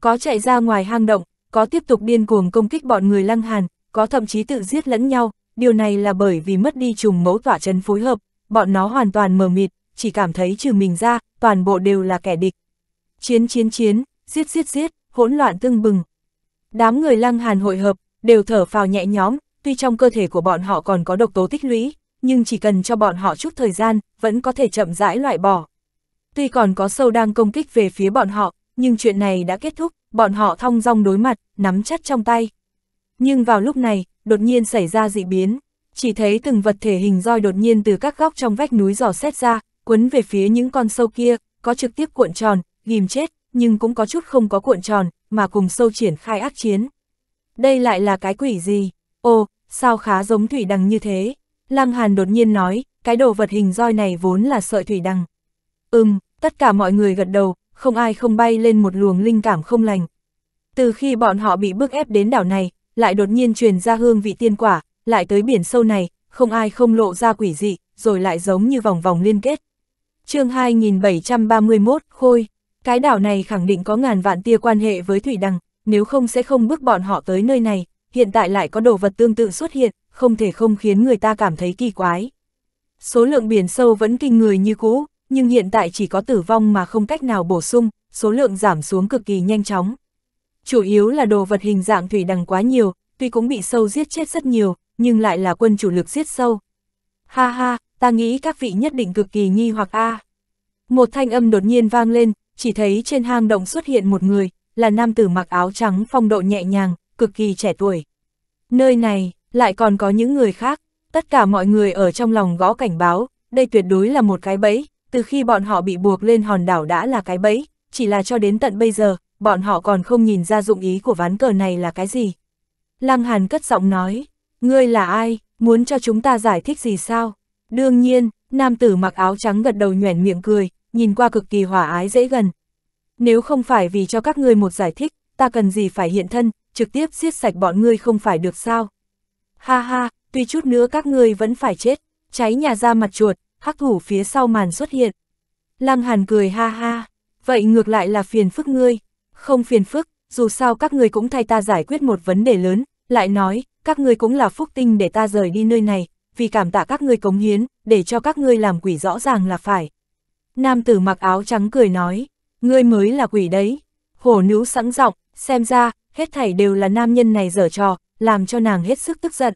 Có chạy ra ngoài hang động, có tiếp tục điên cuồng công kích bọn người lăng hàn, có thậm chí tự giết lẫn nhau, điều này là bởi vì mất đi trùng mẫu tỏa chân phối hợp, bọn nó hoàn toàn mờ mịt, chỉ cảm thấy trừ mình ra, toàn bộ đều là kẻ địch. Chiến chiến chiến, giết giết giết, hỗn loạn tương bừng. Đám người lăng hàn hội hợp, đều thở phào nhẹ nhõm, tuy trong cơ thể của bọn họ còn có độc tố tích lũy, nhưng chỉ cần cho bọn họ chút thời gian, vẫn có thể chậm rãi loại bỏ, Tuy còn có sâu đang công kích về phía bọn họ, nhưng chuyện này đã kết thúc, bọn họ thong dong đối mặt, nắm chắc trong tay. Nhưng vào lúc này, đột nhiên xảy ra dị biến, chỉ thấy từng vật thể hình roi đột nhiên từ các góc trong vách núi dò xét ra, quấn về phía những con sâu kia, có trực tiếp cuộn tròn, ghim chết, nhưng cũng có chút không có cuộn tròn, mà cùng sâu triển khai ác chiến. Đây lại là cái quỷ gì? Ồ, sao khá giống thủy đằng như thế? Lăng Hàn đột nhiên nói, cái đồ vật hình roi này vốn là sợi thủy đằng, Ừm, tất cả mọi người gật đầu, không ai không bay lên một luồng linh cảm không lành. Từ khi bọn họ bị bức ép đến đảo này, lại đột nhiên truyền ra hương vị tiên quả, lại tới biển sâu này, không ai không lộ ra quỷ dị, rồi lại giống như vòng vòng liên kết. chương 2731, Khôi, cái đảo này khẳng định có ngàn vạn tia quan hệ với Thủy Đằng, nếu không sẽ không bước bọn họ tới nơi này, hiện tại lại có đồ vật tương tự xuất hiện, không thể không khiến người ta cảm thấy kỳ quái. Số lượng biển sâu vẫn kinh người như cũ, nhưng hiện tại chỉ có tử vong mà không cách nào bổ sung, số lượng giảm xuống cực kỳ nhanh chóng. Chủ yếu là đồ vật hình dạng thủy đằng quá nhiều, tuy cũng bị sâu giết chết rất nhiều, nhưng lại là quân chủ lực giết sâu. Ha ha, ta nghĩ các vị nhất định cực kỳ nghi hoặc a. Một thanh âm đột nhiên vang lên, chỉ thấy trên hang động xuất hiện một người, là nam tử mặc áo trắng phong độ nhẹ nhàng, cực kỳ trẻ tuổi. Nơi này, lại còn có những người khác, tất cả mọi người ở trong lòng gõ cảnh báo, đây tuyệt đối là một cái bẫy, từ khi bọn họ bị buộc lên hòn đảo đã là cái bẫy, chỉ là cho đến tận bây giờ, bọn họ còn không nhìn ra dụng ý của ván cờ này là cái gì. Lăng Hàn cất giọng nói, ngươi là ai, muốn cho chúng ta giải thích gì sao? Đương nhiên, nam tử mặc áo trắng gật đầu nhoẻn miệng cười, nhìn qua cực kỳ hòa ái dễ gần. Nếu không phải vì cho các ngươi một giải thích, ta cần gì phải hiện thân, trực tiếp giết sạch bọn ngươi không phải được sao? Ha ha, tuy chút nữa các ngươi vẫn phải chết, cháy nhà ra mặt chuột, hắc thủ phía sau màn xuất hiện. Lăng Hàn cười ha ha, vậy ngược lại là phiền phức ngươi, không phiền phức, dù sao các ngươi cũng thay ta giải quyết một vấn đề lớn, lại nói, các ngươi cũng là phúc tinh để ta rời đi nơi này, vì cảm tạ các ngươi cống hiến, để cho các ngươi làm quỷ rõ ràng là phải. Nam tử mặc áo trắng cười nói, ngươi mới là quỷ đấy. Hổ nữ sẵn giọng, xem ra, hết thảy đều là nam nhân này dở trò, làm cho nàng hết sức tức giận.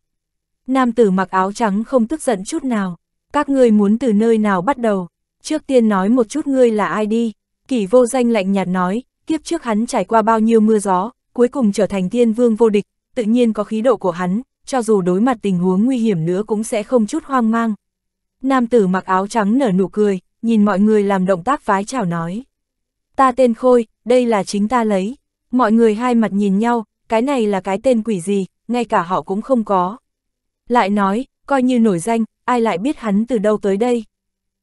Nam tử mặc áo trắng không tức giận chút nào các ngươi muốn từ nơi nào bắt đầu, trước tiên nói một chút ngươi là ai đi, kỷ vô danh lạnh nhạt nói, kiếp trước hắn trải qua bao nhiêu mưa gió, cuối cùng trở thành tiên vương vô địch, tự nhiên có khí độ của hắn, cho dù đối mặt tình huống nguy hiểm nữa cũng sẽ không chút hoang mang. Nam tử mặc áo trắng nở nụ cười, nhìn mọi người làm động tác vái chào nói. Ta tên Khôi, đây là chính ta lấy. Mọi người hai mặt nhìn nhau, cái này là cái tên quỷ gì, ngay cả họ cũng không có. Lại nói, coi như nổi danh, ai lại biết hắn từ đâu tới đây?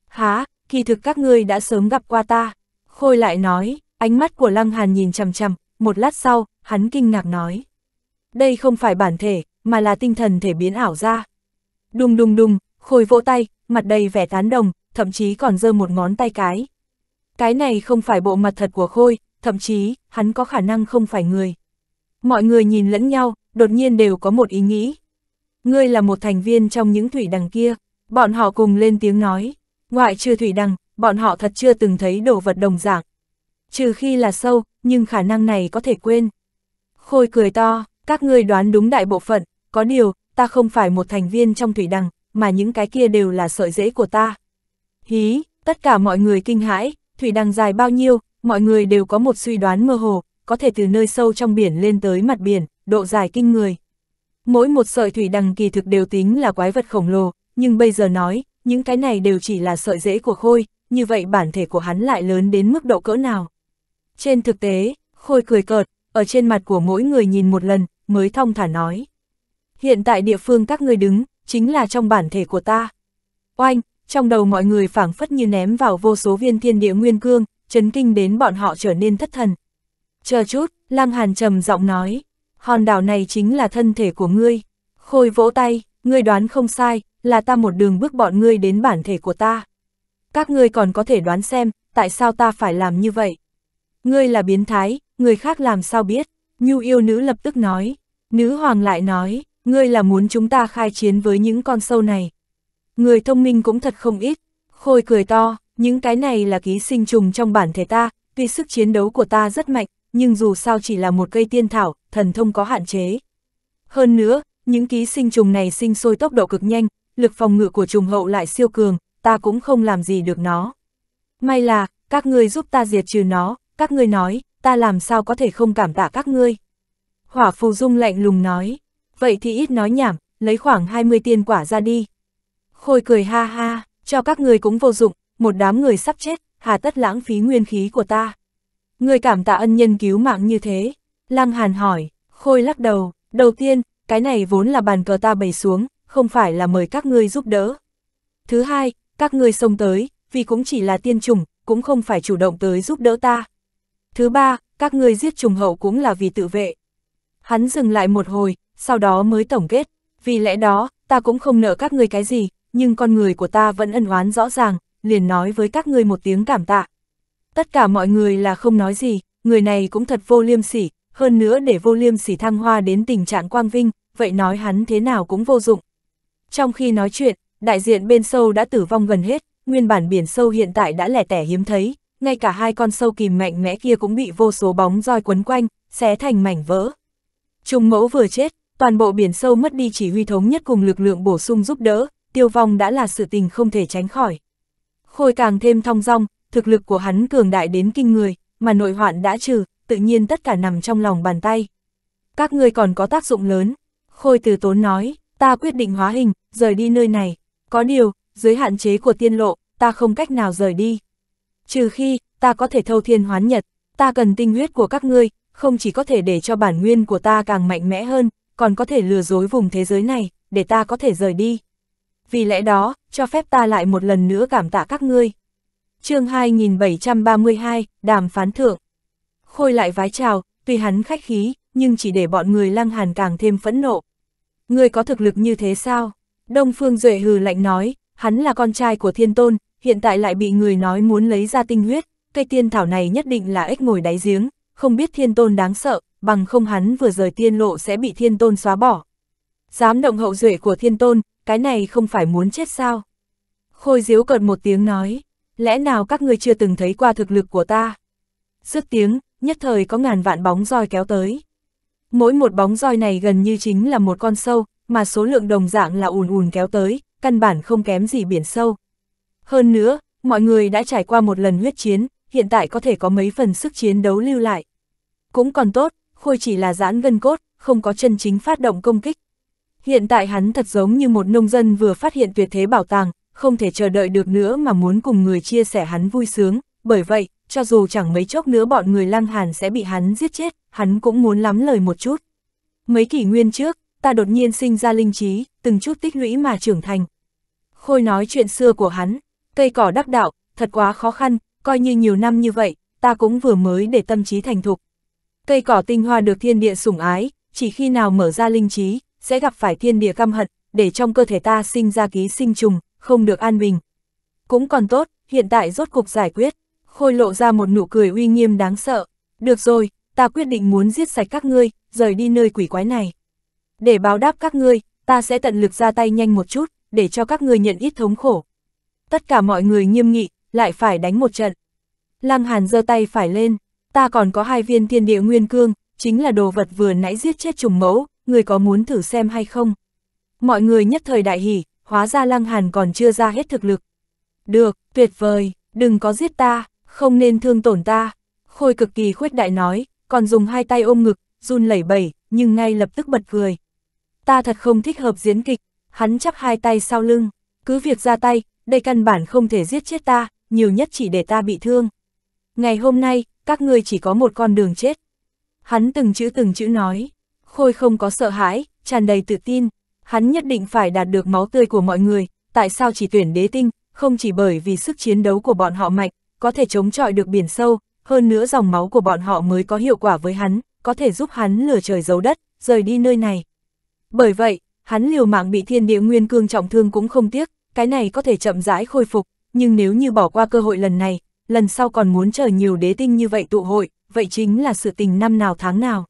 Há, kỳ thực các ngươi đã sớm gặp qua ta. Khôi lại nói, ánh mắt của Lăng Hàn nhìn chầm chầm, một lát sau, hắn kinh ngạc nói. Đây không phải bản thể, mà là tinh thần thể biến ảo ra. Đùng đùng đùng, Khôi vỗ tay, mặt đầy vẻ tán đồng, thậm chí còn giơ một ngón tay cái. Cái này không phải bộ mặt thật của Khôi, thậm chí, hắn có khả năng không phải người. Mọi người nhìn lẫn nhau, đột nhiên đều có một ý nghĩ ngươi là một thành viên trong những thủy đằng kia, bọn họ cùng lên tiếng nói, ngoại trừ thủy đằng, bọn họ thật chưa từng thấy đồ vật đồng dạng. Trừ khi là sâu, nhưng khả năng này có thể quên. Khôi cười to, các ngươi đoán đúng đại bộ phận, có điều, ta không phải một thành viên trong thủy đằng, mà những cái kia đều là sợi rễ của ta. Hí, tất cả mọi người kinh hãi, thủy đằng dài bao nhiêu, mọi người đều có một suy đoán mơ hồ, có thể từ nơi sâu trong biển lên tới mặt biển, độ dài kinh người. Mỗi một sợi thủy đằng kỳ thực đều tính là quái vật khổng lồ, nhưng bây giờ nói, những cái này đều chỉ là sợi rễ của Khôi, như vậy bản thể của hắn lại lớn đến mức độ cỡ nào. Trên thực tế, Khôi cười cợt, ở trên mặt của mỗi người nhìn một lần, mới thong thả nói. Hiện tại địa phương các người đứng, chính là trong bản thể của ta. Oanh, trong đầu mọi người phảng phất như ném vào vô số viên thiên địa nguyên cương, chấn kinh đến bọn họ trở nên thất thần. Chờ chút, Lăng Hàn trầm giọng nói, hòn đảo này chính là thân thể của ngươi. Khôi vỗ tay, ngươi đoán không sai, là ta một đường bước bọn ngươi đến bản thể của ta. Các ngươi còn có thể đoán xem, tại sao ta phải làm như vậy? Ngươi là biến thái, người khác làm sao biết? Nhu yêu nữ lập tức nói. Nữ hoàng lại nói, ngươi là muốn chúng ta khai chiến với những con sâu này. Người thông minh cũng thật không ít. Khôi cười to, những cái này là ký sinh trùng trong bản thể ta, tuy sức chiến đấu của ta rất mạnh, nhưng dù sao chỉ là một cây tiên thảo, thần thông có hạn chế. Hơn nữa, những ký sinh trùng này sinh sôi tốc độ cực nhanh, lực phòng ngự của trùng hậu lại siêu cường, ta cũng không làm gì được nó. May là, các ngươi giúp ta diệt trừ nó, các ngươi nói, ta làm sao có thể không cảm tạ các ngươi. Hỏa phù dung lạnh lùng nói, vậy thì ít nói nhảm, lấy khoảng 20 tiên quả ra đi. Khôi cười ha ha, cho các ngươi cũng vô dụng, một đám người sắp chết, hà tất lãng phí nguyên khí của ta. Người cảm tạ ân nhân cứu mạng như thế, Lăng Hàn hỏi, Khôi lắc đầu, đầu tiên, cái này vốn là bàn cờ ta bày xuống, không phải là mời các ngươi giúp đỡ. Thứ hai, các ngươi xông tới, vì cũng chỉ là tiên trùng, cũng không phải chủ động tới giúp đỡ ta. Thứ ba, các ngươi giết trùng hậu cũng là vì tự vệ. Hắn dừng lại một hồi, sau đó mới tổng kết, vì lẽ đó, ta cũng không nợ các ngươi cái gì, nhưng con người của ta vẫn ân oán rõ ràng, liền nói với các ngươi một tiếng cảm tạ. Tất cả mọi người là không nói gì, người này cũng thật vô liêm sỉ, hơn nữa để vô liêm sỉ thăng hoa đến tình trạng quang vinh, vậy nói hắn thế nào cũng vô dụng. Trong khi nói chuyện, đại diện bên sâu đã tử vong gần hết, nguyên bản biển sâu hiện tại đã lẻ tẻ hiếm thấy, ngay cả hai con sâu kìm mạnh mẽ kia cũng bị vô số bóng roi quấn quanh, xé thành mảnh vỡ. Trùng mẫu vừa chết, toàn bộ biển sâu mất đi chỉ huy thống nhất cùng lực lượng bổ sung giúp đỡ, tiêu vong đã là sự tình không thể tránh khỏi. Khôi càng thêm thong dong, thực lực của hắn cường đại đến kinh người, mà nội hoạn đã trừ, tự nhiên tất cả nằm trong lòng bàn tay. Các ngươi còn có tác dụng lớn. Khôi từ tốn nói, ta quyết định hóa hình, rời đi nơi này. Có điều, dưới hạn chế của tiên lộ, ta không cách nào rời đi. Trừ khi, ta có thể thâu thiên hoán nhật, ta cần tinh huyết của các ngươi, không chỉ có thể để cho bản nguyên của ta càng mạnh mẽ hơn, còn có thể lừa dối vùng thế giới này, để ta có thể rời đi. Vì lẽ đó, cho phép ta lại một lần nữa cảm tạ các ngươi. chương 2732, Đàm Phán Thượng khôi lại vái chào, tuy hắn khách khí, nhưng chỉ để bọn người lăng hàn càng thêm phẫn nộ. Người có thực lực như thế sao? Đông Phương Duệ hừ lạnh nói, hắn là con trai của thiên tôn, hiện tại lại bị người nói muốn lấy ra tinh huyết, cây tiên thảo này nhất định là ếch ngồi đáy giếng, không biết thiên tôn đáng sợ, bằng không hắn vừa rời tiên lộ sẽ bị thiên tôn xóa bỏ. Dám động hậu duệ của thiên tôn, cái này không phải muốn chết sao? Khôi diếu cợt một tiếng nói, lẽ nào các ngươi chưa từng thấy qua thực lực của ta? Dứt tiếng, nhất thời có ngàn vạn bóng roi kéo tới. Mỗi một bóng roi này gần như chính là một con sâu, mà số lượng đồng dạng là ùn ùn kéo tới, căn bản không kém gì biển sâu. Hơn nữa, mọi người đã trải qua một lần huyết chiến, hiện tại có thể có mấy phần sức chiến đấu lưu lại. Cũng còn tốt, Khôi chỉ là giãn gân cốt, không có chân chính phát động công kích. Hiện tại hắn thật giống như một nông dân vừa phát hiện tuyệt thế bảo tàng, không thể chờ đợi được nữa mà muốn cùng người chia sẻ hắn vui sướng, bởi vậy, cho dù chẳng mấy chốc nữa bọn người lang Hàn sẽ bị hắn giết chết, hắn cũng muốn lắm lời một chút. Mấy kỷ nguyên trước, ta đột nhiên sinh ra linh trí, từng chút tích lũy mà trưởng thành. Khôi nói chuyện xưa của hắn, cây cỏ đắc đạo, thật quá khó khăn, coi như nhiều năm như vậy, ta cũng vừa mới để tâm trí thành thục. Cây cỏ tinh hoa được thiên địa sủng ái, chỉ khi nào mở ra linh trí, sẽ gặp phải thiên địa căm hận, để trong cơ thể ta sinh ra ký sinh trùng, không được an bình. Cũng còn tốt, hiện tại rốt cục giải quyết, Khôi lộ ra một nụ cười uy nghiêm đáng sợ. Được rồi, ta quyết định muốn giết sạch các ngươi, rời đi nơi quỷ quái này. Để báo đáp các ngươi, ta sẽ tận lực ra tay nhanh một chút, để cho các ngươi nhận ít thống khổ. Tất cả mọi người nghiêm nghị, lại phải đánh một trận. Lăng Hàn giơ tay phải lên, ta còn có hai viên thiên địa nguyên cương, chính là đồ vật vừa nãy giết chết trùng mẫu, người có muốn thử xem hay không? Mọi người nhất thời đại hỉ, hóa ra Lăng Hàn còn chưa ra hết thực lực. Được, tuyệt vời, đừng có giết ta, không nên thương tổn ta. Khôi cực kỳ khuyết đại nói, còn dùng hai tay ôm ngực, run lẩy bẩy, nhưng ngay lập tức bật cười. Ta thật không thích hợp diễn kịch, hắn chắp hai tay sau lưng, cứ việc ra tay, đây căn bản không thể giết chết ta, nhiều nhất chỉ để ta bị thương. Ngày hôm nay, các ngươi chỉ có một con đường chết. Hắn từng chữ từng chữ nói, Khôi không có sợ hãi, tràn đầy tự tin, hắn nhất định phải đạt được máu tươi của mọi người, tại sao chỉ tuyển đế tinh, không chỉ bởi vì sức chiến đấu của bọn họ mạnh, có thể chống chọi được biển sâu, hơn nữa dòng máu của bọn họ mới có hiệu quả với hắn, có thể giúp hắn lừa trời giấu đất, rời đi nơi này. Bởi vậy, hắn liều mạng bị thiên địa nguyên cương trọng thương cũng không tiếc, cái này có thể chậm rãi khôi phục, nhưng nếu như bỏ qua cơ hội lần này, lần sau còn muốn chờ nhiều đế tinh như vậy tụ hội, vậy chính là sự tình năm nào tháng nào.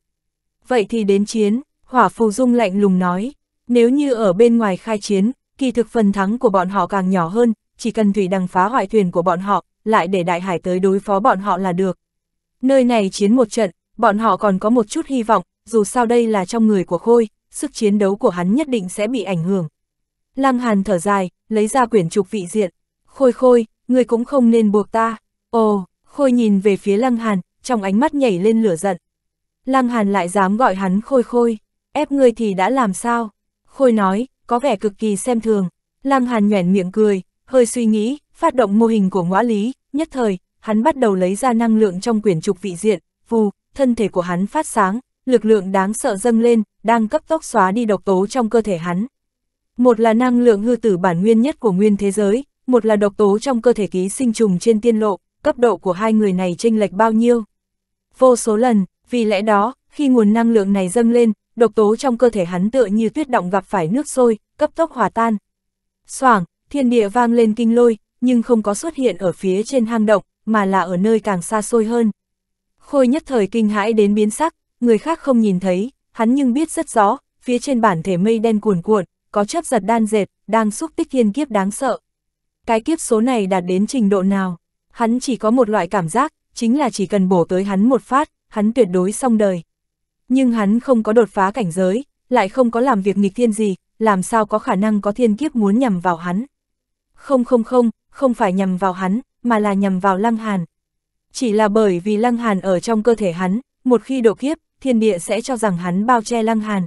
Vậy thì đến chiến, hỏa phù dung lạnh lùng nói, nếu như ở bên ngoài khai chiến, kỳ thực phần thắng của bọn họ càng nhỏ hơn, chỉ cần thủy đằng phá hoại thuyền của bọn họ, lại để đại hải tới đối phó bọn họ là được. Nơi này chiến một trận, bọn họ còn có một chút hy vọng, dù sao đây là trong người của Khôi, sức chiến đấu của hắn nhất định sẽ bị ảnh hưởng. Lăng Hàn thở dài, lấy ra quyển trục vị diện. Khôi khôi, người cũng không nên buộc ta. Ồ, Khôi nhìn về phía Lăng Hàn, trong ánh mắt nhảy lên lửa giận. Lăng Hàn lại dám gọi hắn khôi khôi, ép ngươi thì đã làm sao? Khôi nói, có vẻ cực kỳ xem thường. Lăng Hàn nhoẻn miệng cười, hơi suy nghĩ, phát động mô hình của ngõa lý, nhất thời, hắn bắt đầu lấy ra năng lượng trong quyển trục vị diện, phù thân thể của hắn phát sáng, lực lượng đáng sợ dâng lên, đang cấp tốc xóa đi độc tố trong cơ thể hắn. Một là năng lượng hư tử bản nguyên nhất của nguyên thế giới, một là độc tố trong cơ thể ký sinh trùng trên tiên lộ, cấp độ của hai người này chênh lệch bao nhiêu. Vô số lần, vì lẽ đó, khi nguồn năng lượng này dâng lên, độc tố trong cơ thể hắn tựa như tuyết động gặp phải nước sôi, cấp tốc hòa tan. Soảng, thiên địa vang lên kinh lôi, nhưng không có xuất hiện ở phía trên hang động, mà là ở nơi càng xa xôi hơn. Khôi nhất thời kinh hãi đến biến sắc, người khác không nhìn thấy, hắn nhưng biết rất rõ, phía trên bản thể mây đen cuồn cuộn, có chấp giật đan dệt, đang xúc tích thiên kiếp đáng sợ. Cái kiếp số này đạt đến trình độ nào? Hắn chỉ có một loại cảm giác, chính là chỉ cần bổ tới hắn một phát, hắn tuyệt đối xong đời. Nhưng hắn không có đột phá cảnh giới, lại không có làm việc nghịch thiên gì, làm sao có khả năng có thiên kiếp muốn nhằm vào hắn. Không không không, không phải nhằm vào hắn, mà là nhằm vào Lăng Hàn. Chỉ là bởi vì Lăng Hàn ở trong cơ thể hắn, một khi độ kiếp, thiên địa sẽ cho rằng hắn bao che Lăng Hàn.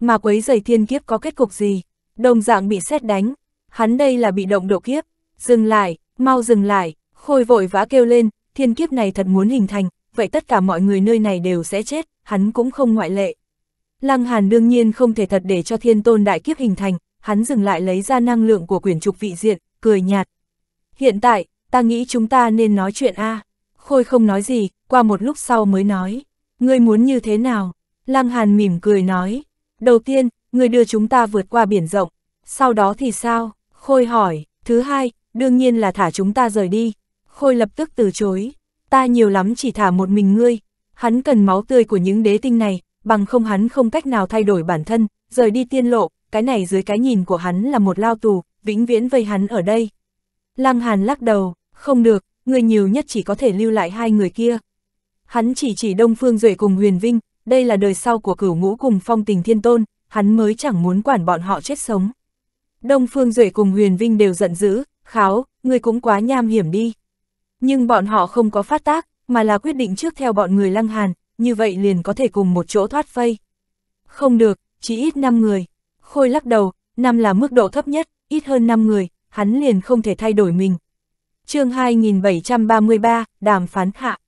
Mà quấy giày thiên kiếp có kết cục gì? Đồng dạng bị xét đánh, hắn đây là bị động độ kiếp. Dừng lại, mau dừng lại, khôi vội vã kêu lên, thiên kiếp này thật muốn hình thành, vậy tất cả mọi người nơi này đều sẽ chết, hắn cũng không ngoại lệ. Lăng Hàn đương nhiên không thể thật để cho thiên tôn đại kiếp hình thành, hắn dừng lại lấy ra năng lượng của quyển trục vị diện, cười nhạt. Hiện tại, ta nghĩ chúng ta nên nói chuyện a Khôi không nói gì, qua một lúc sau mới nói. Ngươi muốn như thế nào? Lăng Hàn mỉm cười nói. Đầu tiên, ngươi đưa chúng ta vượt qua biển rộng. Sau đó thì sao? Khôi hỏi. Thứ hai, đương nhiên là thả chúng ta rời đi. Khôi lập tức từ chối. Ta nhiều lắm chỉ thả một mình ngươi. Hắn cần máu tươi của những đế tinh này, bằng không hắn không cách nào thay đổi bản thân, rời đi tiên lộ, cái này dưới cái nhìn của hắn là một lao tù, vĩnh viễn vây hắn ở đây. Lăng Hàn lắc đầu, không được, người nhiều nhất chỉ có thể lưu lại hai người kia. Hắn chỉ chỉ Đông Phương Duệ cùng Huyền Vinh, đây là đời sau của cửu ngũ cùng phong tình thiên tôn, hắn mới chẳng muốn quản bọn họ chết sống. Đông Phương Duệ cùng Huyền Vinh đều giận dữ, kháo, người cũng quá nham hiểm đi. Nhưng bọn họ không có phát tác, mà là quyết định trước theo bọn người Lăng Hàn, như vậy liền có thể cùng một chỗ thoát phây. Không được, chỉ ít 5 người. Khôi lắc đầu, năm là mức độ thấp nhất, ít hơn 5 người, hắn liền không thể thay đổi mình. chương 2733, đàm phán hạ.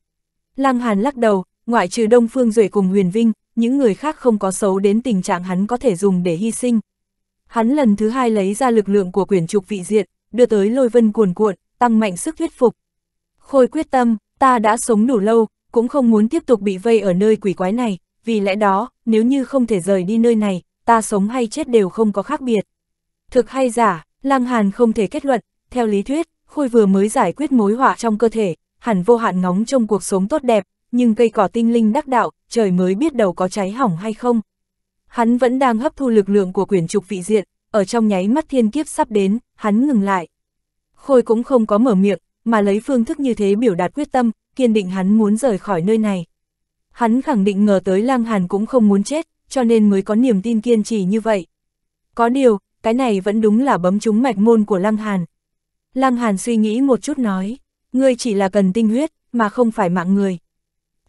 Lăng Hàn lắc đầu, ngoại trừ Đông Phương Duệ cùng Huyền Vinh, những người khác không có xấu đến tình trạng hắn có thể dùng để hy sinh. Hắn lần thứ hai lấy ra lực lượng của quyển trục vị diện, đưa tới lôi vân cuồn cuộn, tăng mạnh sức thuyết phục. Khôi quyết tâm, ta đã sống đủ lâu, cũng không muốn tiếp tục bị vây ở nơi quỷ quái này, vì lẽ đó, nếu như không thể rời đi nơi này, ta sống hay chết đều không có khác biệt. Thực hay giả, Lăng Hàn không thể kết luận, theo lý thuyết, Khôi vừa mới giải quyết mối họa trong cơ thể, hẳn vô hạn ngóng trong cuộc sống tốt đẹp, nhưng cây cỏ tinh linh đắc đạo, trời mới biết đầu có cháy hỏng hay không. Hắn vẫn đang hấp thu lực lượng của quyển trục vị diện, ở trong nháy mắt thiên kiếp sắp đến, hắn ngừng lại. Khôi cũng không có mở miệng, mà lấy phương thức như thế biểu đạt quyết tâm, kiên định hắn muốn rời khỏi nơi này. Hắn khẳng định ngờ tới Lang Hàn cũng không muốn chết, cho nên mới có niềm tin kiên trì như vậy. Có điều, cái này vẫn đúng là bấm trúng mạch môn của Lăng Hàn. Lăng Hàn suy nghĩ một chút nói, ngươi chỉ là cần tinh huyết, mà không phải mạng người.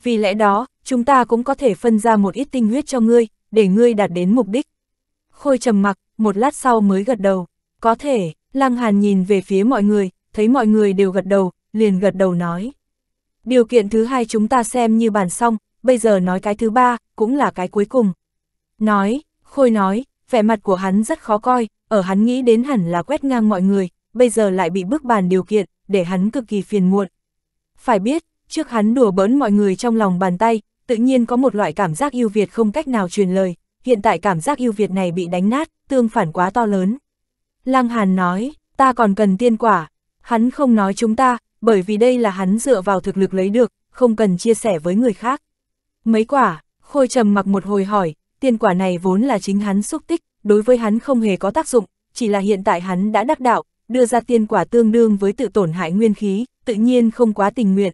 Vì lẽ đó, chúng ta cũng có thể phân ra một ít tinh huyết cho ngươi, để ngươi đạt đến mục đích. Khôi trầm mặc, một lát sau mới gật đầu. Có thể, Lăng Hàn nhìn về phía mọi người, thấy mọi người đều gật đầu, liền gật đầu nói. Điều kiện thứ hai chúng ta xem như bàn xong, bây giờ nói cái thứ ba, cũng là cái cuối cùng. Nói, Khôi nói, vẻ mặt của hắn rất khó coi, ở hắn nghĩ đến hẳn là quét ngang mọi người, bây giờ lại bị bức bàn điều kiện, để hắn cực kỳ phiền muộn. Phải biết, trước hắn đùa bỡn mọi người trong lòng bàn tay, tự nhiên có một loại cảm giác yêu Việt không cách nào truyền lời, hiện tại cảm giác yêu Việt này bị đánh nát, tương phản quá to lớn. Lăng Hàn nói, ta còn cần tiên quả, hắn không nói chúng ta, bởi vì đây là hắn dựa vào thực lực lấy được, không cần chia sẻ với người khác. Mấy quả, Khôi trầm mặc một hồi hỏi, Tiên quả này vốn là chính hắn xúc tích, đối với hắn không hề có tác dụng, chỉ là hiện tại hắn đã đắc đạo, đưa ra tiên quả tương đương với tự tổn hại nguyên khí, tự nhiên không quá tình nguyện.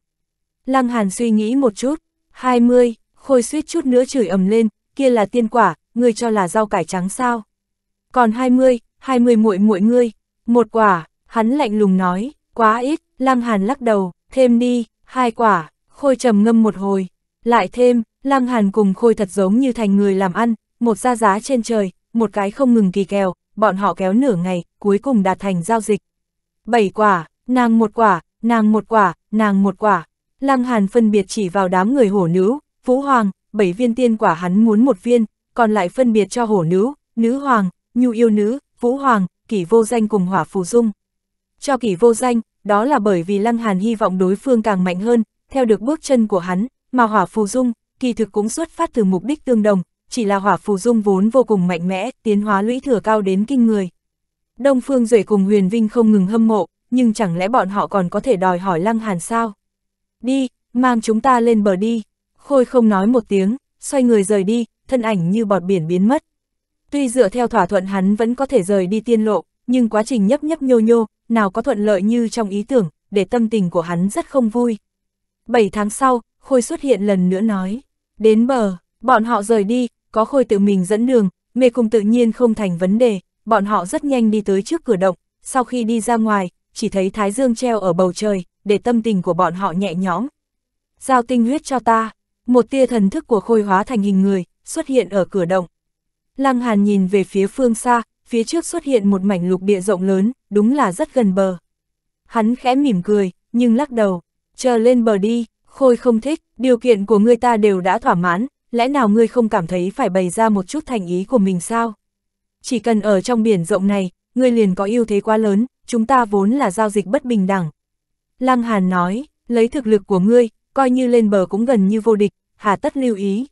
Lăng Hàn suy nghĩ một chút, 20, khôi suýt chút nữa chửi ầm lên, kia là tiên quả, ngươi cho là rau cải trắng sao? Còn 20, 20 muội muội ngươi, một quả, hắn lạnh lùng nói, quá ít, Lăng Hàn lắc đầu, thêm đi, hai quả, khôi trầm ngâm một hồi, lại thêm, Lam Hàn cùng Khôi thật giống như thành người làm ăn, một ra giá trên trời, một cái không ngừng kỳ kèo, bọn họ kéo nửa ngày, cuối cùng đạt thành giao dịch. Bảy quả, nàng một quả, nàng một quả, nàng một quả. Lăng Hàn phân biệt chỉ vào đám người hổ nữ, vũ hoàng, bảy viên tiên quả hắn muốn một viên, còn lại phân biệt cho hổ nữ, nữ hoàng, nhu yêu nữ, vũ hoàng, kỷ vô danh cùng hỏa phù dung. Cho kỷ vô danh, đó là bởi vì Lăng Hàn hy vọng đối phương càng mạnh hơn, theo được bước chân của hắn, mà hỏa phù dung, kỳ thực cũng xuất phát từ mục đích tương đồng, chỉ là hỏa phù dung vốn vô cùng mạnh mẽ, tiến hóa lũy thừa cao đến kinh người. Đông Phương Duệ cùng Huyền Vinh không ngừng hâm mộ, nhưng chẳng lẽ bọn họ còn có thể đòi hỏi Lăng Hàn sao? Đi, mang chúng ta lên bờ đi. Khôi không nói một tiếng, xoay người rời đi, thân ảnh như bọt biển biến mất. Tuy dựa theo thỏa thuận hắn vẫn có thể rời đi tiên lộ, nhưng quá trình nhấp nhấp nhô nhô, nào có thuận lợi như trong ý tưởng, để tâm tình của hắn rất không vui. Bảy tháng sau, Khôi xuất hiện lần nữa nói. Đến bờ, bọn họ rời đi, có khôi tự mình dẫn đường, mê cung tự nhiên không thành vấn đề, bọn họ rất nhanh đi tới trước cửa động, sau khi đi ra ngoài, chỉ thấy thái dương treo ở bầu trời, để tâm tình của bọn họ nhẹ nhõm. Giao tinh huyết cho ta, một tia thần thức của khôi hóa thành hình người, xuất hiện ở cửa động. Lăng Hàn nhìn về phía phương xa, phía trước xuất hiện một mảnh lục địa rộng lớn, đúng là rất gần bờ. Hắn khẽ mỉm cười, nhưng lắc đầu, chờ lên bờ đi, Khôi không thích, điều kiện của ngươi ta đều đã thỏa mãn, lẽ nào ngươi không cảm thấy phải bày ra một chút thành ý của mình sao? Chỉ cần ở trong biển rộng này, ngươi liền có ưu thế quá lớn, chúng ta vốn là giao dịch bất bình đẳng. Lăng Hàn nói, lấy thực lực của ngươi, coi như lên bờ cũng gần như vô địch, hà tất lưu ý.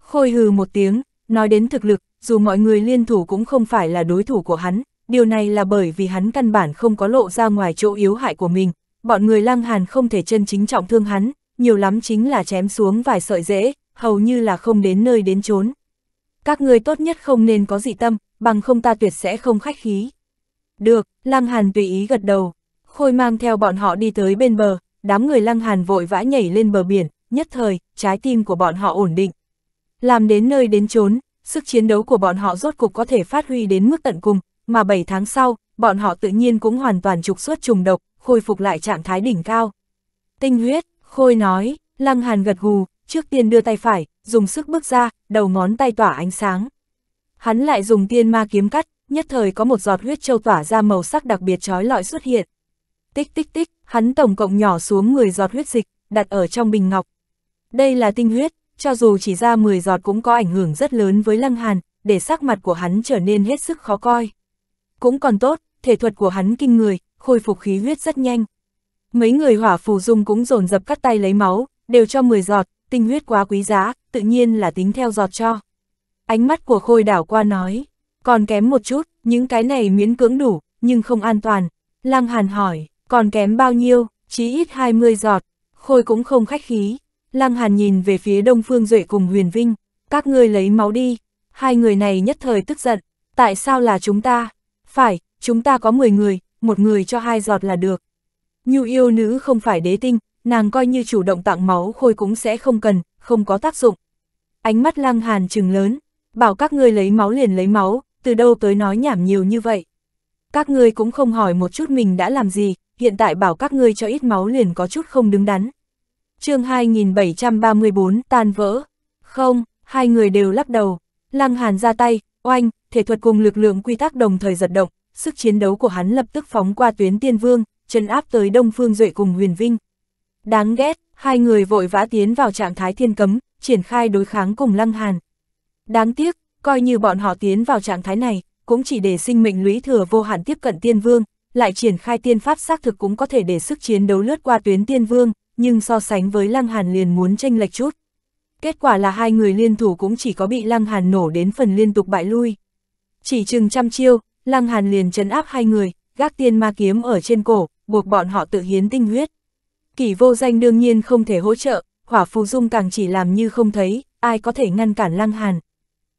Khôi hừ một tiếng, nói đến thực lực, dù mọi người liên thủ cũng không phải là đối thủ của hắn, điều này là bởi vì hắn căn bản không có lộ ra ngoài chỗ yếu hại của mình, bọn người Lăng Hàn không thể chân chính trọng thương hắn, nhiều lắm chính là chém xuống vài sợi rễ, hầu như là không đến nơi đến chốn. Các người tốt nhất không nên có dị tâm, bằng không ta tuyệt sẽ không khách khí. Được, Lăng Hàn tùy ý gật đầu, Khôi mang theo bọn họ đi tới bên bờ, đám người Lăng Hàn vội vã nhảy lên bờ biển, nhất thời, trái tim của bọn họ ổn định. Làm đến nơi đến chốn, sức chiến đấu của bọn họ rốt cục có thể phát huy đến mức tận cùng, mà 7 tháng sau, bọn họ tự nhiên cũng hoàn toàn trục xuất trùng độc, khôi phục lại trạng thái đỉnh cao. Tinh huyết, Khôi nói, Lăng Hàn gật gù, trước tiên đưa tay phải, dùng sức bước ra, đầu ngón tay tỏa ánh sáng. Hắn lại dùng tiên ma kiếm cắt, nhất thời có một giọt huyết châu tỏa ra màu sắc đặc biệt trói lọi xuất hiện. Tích tích tích, hắn tổng cộng nhỏ xuống 10 giọt huyết dịch, đặt ở trong bình ngọc. Đây là tinh huyết, cho dù chỉ ra 10 giọt cũng có ảnh hưởng rất lớn với Lăng Hàn, để sắc mặt của hắn trở nên hết sức khó coi. Cũng còn tốt, thể thuật của hắn kinh người, khôi phục khí huyết rất nhanh. Mấy người hỏa phù dung cũng dồn dập cắt tay lấy máu, đều cho 10 giọt, tinh huyết quá quý giá, tự nhiên là tính theo giọt cho. Ánh mắt của khôi đảo qua nói, còn kém một chút, những cái này miễn cưỡng đủ, nhưng không an toàn. Lăng Hàn hỏi, còn kém bao nhiêu, Chỉ ít 20 giọt, khôi cũng không khách khí. Lăng Hàn nhìn về phía Đông Phương Duệ cùng Huyền Vinh, các ngươi lấy máu đi. Hai người này nhất thời tức giận, tại sao là chúng ta? Phải, chúng ta có 10 người, một người cho hai giọt là được. Nhu yêu nữ không phải đế tinh, nàng coi như chủ động tặng máu khôi cũng sẽ không cần, không có tác dụng. Ánh mắt lăng hàn trừng lớn, bảo các ngươi lấy máu liền lấy máu, từ đâu tới nói nhảm nhiều như vậy. Các ngươi cũng không hỏi một chút mình đã làm gì, hiện tại bảo các ngươi cho ít máu liền có chút không đứng đắn. chương 2734 tan vỡ. Không, hai người đều lắc đầu. Lăng Hàn ra tay, oanh, thể thuật cùng lực lượng quy tắc đồng thời giật động, sức chiến đấu của hắn lập tức phóng qua tuyến tiên vương, chân áp tới Đông Phương Duệ cùng Huyền Vinh. Đáng ghét, hai người vội vã tiến vào trạng thái thiên cấm, triển khai đối kháng cùng Lăng Hàn. Đáng tiếc, coi như bọn họ tiến vào trạng thái này, cũng chỉ để sinh mệnh lũy thừa vô hạn tiếp cận tiên vương, lại triển khai tiên pháp xác thực cũng có thể để sức chiến đấu lướt qua tuyến tiên vương, nhưng so sánh với Lăng Hàn liền muốn tranh lệch chút. Kết quả là hai người liên thủ cũng chỉ có bị Lăng Hàn nổ đến phần liên tục bại lui. Chỉ chừng trăm chiêu, Lăng Hàn liền chấn áp hai người, gác tiên ma kiếm ở trên cổ, buộc bọn họ tự hiến tinh huyết. Kỷ vô danh đương nhiên không thể hỗ trợ, hỏa phù dung càng chỉ làm như không thấy, ai có thể ngăn cản lăng hàn.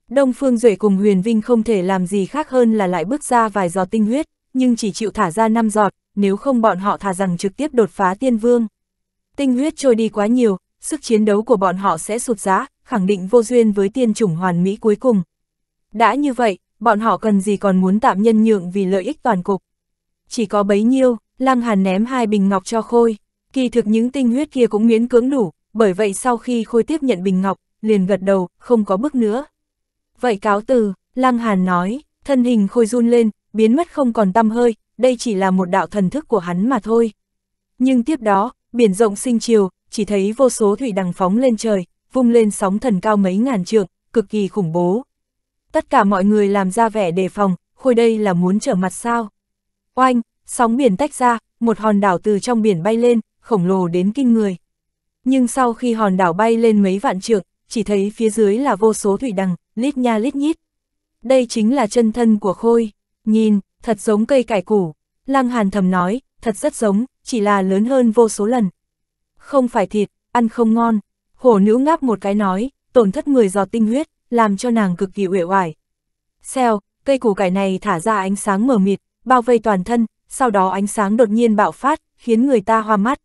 Đông Phương Duệ cùng Huyền Vinh không thể làm gì khác hơn là lại bước ra vài giọt tinh huyết, nhưng chỉ chịu thả ra năm giọt, nếu không bọn họ thả rằng trực tiếp đột phá tiên vương. Tinh huyết trôi đi quá nhiều, sức chiến đấu của bọn họ sẽ sụt giá, khẳng định vô duyên với tiên chủng hoàn mỹ cuối cùng. Đã như vậy, bọn họ cần gì còn muốn tạm nhân nhượng vì lợi ích toàn cục. Chỉ có bấy nhiêu. Lăng Hàn ném hai bình ngọc cho Khôi, kỳ thực những tinh huyết kia cũng miễn cưỡng đủ, bởi vậy sau khi Khôi tiếp nhận bình ngọc, liền gật đầu, không có bước nữa. Vậy cáo từ, Lăng Hàn nói, thân hình Khôi run lên, biến mất không còn tăm hơi, đây chỉ là một đạo thần thức của hắn mà thôi. Nhưng tiếp đó, biển rộng sinh chiều, chỉ thấy vô số thủy đằng phóng lên trời, vung lên sóng thần cao mấy ngàn trượng, cực kỳ khủng bố. Tất cả mọi người làm ra vẻ đề phòng, khôi đây là muốn trở mặt sao. Oanh, sóng biển tách ra, một hòn đảo từ trong biển bay lên, khổng lồ đến kinh người. Nhưng sau khi hòn đảo bay lên mấy vạn trượng, chỉ thấy phía dưới là vô số thủy đằng, lít nha lít nhít. Đây chính là chân thân của Khôi, nhìn, thật giống cây cải củ. Lăng Hàn thầm nói, thật rất giống, chỉ là lớn hơn vô số lần. Không phải thịt, ăn không ngon. Hổ nữ ngáp một cái nói, tổn thất 10 giọt tinh huyết, làm cho nàng cực kỳ uể oải. xeo, cây củ cải này thả ra ánh sáng mờ mịt, bao vây toàn thân, sau đó ánh sáng đột nhiên bạo phát, khiến người ta hoa mắt.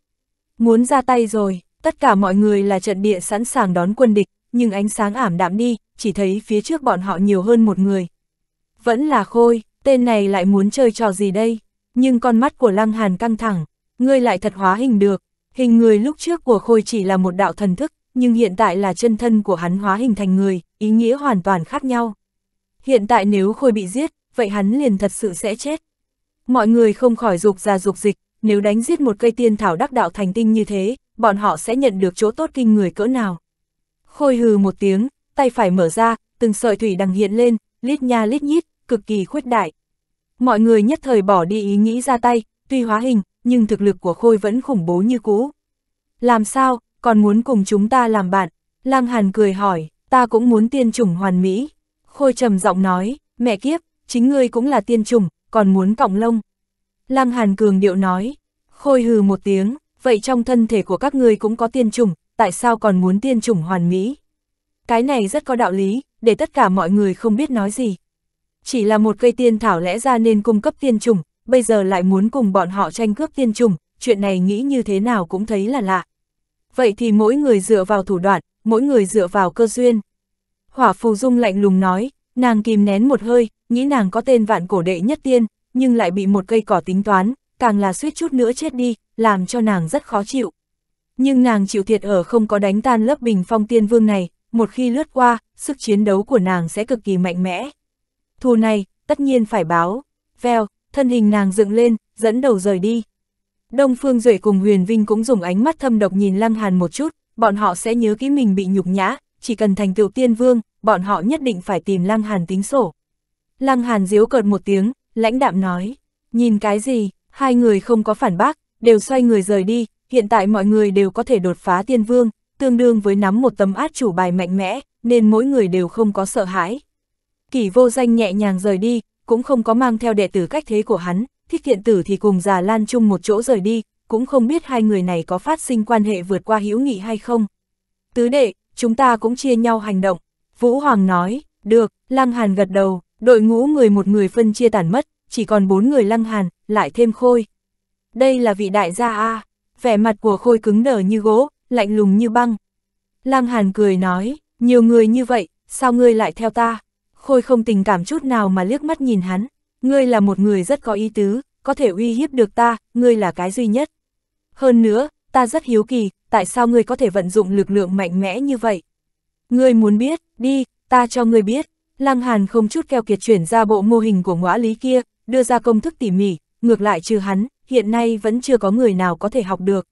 Muốn ra tay rồi, tất cả mọi người là trận địa sẵn sàng đón quân địch, nhưng ánh sáng ảm đạm đi, chỉ thấy phía trước bọn họ nhiều hơn một người. Vẫn là khôi, tên này lại muốn chơi trò gì đây? Nhưng con mắt của Lăng Hàn căng thẳng, ngươi lại thật hóa hình được. Hình người lúc trước của khôi chỉ là một đạo thần thức, nhưng hiện tại là chân thân của hắn hóa hình thành người, ý nghĩa hoàn toàn khác nhau. Hiện tại nếu khôi bị giết, vậy hắn liền thật sự sẽ chết. Mọi người không khỏi dục ra dục dịch, nếu đánh giết một cây tiên thảo đắc đạo thành tinh như thế, bọn họ sẽ nhận được chỗ tốt kinh người cỡ nào. Khôi hừ một tiếng, tay phải mở ra, từng sợi thủy đằng hiện lên, lít nha lít nhít, cực kỳ khuyết đại. Mọi người nhất thời bỏ đi ý nghĩ ra tay, tuy hóa hình, nhưng thực lực của Khôi vẫn khủng bố như cũ. Làm sao, còn muốn cùng chúng ta làm bạn? lang Hàn cười hỏi, ta cũng muốn tiên chủng hoàn mỹ. Khôi trầm giọng nói, mẹ kiếp, chính ngươi cũng là tiên chủng, còn muốn cọng lông. Lăng Hàn Cường điệu nói, khôi hừ một tiếng, vậy trong thân thể của các ngươi cũng có tiên chủng, tại sao còn muốn tiên chủng hoàn mỹ? Cái này rất có đạo lý, để tất cả mọi người không biết nói gì. Chỉ là một cây tiên thảo lẽ ra nên cung cấp tiên chủng, bây giờ lại muốn cùng bọn họ tranh cướp tiên chủng, chuyện này nghĩ như thế nào cũng thấy là lạ. Vậy thì mỗi người dựa vào thủ đoạn, mỗi người dựa vào cơ duyên. Hỏa Phù Dung lạnh lùng nói, Nàng kìm nén một hơi, nghĩ nàng có tên vạn cổ đệ nhất tiên, nhưng lại bị một cây cỏ tính toán, càng là suýt chút nữa chết đi, làm cho nàng rất khó chịu. Nhưng nàng chịu thiệt ở không có đánh tan lớp bình phong tiên vương này, một khi lướt qua, sức chiến đấu của nàng sẽ cực kỳ mạnh mẽ. Thù này, tất nhiên phải báo. veo thân hình nàng dựng lên, dẫn đầu rời đi. Đông Phương Duệ cùng Huyền Vinh cũng dùng ánh mắt thâm độc nhìn Lăng Hàn một chút, bọn họ sẽ nhớ kỹ mình bị nhục nhã, chỉ cần thành tựu tiên vương, bọn họ nhất định phải tìm Lăng Hàn tính sổ. Lăng Hàn diếu cợt một tiếng, lãnh đạm nói, nhìn cái gì, hai người không có phản bác, đều xoay người rời đi, hiện tại mọi người đều có thể đột phá tiên vương, tương đương với nắm một tấm át chủ bài mạnh mẽ, nên mỗi người đều không có sợ hãi. Kỷ vô danh nhẹ nhàng rời đi, cũng không có mang theo đệ tử cách thế của hắn, thích thiện tử thì cùng già lan chung một chỗ rời đi, cũng không biết hai người này có phát sinh quan hệ vượt qua hữu nghị hay không. Tứ đệ, chúng ta cũng chia nhau hành động, Vũ Hoàng nói, được, Lăng Hàn gật đầu, đội ngũ người một người phân chia tản mất, chỉ còn bốn người Lăng Hàn, lại thêm Khôi. Đây là vị đại gia A, vẻ mặt của Khôi cứng đờ như gỗ, lạnh lùng như băng. Lăng Hàn cười nói, nhiều người như vậy, sao ngươi lại theo ta? Khôi không tình cảm chút nào mà liếc mắt nhìn hắn, ngươi là một người rất có ý tứ, có thể uy hiếp được ta, ngươi là cái duy nhất. Hơn nữa, ta rất hiếu kỳ, tại sao ngươi có thể vận dụng lực lượng mạnh mẽ như vậy? Ngươi muốn biết, đi, ta cho ngươi biết. Lăng Hàn không chút keo kiệt chuyển ra bộ mô hình của ngõa lý kia, đưa ra công thức tỉ mỉ, ngược lại trừ hắn, hiện nay vẫn chưa có người nào có thể học được.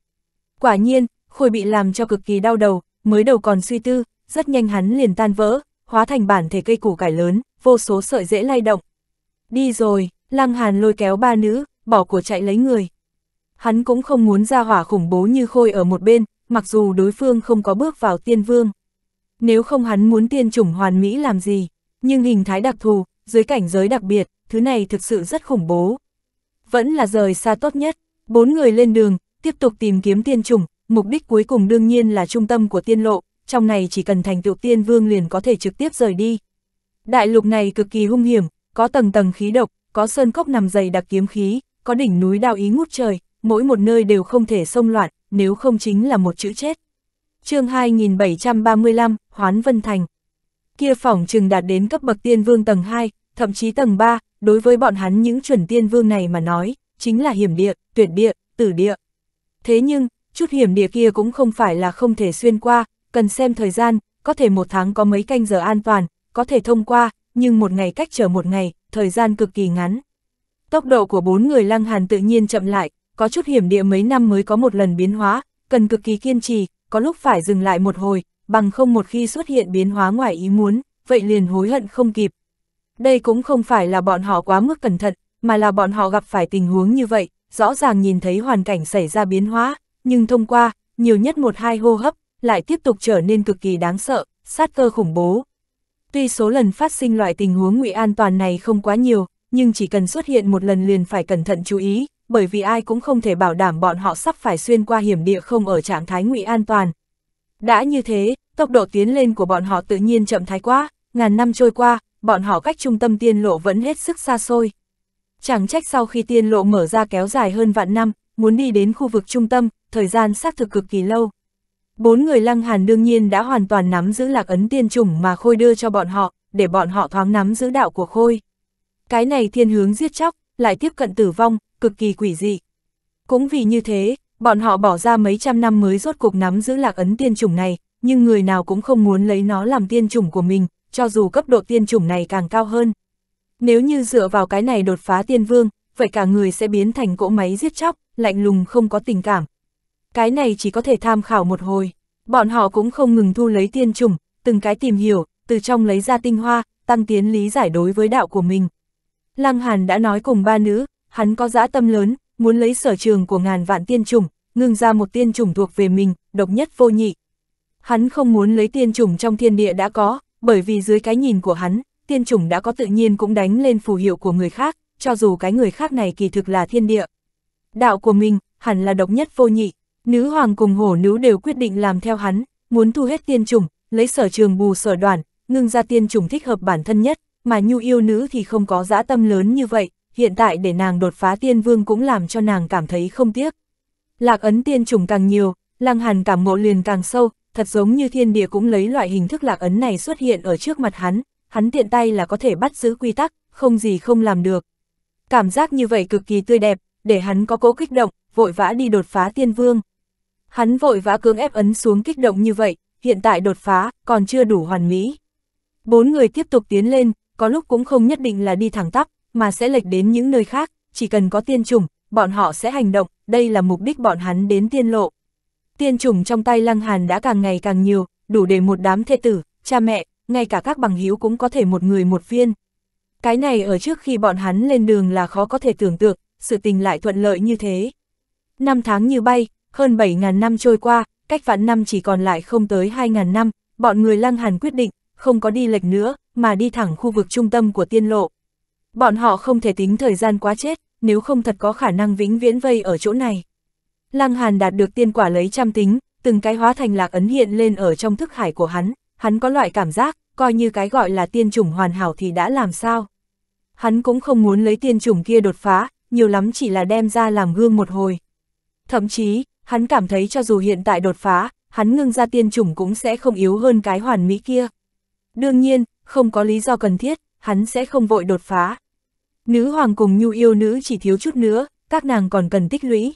Quả nhiên, Khôi bị làm cho cực kỳ đau đầu, mới đầu còn suy tư, rất nhanh hắn liền tan vỡ, hóa thành bản thể cây củ cải lớn, vô số sợi dễ lay động. Đi rồi, Lăng Hàn lôi kéo ba nữ, bỏ của chạy lấy người. Hắn cũng không muốn ra hỏa khủng bố như Khôi ở một bên, mặc dù đối phương không có bước vào tiên vương. Nếu không hắn muốn tiên chủng hoàn mỹ làm gì, nhưng hình thái đặc thù, dưới cảnh giới đặc biệt, thứ này thực sự rất khủng bố. Vẫn là rời xa tốt nhất, bốn người lên đường, tiếp tục tìm kiếm tiên chủng, mục đích cuối cùng đương nhiên là trung tâm của tiên lộ, trong này chỉ cần thành tựu tiên vương liền có thể trực tiếp rời đi. Đại lục này cực kỳ hung hiểm, có tầng tầng khí độc, có sơn cốc nằm dày đặc kiếm khí, có đỉnh núi đạo ý ngút trời, mỗi một nơi đều không thể xông loạn, nếu không chính là một chữ chết chương 2735, Hoán Vân Thành. Kia phỏng chừng đạt đến cấp bậc tiên vương tầng 2, thậm chí tầng 3, đối với bọn hắn những chuẩn tiên vương này mà nói, chính là hiểm địa, tuyệt địa, tử địa. Thế nhưng, chút hiểm địa kia cũng không phải là không thể xuyên qua, cần xem thời gian, có thể một tháng có mấy canh giờ an toàn, có thể thông qua, nhưng một ngày cách trở một ngày, thời gian cực kỳ ngắn. Tốc độ của bốn người lăng hàn tự nhiên chậm lại, có chút hiểm địa mấy năm mới có một lần biến hóa, cần cực kỳ kiên trì, có lúc phải dừng lại một hồi, bằng không một khi xuất hiện biến hóa ngoài ý muốn, vậy liền hối hận không kịp. Đây cũng không phải là bọn họ quá mức cẩn thận, mà là bọn họ gặp phải tình huống như vậy, rõ ràng nhìn thấy hoàn cảnh xảy ra biến hóa, nhưng thông qua, nhiều nhất một hai hô hấp, lại tiếp tục trở nên cực kỳ đáng sợ, sát cơ khủng bố. Tuy số lần phát sinh loại tình huống ngụy an toàn này không quá nhiều, nhưng chỉ cần xuất hiện một lần liền phải cẩn thận chú ý, bởi vì ai cũng không thể bảo đảm bọn họ sắp phải xuyên qua hiểm địa không ở trạng thái ngụy an toàn. Đã như thế, tốc độ tiến lên của bọn họ tự nhiên chậm thái quá, ngàn năm trôi qua, bọn họ cách trung tâm tiên lộ vẫn hết sức xa xôi. Chẳng trách sau khi tiên lộ mở ra kéo dài hơn vạn năm, muốn đi đến khu vực trung tâm, thời gian xác thực cực kỳ lâu. Bốn người lăng hàn đương nhiên đã hoàn toàn nắm giữ lạc ấn tiên chủng mà Khôi đưa cho bọn họ, để bọn họ thoáng nắm giữ đạo của Khôi. Cái này thiên hướng giết chóc, lại tiếp cận tử vong, cực kỳ quỷ dị. Cũng vì như thế, bọn họ bỏ ra mấy trăm năm mới rốt cuộc nắm giữ lạc ấn tiên chủng này, nhưng người nào cũng không muốn lấy nó làm tiên chủng của mình, cho dù cấp độ tiên chủng này càng cao hơn. Nếu như dựa vào cái này đột phá tiên vương, vậy cả người sẽ biến thành cỗ máy giết chóc, lạnh lùng không có tình cảm. Cái này chỉ có thể tham khảo một hồi. Bọn họ cũng không ngừng thu lấy tiên chủng, từng cái tìm hiểu, từ trong lấy ra tinh hoa, tăng tiến lý giải đối với đạo của mình. Lăng Hàn đã nói cùng ba nữ, hắn có dã tâm lớn, muốn lấy sở trường của ngàn vạn tiên chủng, ngưng ra một tiên chủng thuộc về mình, độc nhất vô nhị. Hắn không muốn lấy tiên chủng trong thiên địa đã có, bởi vì dưới cái nhìn của hắn, tiên chủng đã có tự nhiên cũng đánh lên phù hiệu của người khác, cho dù cái người khác này kỳ thực là thiên địa. Đạo của mình, hẳn là độc nhất vô nhị, nữ hoàng cùng hổ nữ đều quyết định làm theo hắn, muốn thu hết tiên chủng, lấy sở trường bù sở đoàn, ngưng ra tiên chủng thích hợp bản thân nhất, mà nhu yêu nữ thì không có dã tâm lớn như vậy, hiện tại để nàng đột phá tiên vương cũng làm cho nàng cảm thấy không tiếc. Lạc ấn tiên trùng càng nhiều, lăng hàn cảm ngộ liền càng sâu, thật giống như thiên địa cũng lấy loại hình thức lạc ấn này xuất hiện ở trước mặt hắn, hắn tiện tay là có thể bắt giữ quy tắc, không gì không làm được. Cảm giác như vậy cực kỳ tươi đẹp, để hắn có cố kích động, vội vã đi đột phá tiên vương. Hắn vội vã cưỡng ép ấn xuống kích động như vậy, hiện tại đột phá, còn chưa đủ hoàn mỹ. Bốn người tiếp tục tiến lên, có lúc cũng không nhất định là đi thẳng tắp, mà sẽ lệch đến những nơi khác, chỉ cần có tiên trùng, bọn họ sẽ hành động, đây là mục đích bọn hắn đến tiên lộ. Tiên trùng trong tay Lăng Hàn đã càng ngày càng nhiều, đủ để một đám thê tử, cha mẹ, ngay cả các bằng hữu cũng có thể một người một viên. Cái này ở trước khi bọn hắn lên đường là khó có thể tưởng tượng, sự tình lại thuận lợi như thế. Năm tháng như bay, hơn 7.000 năm trôi qua, cách vạn năm chỉ còn lại không tới 2.000 năm, bọn người Lăng Hàn quyết định, không có đi lệch nữa, mà đi thẳng khu vực trung tâm của tiên lộ. Bọn họ không thể tính thời gian quá chết, nếu không thật có khả năng vĩnh viễn vây ở chỗ này. Lăng Hàn đạt được tiên quả lấy trăm tính, từng cái hóa thành lạc ấn hiện lên ở trong thức hải của hắn, hắn có loại cảm giác, coi như cái gọi là tiên chủng hoàn hảo thì đã làm sao. Hắn cũng không muốn lấy tiên chủng kia đột phá, nhiều lắm chỉ là đem ra làm gương một hồi. Thậm chí, hắn cảm thấy cho dù hiện tại đột phá, hắn ngưng ra tiên chủng cũng sẽ không yếu hơn cái hoàn mỹ kia. Đương nhiên, không có lý do cần thiết, hắn sẽ không vội đột phá. Nữ hoàng cùng nhu yêu nữ chỉ thiếu chút nữa, các nàng còn cần tích lũy.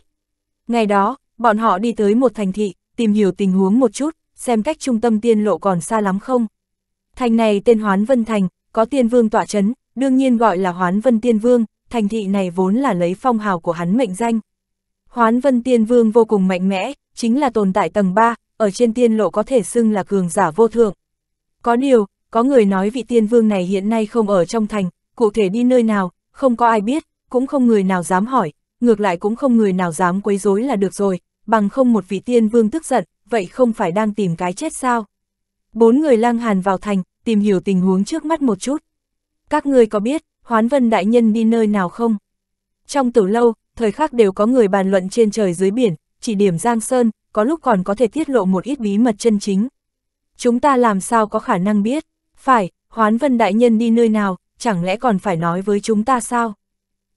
Ngày đó, bọn họ đi tới một thành thị, tìm hiểu tình huống một chút, xem cách trung tâm tiên lộ còn xa lắm không. Thành này tên Hoán Vân Thành, có tiên vương tọa chấn, đương nhiên gọi là Hoán Vân Tiên Vương, thành thị này vốn là lấy phong hào của hắn mệnh danh. Hoán Vân Tiên Vương vô cùng mạnh mẽ, chính là tồn tại tầng 3, ở trên tiên lộ có thể xưng là cường giả vô thượng. Có điều, có người nói vị tiên vương này hiện nay không ở trong thành, cụ thể đi nơi nào, không có ai biết, cũng không người nào dám hỏi, ngược lại cũng không người nào dám quấy rối là được rồi, bằng không một vị tiên vương tức giận, vậy không phải đang tìm cái chết sao. Bốn người lang hàn vào thành, tìm hiểu tình huống trước mắt một chút. Các ngươi có biết, Hoán Vân Đại Nhân đi nơi nào không? Trong tử lâu, thời khắc đều có người bàn luận trên trời dưới biển, chỉ điểm Giang Sơn, có lúc còn có thể tiết lộ một ít bí mật chân chính. Chúng ta làm sao có khả năng biết, phải, Hoán Vân Đại Nhân đi nơi nào, chẳng lẽ còn phải nói với chúng ta sao?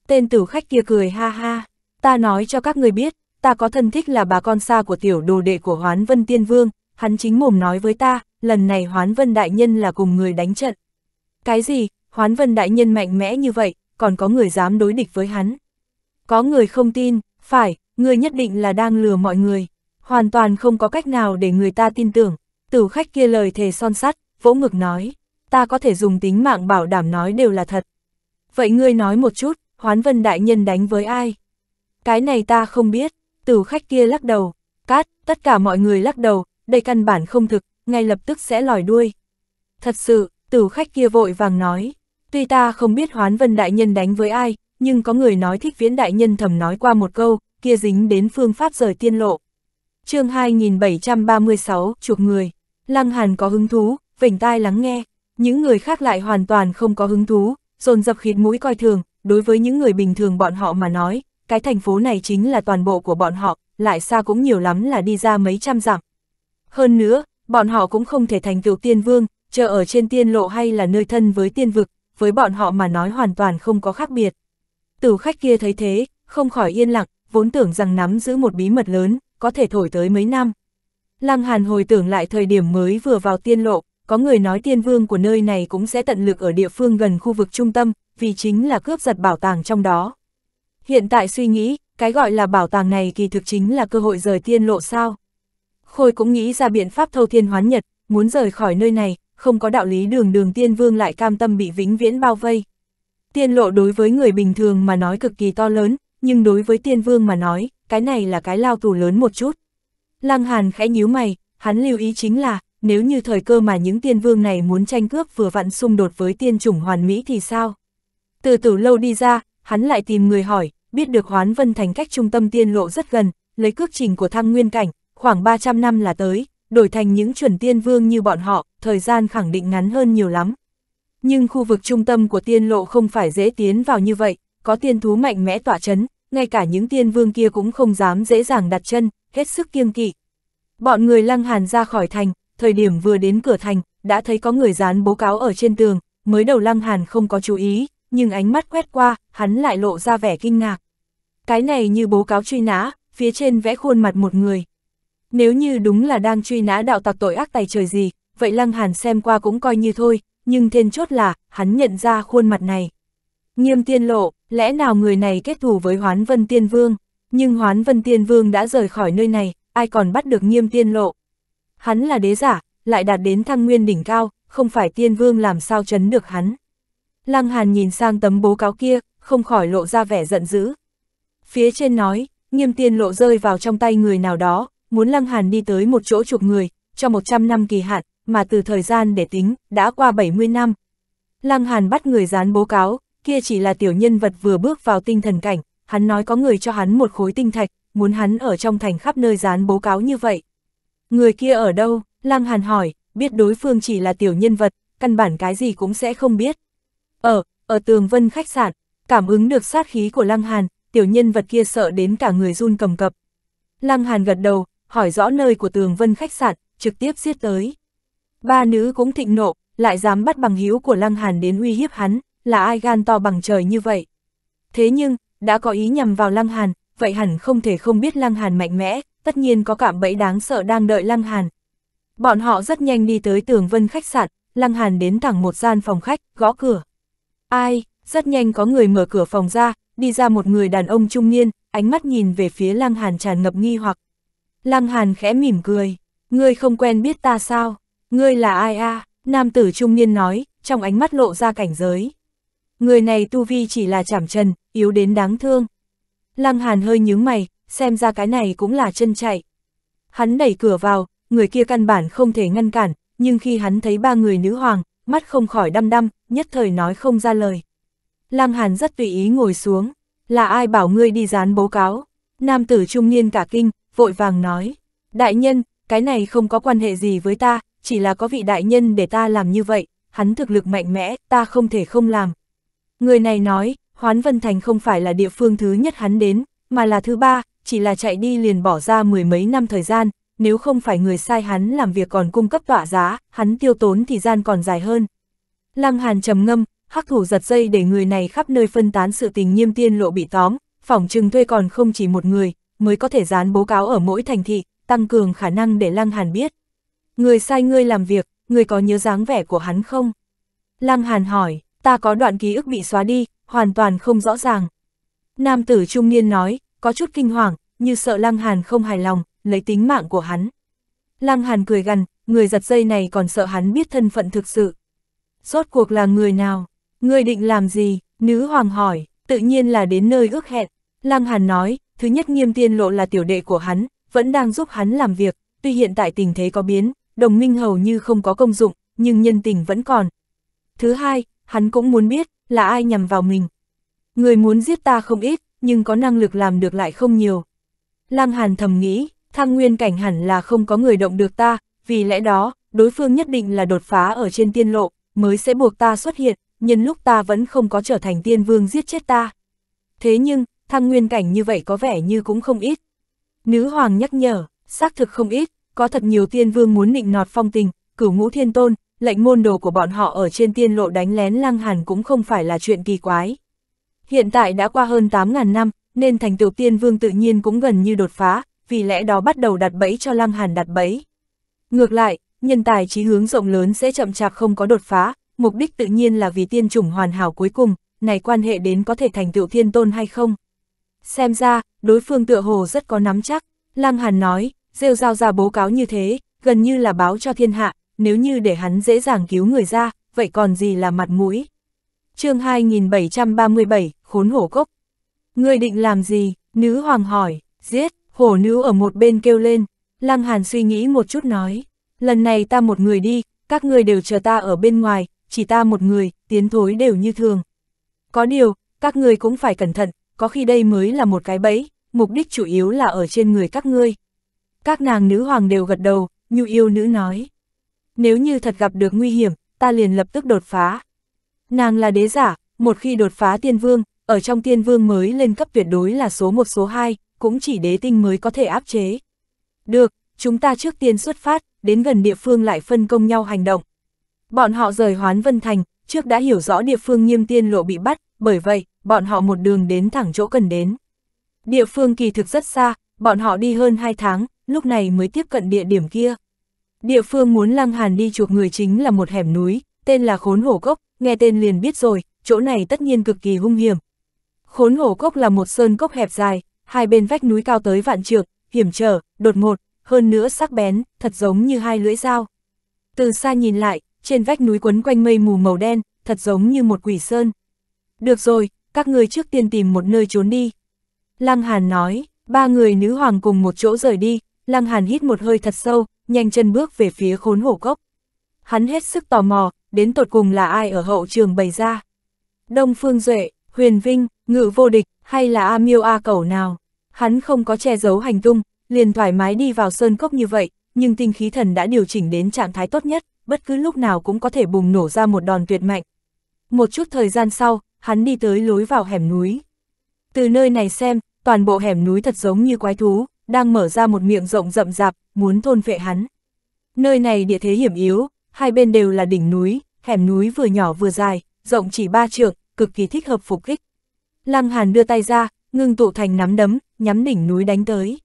Tên tử khách kia cười ha ha, ta nói cho các người biết, ta có thân thích là bà con xa của tiểu đồ đệ của Hoán Vân Tiên Vương, hắn chính mồm nói với ta, lần này Hoán Vân Đại Nhân là cùng người đánh trận. Cái gì, Hoán Vân Đại Nhân mạnh mẽ như vậy, còn có người dám đối địch với hắn. Có người không tin, phải, người nhất định là đang lừa mọi người, hoàn toàn không có cách nào để người ta tin tưởng. Tử khách kia lời thề son sắt, vỗ ngực nói ta có thể dùng tính mạng bảo đảm nói đều là thật. Vậy ngươi nói một chút, Hoán Vân Đại Nhân đánh với ai? Cái này ta không biết, tử khách kia lắc đầu, cát, tất cả mọi người lắc đầu, đây căn bản không thực, ngay lập tức sẽ lòi đuôi. Thật sự, tử khách kia vội vàng nói, tuy ta không biết Hoán Vân Đại Nhân đánh với ai, nhưng có người nói thích viễn đại nhân thầm nói qua một câu, kia dính đến phương pháp rời tiên lộ. chương 2736, chuộc người, Lăng Hàn có hứng thú, vỉnh tai lắng nghe, những người khác lại hoàn toàn không có hứng thú, dồn dập khịt mũi coi thường, đối với những người bình thường bọn họ mà nói, cái thành phố này chính là toàn bộ của bọn họ, lại xa cũng nhiều lắm là đi ra mấy trăm dặm. Hơn nữa, bọn họ cũng không thể thành tựu tiên vương, chờ ở trên tiên lộ hay là nơi thân với tiên vực, với bọn họ mà nói hoàn toàn không có khác biệt. Tử khách kia thấy thế, không khỏi yên lặng, vốn tưởng rằng nắm giữ một bí mật lớn, có thể thổi tới mấy năm. Lăng Hàn hồi tưởng lại thời điểm mới vừa vào tiên lộ, có người nói tiên vương của nơi này cũng sẽ tận lực ở địa phương gần khu vực trung tâm, vì chính là cướp giật bảo tàng trong đó. Hiện tại suy nghĩ, cái gọi là bảo tàng này kỳ thực chính là cơ hội rời tiên lộ sao. Khôi cũng nghĩ ra biện pháp thâu thiên hoán nhật, muốn rời khỏi nơi này, không có đạo lý đường đường tiên vương lại cam tâm bị vĩnh viễn bao vây. Tiên lộ đối với người bình thường mà nói cực kỳ to lớn, nhưng đối với tiên vương mà nói, cái này là cái lao tù lớn một chút. Lăng Hàn khẽ nhíu mày, hắn lưu ý chính là, nếu như thời cơ mà những tiên vương này muốn tranh cướp vừa vặn xung đột với tiên chủng hoàn mỹ thì sao? Từ từ lâu đi ra, hắn lại tìm người hỏi, biết được Hoán Vân Thành cách trung tâm tiên lộ rất gần, lấy cước trình của thăng nguyên cảnh, khoảng 300 năm là tới, đổi thành những chuẩn tiên vương như bọn họ, thời gian khẳng định ngắn hơn nhiều lắm. Nhưng khu vực trung tâm của tiên lộ không phải dễ tiến vào như vậy, có tiên thú mạnh mẽ tỏa chấn, ngay cả những tiên vương kia cũng không dám dễ dàng đặt chân, hết sức kiêng kỵ. Bọn người lăng hàn ra khỏi thành, thời điểm vừa đến cửa thành, đã thấy có người dán bố cáo ở trên tường, mới đầu Lăng Hàn không có chú ý, nhưng ánh mắt quét qua, hắn lại lộ ra vẻ kinh ngạc. Cái này như bố cáo truy nã, phía trên vẽ khuôn mặt một người. Nếu như đúng là đang truy nã đạo tặc tội ác tài trời gì, vậy Lăng Hàn xem qua cũng coi như thôi, nhưng thiên chốt là, hắn nhận ra khuôn mặt này. Nghiêm tiên lộ, lẽ nào người này kết thù với Hoán Vân Tiên Vương, nhưng Hoán Vân Tiên Vương đã rời khỏi nơi này, ai còn bắt được nghiêm tiên lộ, Hắn là đế giả, lại đạt đến thăng nguyên đỉnh cao, không phải tiên vương làm sao chấn được hắn. Lăng Hàn nhìn sang tấm bố cáo kia, không khỏi lộ ra vẻ giận dữ. Phía trên nói, nghiêm tiên lộ rơi vào trong tay người nào đó, muốn Lăng Hàn đi tới một chỗ chuộc người, cho 100 năm kỳ hạn, mà từ thời gian để tính, đã qua 70 năm. Lăng Hàn bắt người dán bố cáo, kia chỉ là tiểu nhân vật vừa bước vào tinh thần cảnh, hắn nói có người cho hắn một khối tinh thạch, muốn hắn ở trong thành khắp nơi dán bố cáo như vậy. Người kia ở đâu? Lăng Hàn hỏi, biết đối phương chỉ là tiểu nhân vật, căn bản cái gì cũng sẽ không biết. Ở, ờ, ở tường vân khách sạn, cảm ứng được sát khí của Lăng Hàn, tiểu nhân vật kia sợ đến cả người run cầm cập. Lăng Hàn gật đầu, hỏi rõ nơi của tường vân khách sạn, trực tiếp giết tới. Ba nữ cũng thịnh nộ, lại dám bắt bằng hữu của Lăng Hàn đến uy hiếp hắn, là ai gan to bằng trời như vậy. Thế nhưng, đã có ý nhằm vào Lăng Hàn, vậy hẳn không thể không biết Lăng Hàn mạnh mẽ, tất nhiên có cảm bẫy đáng sợ đang đợi Lăng Hàn. Bọn họ rất nhanh đi tới tường vân khách sạn, Lăng Hàn đến thẳng một gian phòng khách, gõ cửa. Ai, rất nhanh có người mở cửa phòng ra, đi ra một người đàn ông trung niên, ánh mắt nhìn về phía Lăng Hàn tràn ngập nghi hoặc. Lăng Hàn khẽ mỉm cười, ngươi không quen biết ta sao, ngươi là ai a? nam tử trung niên nói, trong ánh mắt lộ ra cảnh giới. Người này tu vi chỉ là chảm trần, yếu đến đáng thương. Lăng Hàn hơi nhướng mày, xem ra cái này cũng là chân chạy. Hắn đẩy cửa vào, người kia căn bản không thể ngăn cản, nhưng khi hắn thấy ba người nữ hoàng, mắt không khỏi đăm đăm, nhất thời nói không ra lời. Lăng Hàn rất tùy ý ngồi xuống, là ai bảo ngươi đi dán bố cáo? Nam tử trung niên cả kinh, vội vàng nói, đại nhân, cái này không có quan hệ gì với ta, chỉ là có vị đại nhân để ta làm như vậy, hắn thực lực mạnh mẽ, ta không thể không làm. Người này nói, Hoán Vân Thành không phải là địa phương thứ nhất hắn đến, mà là thứ ba, chỉ là chạy đi liền bỏ ra mười mấy năm thời gian, nếu không phải người sai hắn làm việc còn cung cấp tọa giá, hắn tiêu tốn thì gian còn dài hơn. Lăng Hàn trầm ngâm, hắc thủ giật dây để người này khắp nơi phân tán sự tình nghiêm tiên lộ bị tóm, phòng trừng thuê còn không chỉ một người, mới có thể dán bố cáo ở mỗi thành thị, tăng cường khả năng để Lăng Hàn biết. Người sai ngươi làm việc, ngươi có nhớ dáng vẻ của hắn không? Lăng Hàn hỏi, ta có đoạn ký ức bị xóa đi, hoàn toàn không rõ ràng. Nam tử trung niên nói, có chút kinh hoàng, như sợ Lăng Hàn không hài lòng, lấy tính mạng của hắn. Lăng Hàn cười gằn, người giật dây này còn sợ hắn biết thân phận thực sự. Rốt cuộc là người nào? Người định làm gì? Nữ hoàng hỏi, tự nhiên là đến nơi ước hẹn. Lăng Hàn nói, thứ nhất nghiêm tiên lộ là tiểu đệ của hắn, vẫn đang giúp hắn làm việc, tuy hiện tại tình thế có biến, đồng minh hầu như không có công dụng, nhưng nhân tình vẫn còn. Thứ hai, hắn cũng muốn biết, là ai nhằm vào mình. Người muốn giết ta không ít, nhưng có năng lực làm được lại không nhiều. Lăng Hàn thầm nghĩ, thăng nguyên cảnh hẳn là không có người động được ta, vì lẽ đó, đối phương nhất định là đột phá ở trên tiên lộ, mới sẽ buộc ta xuất hiện, nhân lúc ta vẫn không có trở thành tiên vương giết chết ta. Thế nhưng, thăng nguyên cảnh như vậy có vẻ như cũng không ít. Nữ hoàng nhắc nhở, xác thực không ít, có thật nhiều tiên vương muốn nịnh nọt phong tình, cửu ngũ thiên tôn, lệnh môn đồ của bọn họ ở trên tiên lộ đánh lén lăng hàn cũng không phải là chuyện kỳ quái. Hiện tại đã qua hơn 8.000 năm, nên thành tựu tiên vương tự nhiên cũng gần như đột phá, vì lẽ đó bắt đầu đặt bẫy cho Lăng Hàn đặt bẫy. Ngược lại, nhân tài trí hướng rộng lớn sẽ chậm chạp không có đột phá, mục đích tự nhiên là vì tiên chủng hoàn hảo cuối cùng, này quan hệ đến có thể thành tựu thiên tôn hay không. Xem ra, đối phương tựa hồ rất có nắm chắc, Lăng Hàn nói, rêu rao ra bố cáo như thế, gần như là báo cho thiên hạ, nếu như để hắn dễ dàng cứu người ra, vậy còn gì là mặt mũi chương 2737, khốn hổ cốc. Người định làm gì? Nữ hoàng hỏi, giết, hổ nữ ở một bên kêu lên. Lăng Hàn suy nghĩ một chút nói, lần này ta một người đi, các người đều chờ ta ở bên ngoài, chỉ ta một người, tiến thối đều như thường. Có điều, các người cũng phải cẩn thận, có khi đây mới là một cái bẫy, mục đích chủ yếu là ở trên người các ngươi. Các nàng nữ hoàng đều gật đầu, nhu yêu nữ nói. Nếu như thật gặp được nguy hiểm, ta liền lập tức đột phá, Nàng là đế giả, một khi đột phá tiên vương, ở trong tiên vương mới lên cấp tuyệt đối là số một số 2, cũng chỉ đế tinh mới có thể áp chế. Được, chúng ta trước tiên xuất phát, đến gần địa phương lại phân công nhau hành động. Bọn họ rời Hoán Vân Thành, trước đã hiểu rõ địa phương nghiêm tiên lộ bị bắt, bởi vậy, bọn họ một đường đến thẳng chỗ cần đến. Địa phương kỳ thực rất xa, bọn họ đi hơn 2 tháng, lúc này mới tiếp cận địa điểm kia. Địa phương muốn Lăng Hàn đi chuộc người chính là một hẻm núi, tên là khốn hổ cốc, nghe tên liền biết rồi, chỗ này tất nhiên cực kỳ hung hiểm. Khốn hổ cốc là một sơn cốc hẹp dài, hai bên vách núi cao tới vạn trượng, hiểm trở, đột ngột, hơn nữa sắc bén, thật giống như hai lưỡi dao. Từ xa nhìn lại, trên vách núi quấn quanh mây mù màu đen, thật giống như một quỷ sơn. Được rồi, các người trước tiên tìm một nơi trốn đi. Lăng Hàn nói, ba người nữ hoàng cùng một chỗ rời đi, Lăng Hàn hít một hơi thật sâu, nhanh chân bước về phía khốn hổ cốc. Hắn hết sức tò mò, đến tột cùng là ai ở hậu trường bày ra. Đông Phương Duệ, Huyền Vinh, Ngự Vô Địch, hay là A Miêu A Cẩu nào, hắn không có che giấu hành tung, liền thoải mái đi vào sơn cốc như vậy, nhưng tinh khí thần đã điều chỉnh đến trạng thái tốt nhất, bất cứ lúc nào cũng có thể bùng nổ ra một đòn tuyệt mạnh. Một chút thời gian sau, hắn đi tới lối vào hẻm núi. Từ nơi này xem, toàn bộ hẻm núi thật giống như quái thú, đang mở ra một miệng rộng rậm rạp, muốn thôn vệ hắn. Nơi này địa thế hiểm yếu, hai bên đều là đỉnh núi, hẻm núi vừa nhỏ vừa dài, rộng chỉ ba trượng, cực kỳ thích hợp phục kích. Lăng Hàn đưa tay ra, ngưng tụ thành nắm đấm, nhắm đỉnh núi đánh tới.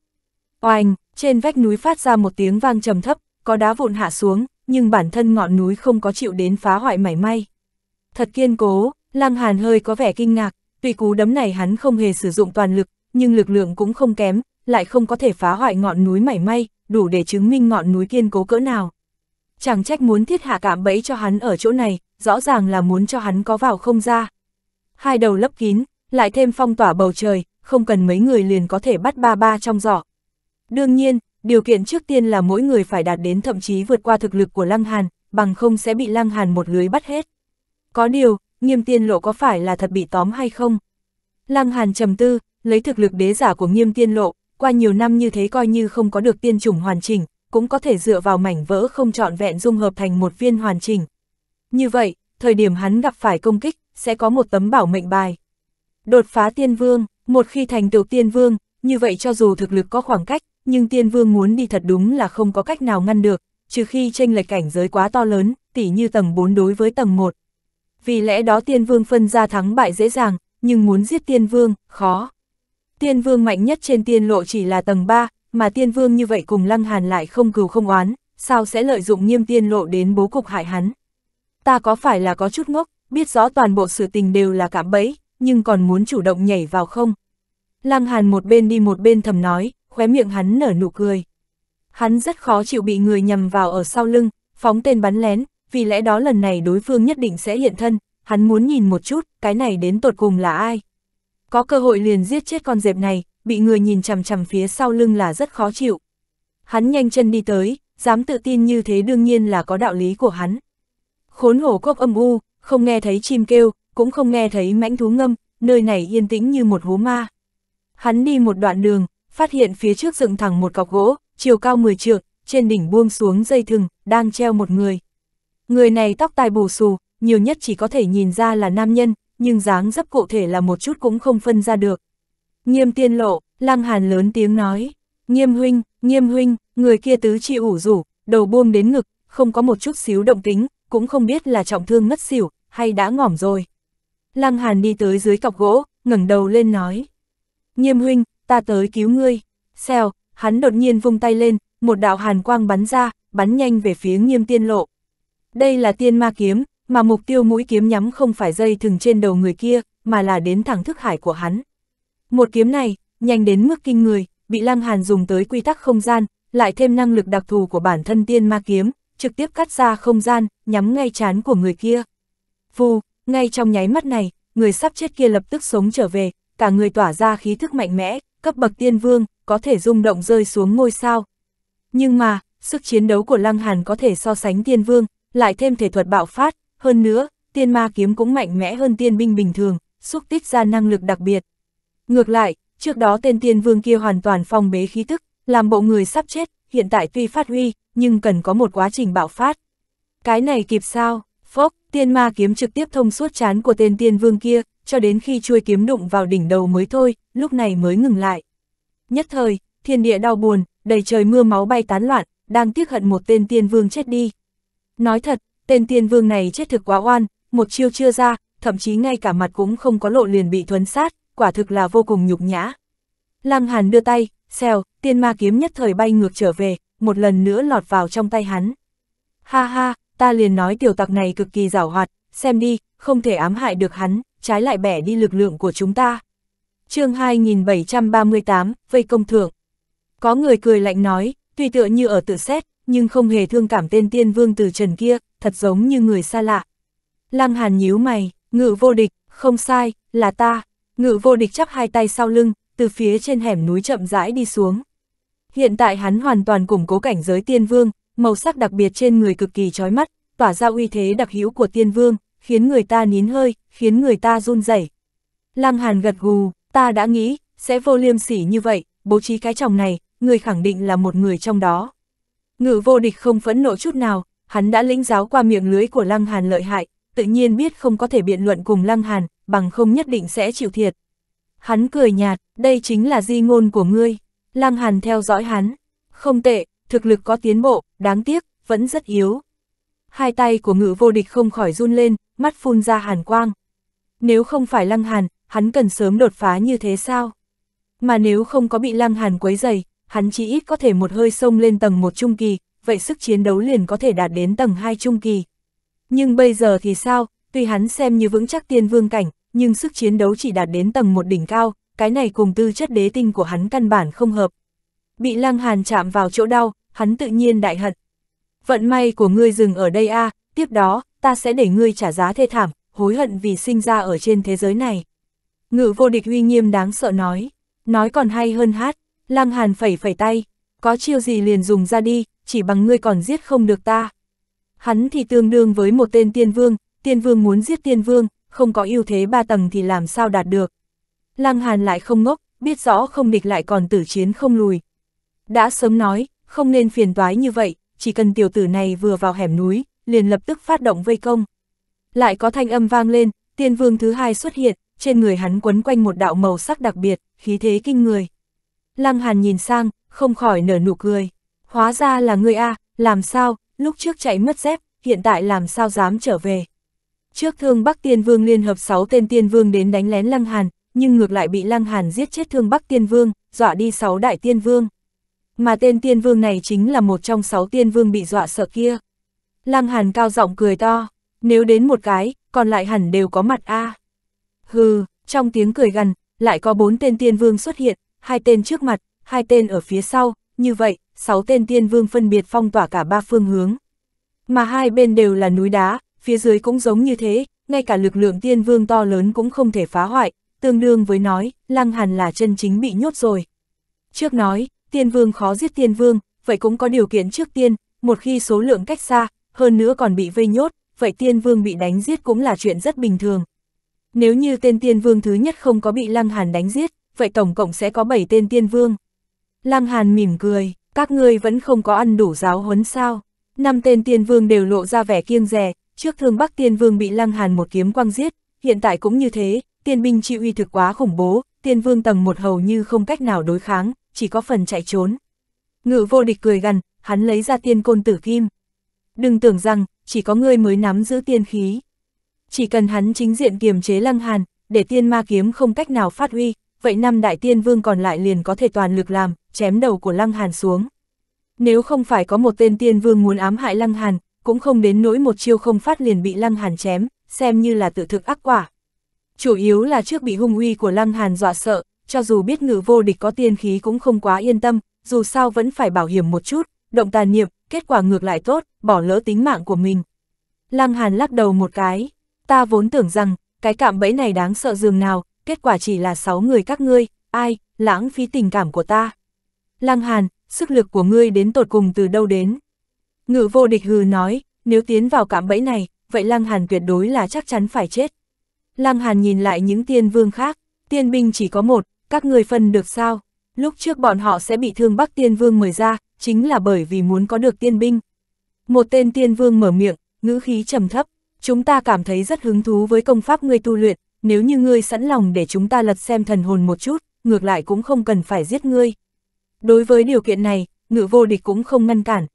Oanh, trên vách núi phát ra một tiếng vang trầm thấp, có đá vụn hạ xuống, nhưng bản thân ngọn núi không có chịu đến phá hoại mảy may. Thật kiên cố, Lăng Hàn hơi có vẻ kinh ngạc, tuy cú đấm này hắn không hề sử dụng toàn lực, nhưng lực lượng cũng không kém, lại không có thể phá hoại ngọn núi mảy may, đủ để chứng minh ngọn núi kiên cố cỡ nào chẳng trách muốn thiết hạ cảm bẫy cho hắn ở chỗ này, rõ ràng là muốn cho hắn có vào không ra. Hai đầu lấp kín, lại thêm phong tỏa bầu trời, không cần mấy người liền có thể bắt ba ba trong giỏ. Đương nhiên, điều kiện trước tiên là mỗi người phải đạt đến thậm chí vượt qua thực lực của Lăng Hàn, bằng không sẽ bị Lăng Hàn một lưới bắt hết. Có điều, nghiêm tiên lộ có phải là thật bị tóm hay không? Lăng Hàn trầm tư, lấy thực lực đế giả của nghiêm tiên lộ, qua nhiều năm như thế coi như không có được tiên chủng hoàn chỉnh, cũng có thể dựa vào mảnh vỡ không trọn vẹn dung hợp thành một viên hoàn chỉnh. Như vậy, thời điểm hắn gặp phải công kích, sẽ có một tấm bảo mệnh bài. Đột phá tiên vương, một khi thành tựu tiên vương, như vậy cho dù thực lực có khoảng cách, nhưng tiên vương muốn đi thật đúng là không có cách nào ngăn được, trừ khi tranh lệch cảnh giới quá to lớn, tỉ như tầng 4 đối với tầng 1. Vì lẽ đó tiên vương phân ra thắng bại dễ dàng, nhưng muốn giết tiên vương, khó. Tiên vương mạnh nhất trên tiên lộ chỉ là tầng 3, mà tiên vương như vậy cùng lăng hàn lại không cừu không oán, sao sẽ lợi dụng nghiêm tiên lộ đến bố cục hại hắn. Ta có phải là có chút ngốc, biết rõ toàn bộ sự tình đều là cạm bẫy, nhưng còn muốn chủ động nhảy vào không? Lăng hàn một bên đi một bên thầm nói, khóe miệng hắn nở nụ cười. Hắn rất khó chịu bị người nhầm vào ở sau lưng, phóng tên bắn lén, vì lẽ đó lần này đối phương nhất định sẽ hiện thân, hắn muốn nhìn một chút, cái này đến tột cùng là ai. Có cơ hội liền giết chết con dẹp này, bị người nhìn chằm chằm phía sau lưng là rất khó chịu. Hắn nhanh chân đi tới, dám tự tin như thế đương nhiên là có đạo lý của hắn. Khốn hổ cốc âm u, không nghe thấy chim kêu, cũng không nghe thấy mãnh thú ngâm, nơi này yên tĩnh như một hố ma. Hắn đi một đoạn đường, phát hiện phía trước dựng thẳng một cọc gỗ, chiều cao 10 trượng, trên đỉnh buông xuống dây thừng, đang treo một người. Người này tóc tai bù xù, nhiều nhất chỉ có thể nhìn ra là nam nhân, nhưng dáng dấp cụ thể là một chút cũng không phân ra được. Nghiêm tiên lộ, lăng hàn lớn tiếng nói, nghiêm huynh, nghiêm huynh, người kia tứ chi ủ rủ, đầu buông đến ngực, không có một chút xíu động tính, cũng không biết là trọng thương ngất xỉu, hay đã ngỏm rồi. Lăng hàn đi tới dưới cọc gỗ, ngẩng đầu lên nói. Nghiêm huynh, ta tới cứu ngươi. Xèo, hắn đột nhiên vung tay lên, một đạo hàn quang bắn ra, bắn nhanh về phía nghiêm tiên lộ. Đây là tiên ma kiếm, mà mục tiêu mũi kiếm nhắm không phải dây thừng trên đầu người kia, mà là đến thẳng thức hải của hắn. Một kiếm này, nhanh đến mức kinh người, bị Lăng Hàn dùng tới quy tắc không gian, lại thêm năng lực đặc thù của bản thân tiên ma kiếm, trực tiếp cắt ra không gian, nhắm ngay chán của người kia. Vù, ngay trong nháy mắt này, người sắp chết kia lập tức sống trở về, cả người tỏa ra khí thức mạnh mẽ, cấp bậc tiên vương, có thể rung động rơi xuống ngôi sao. Nhưng mà, sức chiến đấu của Lăng Hàn có thể so sánh tiên vương, lại thêm thể thuật bạo phát, hơn nữa, tiên ma kiếm cũng mạnh mẽ hơn tiên binh bình thường, xúc tích ra năng lực đặc biệt. Ngược lại, trước đó tên tiên vương kia hoàn toàn phong bế khí tức, làm bộ người sắp chết, hiện tại tuy phát huy, nhưng cần có một quá trình bạo phát. Cái này kịp sao? Phốc, tiên ma kiếm trực tiếp thông suốt chán của tên tiên vương kia, cho đến khi chuôi kiếm đụng vào đỉnh đầu mới thôi, lúc này mới ngừng lại. Nhất thời, thiên địa đau buồn, đầy trời mưa máu bay tán loạn, đang tiếc hận một tên tiên vương chết đi. Nói thật, tên tiên vương này chết thực quá oan, một chiêu chưa ra, thậm chí ngay cả mặt cũng không có lộ liền bị thuấn sát, quả thực là vô cùng nhục nhã. Lăng Hàn đưa tay, xèo, tiên ma kiếm nhất thời bay ngược trở về, một lần nữa lọt vào trong tay hắn. Ha ha, ta liền nói tiểu tặc này cực kỳ giảo hoạt, xem đi, không thể ám hại được hắn, trái lại bẻ đi lực lượng của chúng ta. chương 2738, vây công thượng. Có người cười lạnh nói, tuy tựa như ở tự xét, nhưng không hề thương cảm tên tiên vương từ trần kia, thật giống như người xa lạ. Lăng Hàn nhíu mày, ngự vô địch, không sai, là ta, Ngự vô địch chắp hai tay sau lưng, từ phía trên hẻm núi chậm rãi đi xuống. Hiện tại hắn hoàn toàn củng cố cảnh giới tiên vương, màu sắc đặc biệt trên người cực kỳ chói mắt, tỏa ra uy thế đặc hữu của tiên vương, khiến người ta nín hơi, khiến người ta run rẩy. Lăng Hàn gật gù, ta đã nghĩ, sẽ vô liêm sỉ như vậy, bố trí cái chồng này, người khẳng định là một người trong đó. Ngự vô địch không phẫn nộ chút nào, hắn đã lĩnh giáo qua miệng lưới của Lăng Hàn lợi hại, tự nhiên biết không có thể biện luận cùng Lăng Hàn, bằng không nhất định sẽ chịu thiệt. Hắn cười nhạt, đây chính là di ngôn của ngươi. Lăng Hàn theo dõi hắn. Không tệ, thực lực có tiến bộ, đáng tiếc, vẫn rất yếu. Hai tay của ngự vô địch không khỏi run lên, mắt phun ra hàn quang. Nếu không phải Lăng Hàn, hắn cần sớm đột phá như thế sao? Mà nếu không có bị Lăng Hàn quấy dày, hắn chỉ ít có thể một hơi sông lên tầng một trung kỳ, vậy sức chiến đấu liền có thể đạt đến tầng hai trung kỳ. Nhưng bây giờ thì sao, tuy hắn xem như vững chắc tiên vương cảnh, nhưng sức chiến đấu chỉ đạt đến tầng một đỉnh cao, cái này cùng tư chất đế tinh của hắn căn bản không hợp. Bị Lăng Hàn chạm vào chỗ đau, hắn tự nhiên đại hận. Vận may của ngươi dừng ở đây a, à, tiếp đó, ta sẽ để ngươi trả giá thê thảm, hối hận vì sinh ra ở trên thế giới này. Ngự vô địch uy nghiêm đáng sợ nói, nói còn hay hơn hát, Lăng Hàn phẩy phẩy tay, có chiêu gì liền dùng ra đi, chỉ bằng ngươi còn giết không được ta. Hắn thì tương đương với một tên tiên vương, tiên vương muốn giết tiên vương, không có ưu thế ba tầng thì làm sao đạt được. Lăng Hàn lại không ngốc, biết rõ không địch lại còn tử chiến không lùi. Đã sớm nói, không nên phiền toái như vậy, chỉ cần tiểu tử này vừa vào hẻm núi, liền lập tức phát động vây công. Lại có thanh âm vang lên, tiên vương thứ hai xuất hiện, trên người hắn quấn quanh một đạo màu sắc đặc biệt, khí thế kinh người. Lăng Hàn nhìn sang, không khỏi nở nụ cười. Hóa ra là ngươi a, làm sao, lúc trước chạy mất dép, hiện tại làm sao dám trở về. Trước thương Bắc Tiên Vương liên hợp 6 tên Tiên Vương đến đánh lén Lăng Hàn, nhưng ngược lại bị Lăng Hàn giết chết thương Bắc Tiên Vương, dọa đi 6 đại Tiên Vương. Mà tên Tiên Vương này chính là một trong 6 Tiên Vương bị dọa sợ kia. Lăng Hàn cao giọng cười to, nếu đến một cái, còn lại hẳn đều có mặt a. Hừ, trong tiếng cười gần lại có bốn tên tiên vương xuất hiện, hai tên trước mặt, hai tên ở phía sau, như vậy, sáu tên tiên vương phân biệt phong tỏa cả ba phương hướng. Mà hai bên đều là núi đá, phía dưới cũng giống như thế, ngay cả lực lượng tiên vương to lớn cũng không thể phá hoại, tương đương với nói, lăng hàn là chân chính bị nhốt rồi. Trước nói, tiên vương khó giết tiên vương, vậy cũng có điều kiện trước tiên, một khi số lượng cách xa, hơn nữa còn bị vây nhốt, vậy tiên vương bị đánh giết cũng là chuyện rất bình thường. Nếu như tên tiên vương thứ nhất không có bị lăng hàn đánh giết, vậy tổng cộng sẽ có 7 tên tiên vương. Lăng hàn mỉm cười, các ngươi vẫn không có ăn đủ giáo huấn sao. Năm tên tiên vương đều lộ ra vẻ kiêng rè, trước thương bắc tiên vương bị lăng hàn một kiếm quang giết, hiện tại cũng như thế, tiên binh chịu uy thực quá khủng bố, tiên vương tầng một hầu như không cách nào đối kháng, chỉ có phần chạy trốn. Ngự vô địch cười gằn, hắn lấy ra tiên côn tử kim. Đừng tưởng rằng, chỉ có ngươi mới nắm giữ tiên khí. Chỉ cần hắn chính diện kiềm chế lăng hàn, để tiên ma kiếm không cách nào phát huy, vậy năm đại tiên vương còn lại liền có thể toàn lực làm, chém đầu của Lăng Hàn xuống. Nếu không phải có một tên tiên vương muốn ám hại Lăng Hàn, cũng không đến nỗi một chiêu không phát liền bị Lăng Hàn chém, xem như là tự thực ác quả. Chủ yếu là trước bị hung uy của Lăng Hàn dọa sợ, cho dù biết ngự vô địch có tiên khí cũng không quá yên tâm, dù sao vẫn phải bảo hiểm một chút, động tàn niệm, kết quả ngược lại tốt, bỏ lỡ tính mạng của mình. Lăng Hàn lắc đầu một cái, ta vốn tưởng rằng, cái cạm bẫy này đáng sợ dường nào, kết quả chỉ là sáu người các ngươi, ai, lãng phí tình cảm của ta. Lăng Hàn, sức lực của ngươi đến tột cùng từ đâu đến? Ngự vô địch hừ nói, nếu tiến vào cạm bẫy này, vậy Lăng Hàn tuyệt đối là chắc chắn phải chết. Lăng Hàn nhìn lại những tiên vương khác, tiên binh chỉ có một, các người phân được sao? Lúc trước bọn họ sẽ bị thương Bắc tiên vương mời ra, chính là bởi vì muốn có được tiên binh. Một tên tiên vương mở miệng, ngữ khí trầm thấp, chúng ta cảm thấy rất hứng thú với công pháp ngươi tu luyện, nếu như ngươi sẵn lòng để chúng ta lật xem thần hồn một chút, ngược lại cũng không cần phải giết ngươi. Đối với điều kiện này, ngự vô địch cũng không ngăn cản.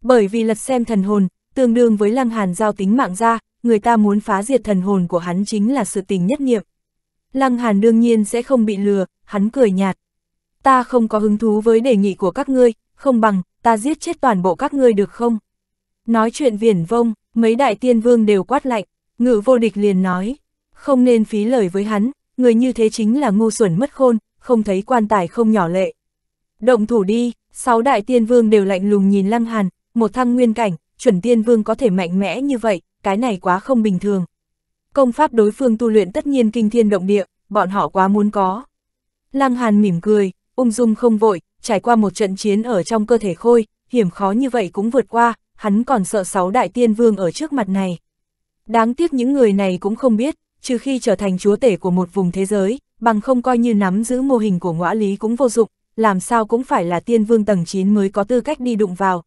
Bởi vì lật xem thần hồn, tương đương với lăng hàn giao tính mạng ra, người ta muốn phá diệt thần hồn của hắn chính là sự tình nhất nghiệm. Lăng hàn đương nhiên sẽ không bị lừa, hắn cười nhạt. Ta không có hứng thú với đề nghị của các ngươi, không bằng, ta giết chết toàn bộ các ngươi được không? Nói chuyện viển vông, mấy đại tiên vương đều quát lạnh, ngự vô địch liền nói, không nên phí lời với hắn, người như thế chính là ngu xuẩn mất khôn, không thấy quan tài không nhỏ lệ động thủ đi, sáu đại tiên vương đều lạnh lùng nhìn Lăng Hàn, một thăng nguyên cảnh, chuẩn tiên vương có thể mạnh mẽ như vậy, cái này quá không bình thường. Công pháp đối phương tu luyện tất nhiên kinh thiên động địa, bọn họ quá muốn có. Lăng Hàn mỉm cười, ung dung không vội, trải qua một trận chiến ở trong cơ thể khôi, hiểm khó như vậy cũng vượt qua, hắn còn sợ sáu đại tiên vương ở trước mặt này. Đáng tiếc những người này cũng không biết, trừ khi trở thành chúa tể của một vùng thế giới, bằng không coi như nắm giữ mô hình của ngõa lý cũng vô dụng, làm sao cũng phải là tiên vương tầng 9 mới có tư cách đi đụng vào.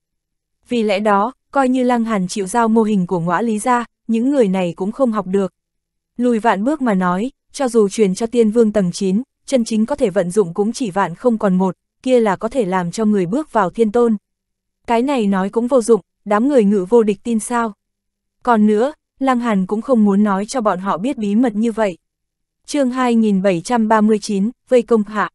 Vì lẽ đó, coi như Lăng Hàn chịu giao mô hình của ngõa lý ra, những người này cũng không học được. Lùi vạn bước mà nói, cho dù truyền cho tiên vương tầng 9, chân chính có thể vận dụng cũng chỉ vạn không còn một, kia là có thể làm cho người bước vào thiên tôn. Cái này nói cũng vô dụng, đám người ngự vô địch tin sao. Còn nữa, Lăng Hàn cũng không muốn nói cho bọn họ biết bí mật như vậy. chương 2739, Vây Công Hạ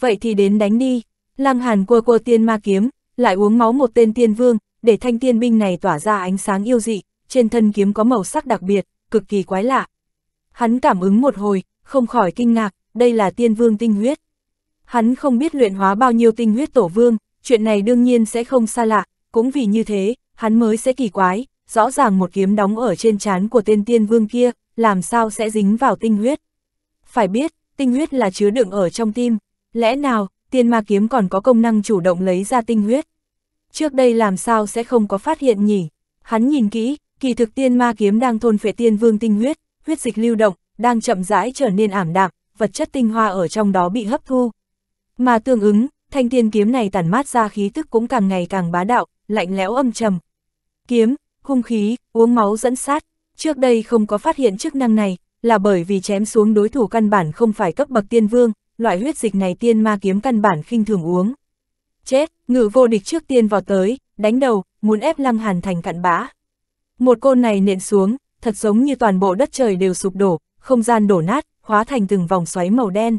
vậy thì đến đánh đi. Lăng Hàn cua cua tiên ma kiếm, lại uống máu một tên tiên vương, để thanh tiên binh này tỏa ra ánh sáng yêu dị, trên thân kiếm có màu sắc đặc biệt, cực kỳ quái lạ. Hắn cảm ứng một hồi, không khỏi kinh ngạc, đây là tiên vương tinh huyết. Hắn không biết luyện hóa bao nhiêu tinh huyết tổ vương, chuyện này đương nhiên sẽ không xa lạ, cũng vì như thế, hắn mới sẽ kỳ quái, rõ ràng một kiếm đóng ở trên trán của tên tiên vương kia, làm sao sẽ dính vào tinh huyết. Phải biết, tinh huyết là chứa đựng ở trong tim, Lẽ nào, tiên ma kiếm còn có công năng chủ động lấy ra tinh huyết? Trước đây làm sao sẽ không có phát hiện nhỉ? Hắn nhìn kỹ, kỳ thực tiên ma kiếm đang thôn phệ tiên vương tinh huyết, huyết dịch lưu động, đang chậm rãi trở nên ảm đạm, vật chất tinh hoa ở trong đó bị hấp thu. Mà tương ứng, thanh tiên kiếm này tản mát ra khí tức cũng càng ngày càng bá đạo, lạnh lẽo âm trầm. Kiếm, hung khí, uống máu dẫn sát, trước đây không có phát hiện chức năng này, là bởi vì chém xuống đối thủ căn bản không phải cấp bậc tiên vương, loại huyết dịch này tiên ma kiếm căn bản khinh thường uống. Chết, ngự vô địch trước tiên vào tới, đánh đầu, muốn ép lăng hàn thành cặn bã. Một côn này nện xuống, thật giống như toàn bộ đất trời đều sụp đổ, không gian đổ nát, hóa thành từng vòng xoáy màu đen.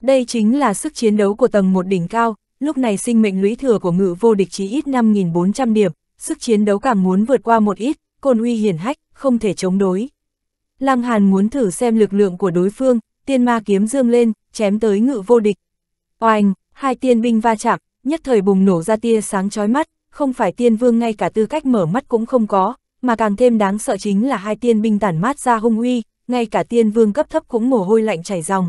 Đây chính là sức chiến đấu của tầng một đỉnh cao, lúc này sinh mệnh lũy thừa của ngự vô địch chỉ ít 5.400 điểm, sức chiến đấu càng muốn vượt qua một ít, côn uy hiển hách, không thể chống đối. Lăng Hàn muốn thử xem lực lượng của đối phương, tiên ma kiếm dương lên, chém tới ngự vô địch. Oanh, hai tiên binh va chạm, nhất thời bùng nổ ra tia sáng chói mắt, không phải tiên vương ngay cả tư cách mở mắt cũng không có, mà càng thêm đáng sợ chính là hai tiên binh tản mát ra hung uy, ngay cả tiên vương cấp thấp cũng mồ hôi lạnh chảy ròng.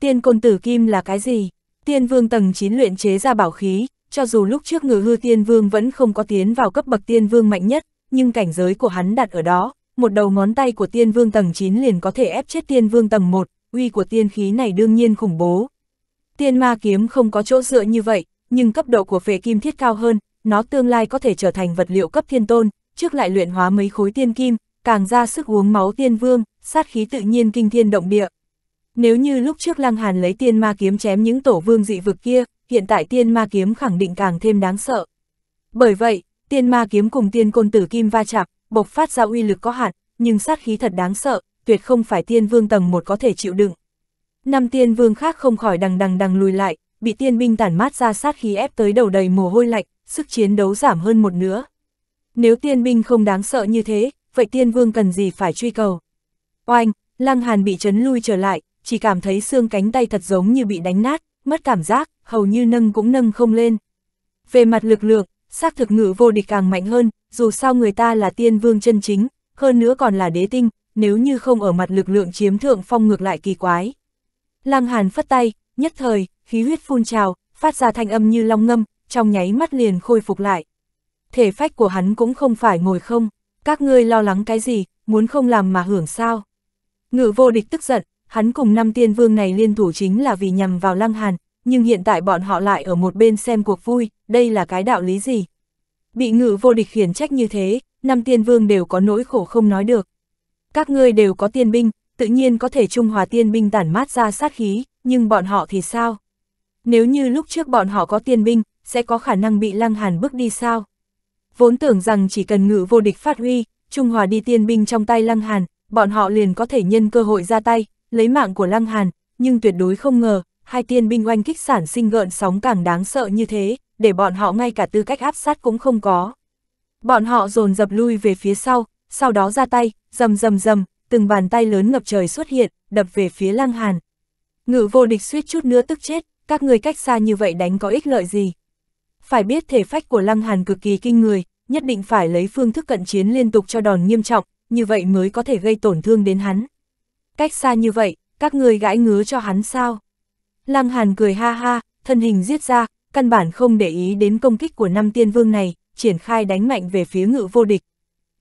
Tiên côn tử kim là cái gì? Tiên vương tầng 9 luyện chế ra bảo khí, cho dù lúc trước ngự hư tiên vương vẫn không có tiến vào cấp bậc tiên vương mạnh nhất, nhưng cảnh giới của hắn đặt ở đó, một đầu ngón tay của tiên vương tầng 9 liền có thể ép chết tiên vương tầng 1, uy của tiên khí này đương nhiên khủng bố. Tiên ma kiếm không có chỗ dựa như vậy, nhưng cấp độ của phệ kim thiết cao hơn, nó tương lai có thể trở thành vật liệu cấp thiên tôn, trước lại luyện hóa mấy khối tiên kim, càng ra sức uống máu tiên vương, sát khí tự nhiên kinh thiên động địa. Nếu như lúc trước Lăng Hàn lấy tiên ma kiếm chém những tổ vương dị vực kia, hiện tại tiên ma kiếm khẳng định càng thêm đáng sợ. Bởi vậy, tiên ma kiếm cùng tiên côn tử kim va chạm, bộc phát ra uy lực có hạn, nhưng sát khí thật đáng sợ, tuyệt không phải tiên vương tầng một có thể chịu đựng. Năm tiên vương khác không khỏi đằng đằng đằng lùi lại, bị tiên binh tản mát ra sát khí ép tới đầu đầy mồ hôi lạnh, sức chiến đấu giảm hơn một nửa. Nếu tiên binh không đáng sợ như thế, vậy tiên vương cần gì phải truy cầu. Oanh, lăng hàn bị chấn lui trở lại, chỉ cảm thấy xương cánh tay thật giống như bị đánh nát, mất cảm giác, hầu như nâng cũng nâng không lên. Về mặt lực lượng, xác thực ngự vô địch càng mạnh hơn, dù sao người ta là tiên vương chân chính, hơn nữa còn là đế tinh, nếu như không ở mặt lực lượng chiếm thượng phong ngược lại kỳ quái. Lăng Hàn phất tay, nhất thời, khí huyết phun trào, phát ra thanh âm như long ngâm, trong nháy mắt liền khôi phục lại. Thể phách của hắn cũng không phải ngồi không, các ngươi lo lắng cái gì, muốn không làm mà hưởng sao. Ngự vô địch tức giận, hắn cùng năm tiên vương này liên thủ chính là vì nhằm vào Lăng Hàn, nhưng hiện tại bọn họ lại ở một bên xem cuộc vui, đây là cái đạo lý gì. Bị ngự vô địch khiển trách như thế, năm tiên vương đều có nỗi khổ không nói được, các ngươi đều có tiên binh, tự nhiên có thể trung hòa tiên binh tản mát ra sát khí, nhưng bọn họ thì sao? Nếu như lúc trước bọn họ có tiên binh, sẽ có khả năng bị lăng hàn bước đi sao? Vốn tưởng rằng chỉ cần ngự vô địch phát huy, trung hòa đi tiên binh trong tay lăng hàn, bọn họ liền có thể nhân cơ hội ra tay, lấy mạng của lăng hàn, nhưng tuyệt đối không ngờ, hai tiên binh oanh kích sản sinh gợn sóng càng đáng sợ như thế, để bọn họ ngay cả tư cách áp sát cũng không có. Bọn họ dồn dập lui về phía sau, sau đó ra tay, rầm rầm rầm, từng bàn tay lớn ngập trời xuất hiện, đập về phía Lăng Hàn. Ngự vô địch suýt chút nữa tức chết, các người cách xa như vậy đánh có ích lợi gì. Phải biết thể phách của Lăng Hàn cực kỳ kinh người, nhất định phải lấy phương thức cận chiến liên tục cho đòn nghiêm trọng, như vậy mới có thể gây tổn thương đến hắn. Cách xa như vậy, các người gãi ngứa cho hắn sao? Lăng Hàn cười ha ha, thân hình giết ra, căn bản không để ý đến công kích của năm tiên vương này, triển khai đánh mạnh về phía ngự vô địch,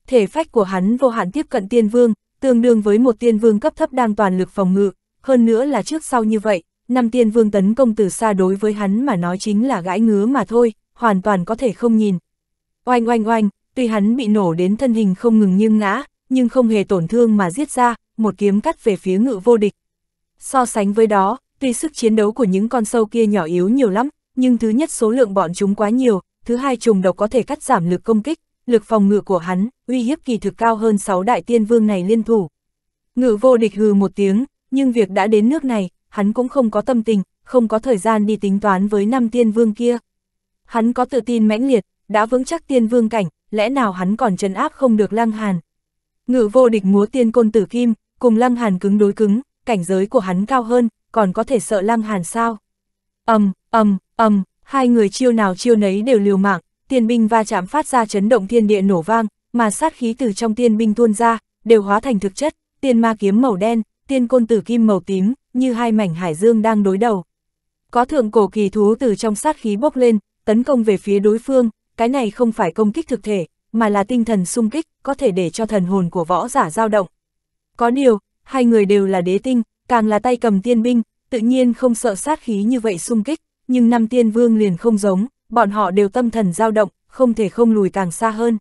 thể phách của hắn vô hạn tiếp cận tiên vương, tương đương với một tiên vương cấp thấp đang toàn lực phòng ngự, hơn nữa là trước sau như vậy, năm tiên vương tấn công từ xa đối với hắn mà nói chính là gãi ngứa mà thôi, hoàn toàn có thể không nhìn. Oanh oanh oanh, tuy hắn bị nổ đến thân hình không ngừng nghiêng ngã, nhưng không hề tổn thương mà giết ra, một kiếm cắt về phía ngự vô địch. So sánh với đó, tuy sức chiến đấu của những con sâu kia nhỏ yếu nhiều lắm, nhưng thứ nhất số lượng bọn chúng quá nhiều, thứ hai trùng độc có thể cắt giảm lực công kích, lực phòng ngự của hắn, uy hiếp kỳ thực cao hơn 6 đại tiên vương này liên thủ. Ngự vô địch hừ một tiếng, nhưng việc đã đến nước này, hắn cũng không có tâm tình, không có thời gian đi tính toán với năm tiên vương kia. Hắn có tự tin mãnh liệt, đã vững chắc tiên vương cảnh, lẽ nào hắn còn trấn áp không được Lăng Hàn. Ngự vô địch múa tiên côn tử kim, cùng Lăng Hàn cứng đối cứng, cảnh giới của hắn cao hơn, còn có thể sợ Lăng Hàn sao? Ầm, ầm, ầm, hai người chiêu nào chiêu nấy đều liều mạng, tiên binh va chạm phát ra chấn động thiên địa nổ vang, mà sát khí từ trong tiên binh tuôn ra, đều hóa thành thực chất, tiên ma kiếm màu đen, tiên côn tử kim màu tím, như hai mảnh hải dương đang đối đầu. Có thượng cổ kỳ thú từ trong sát khí bốc lên, tấn công về phía đối phương, cái này không phải công kích thực thể, mà là tinh thần xung kích, có thể để cho thần hồn của võ giả dao động. Có điều, hai người đều là đế tinh, càng là tay cầm tiên binh, tự nhiên không sợ sát khí như vậy xung kích, nhưng năm tiên vương liền không giống, bọn họ đều tâm thần dao động, không thể không lùi càng xa hơn.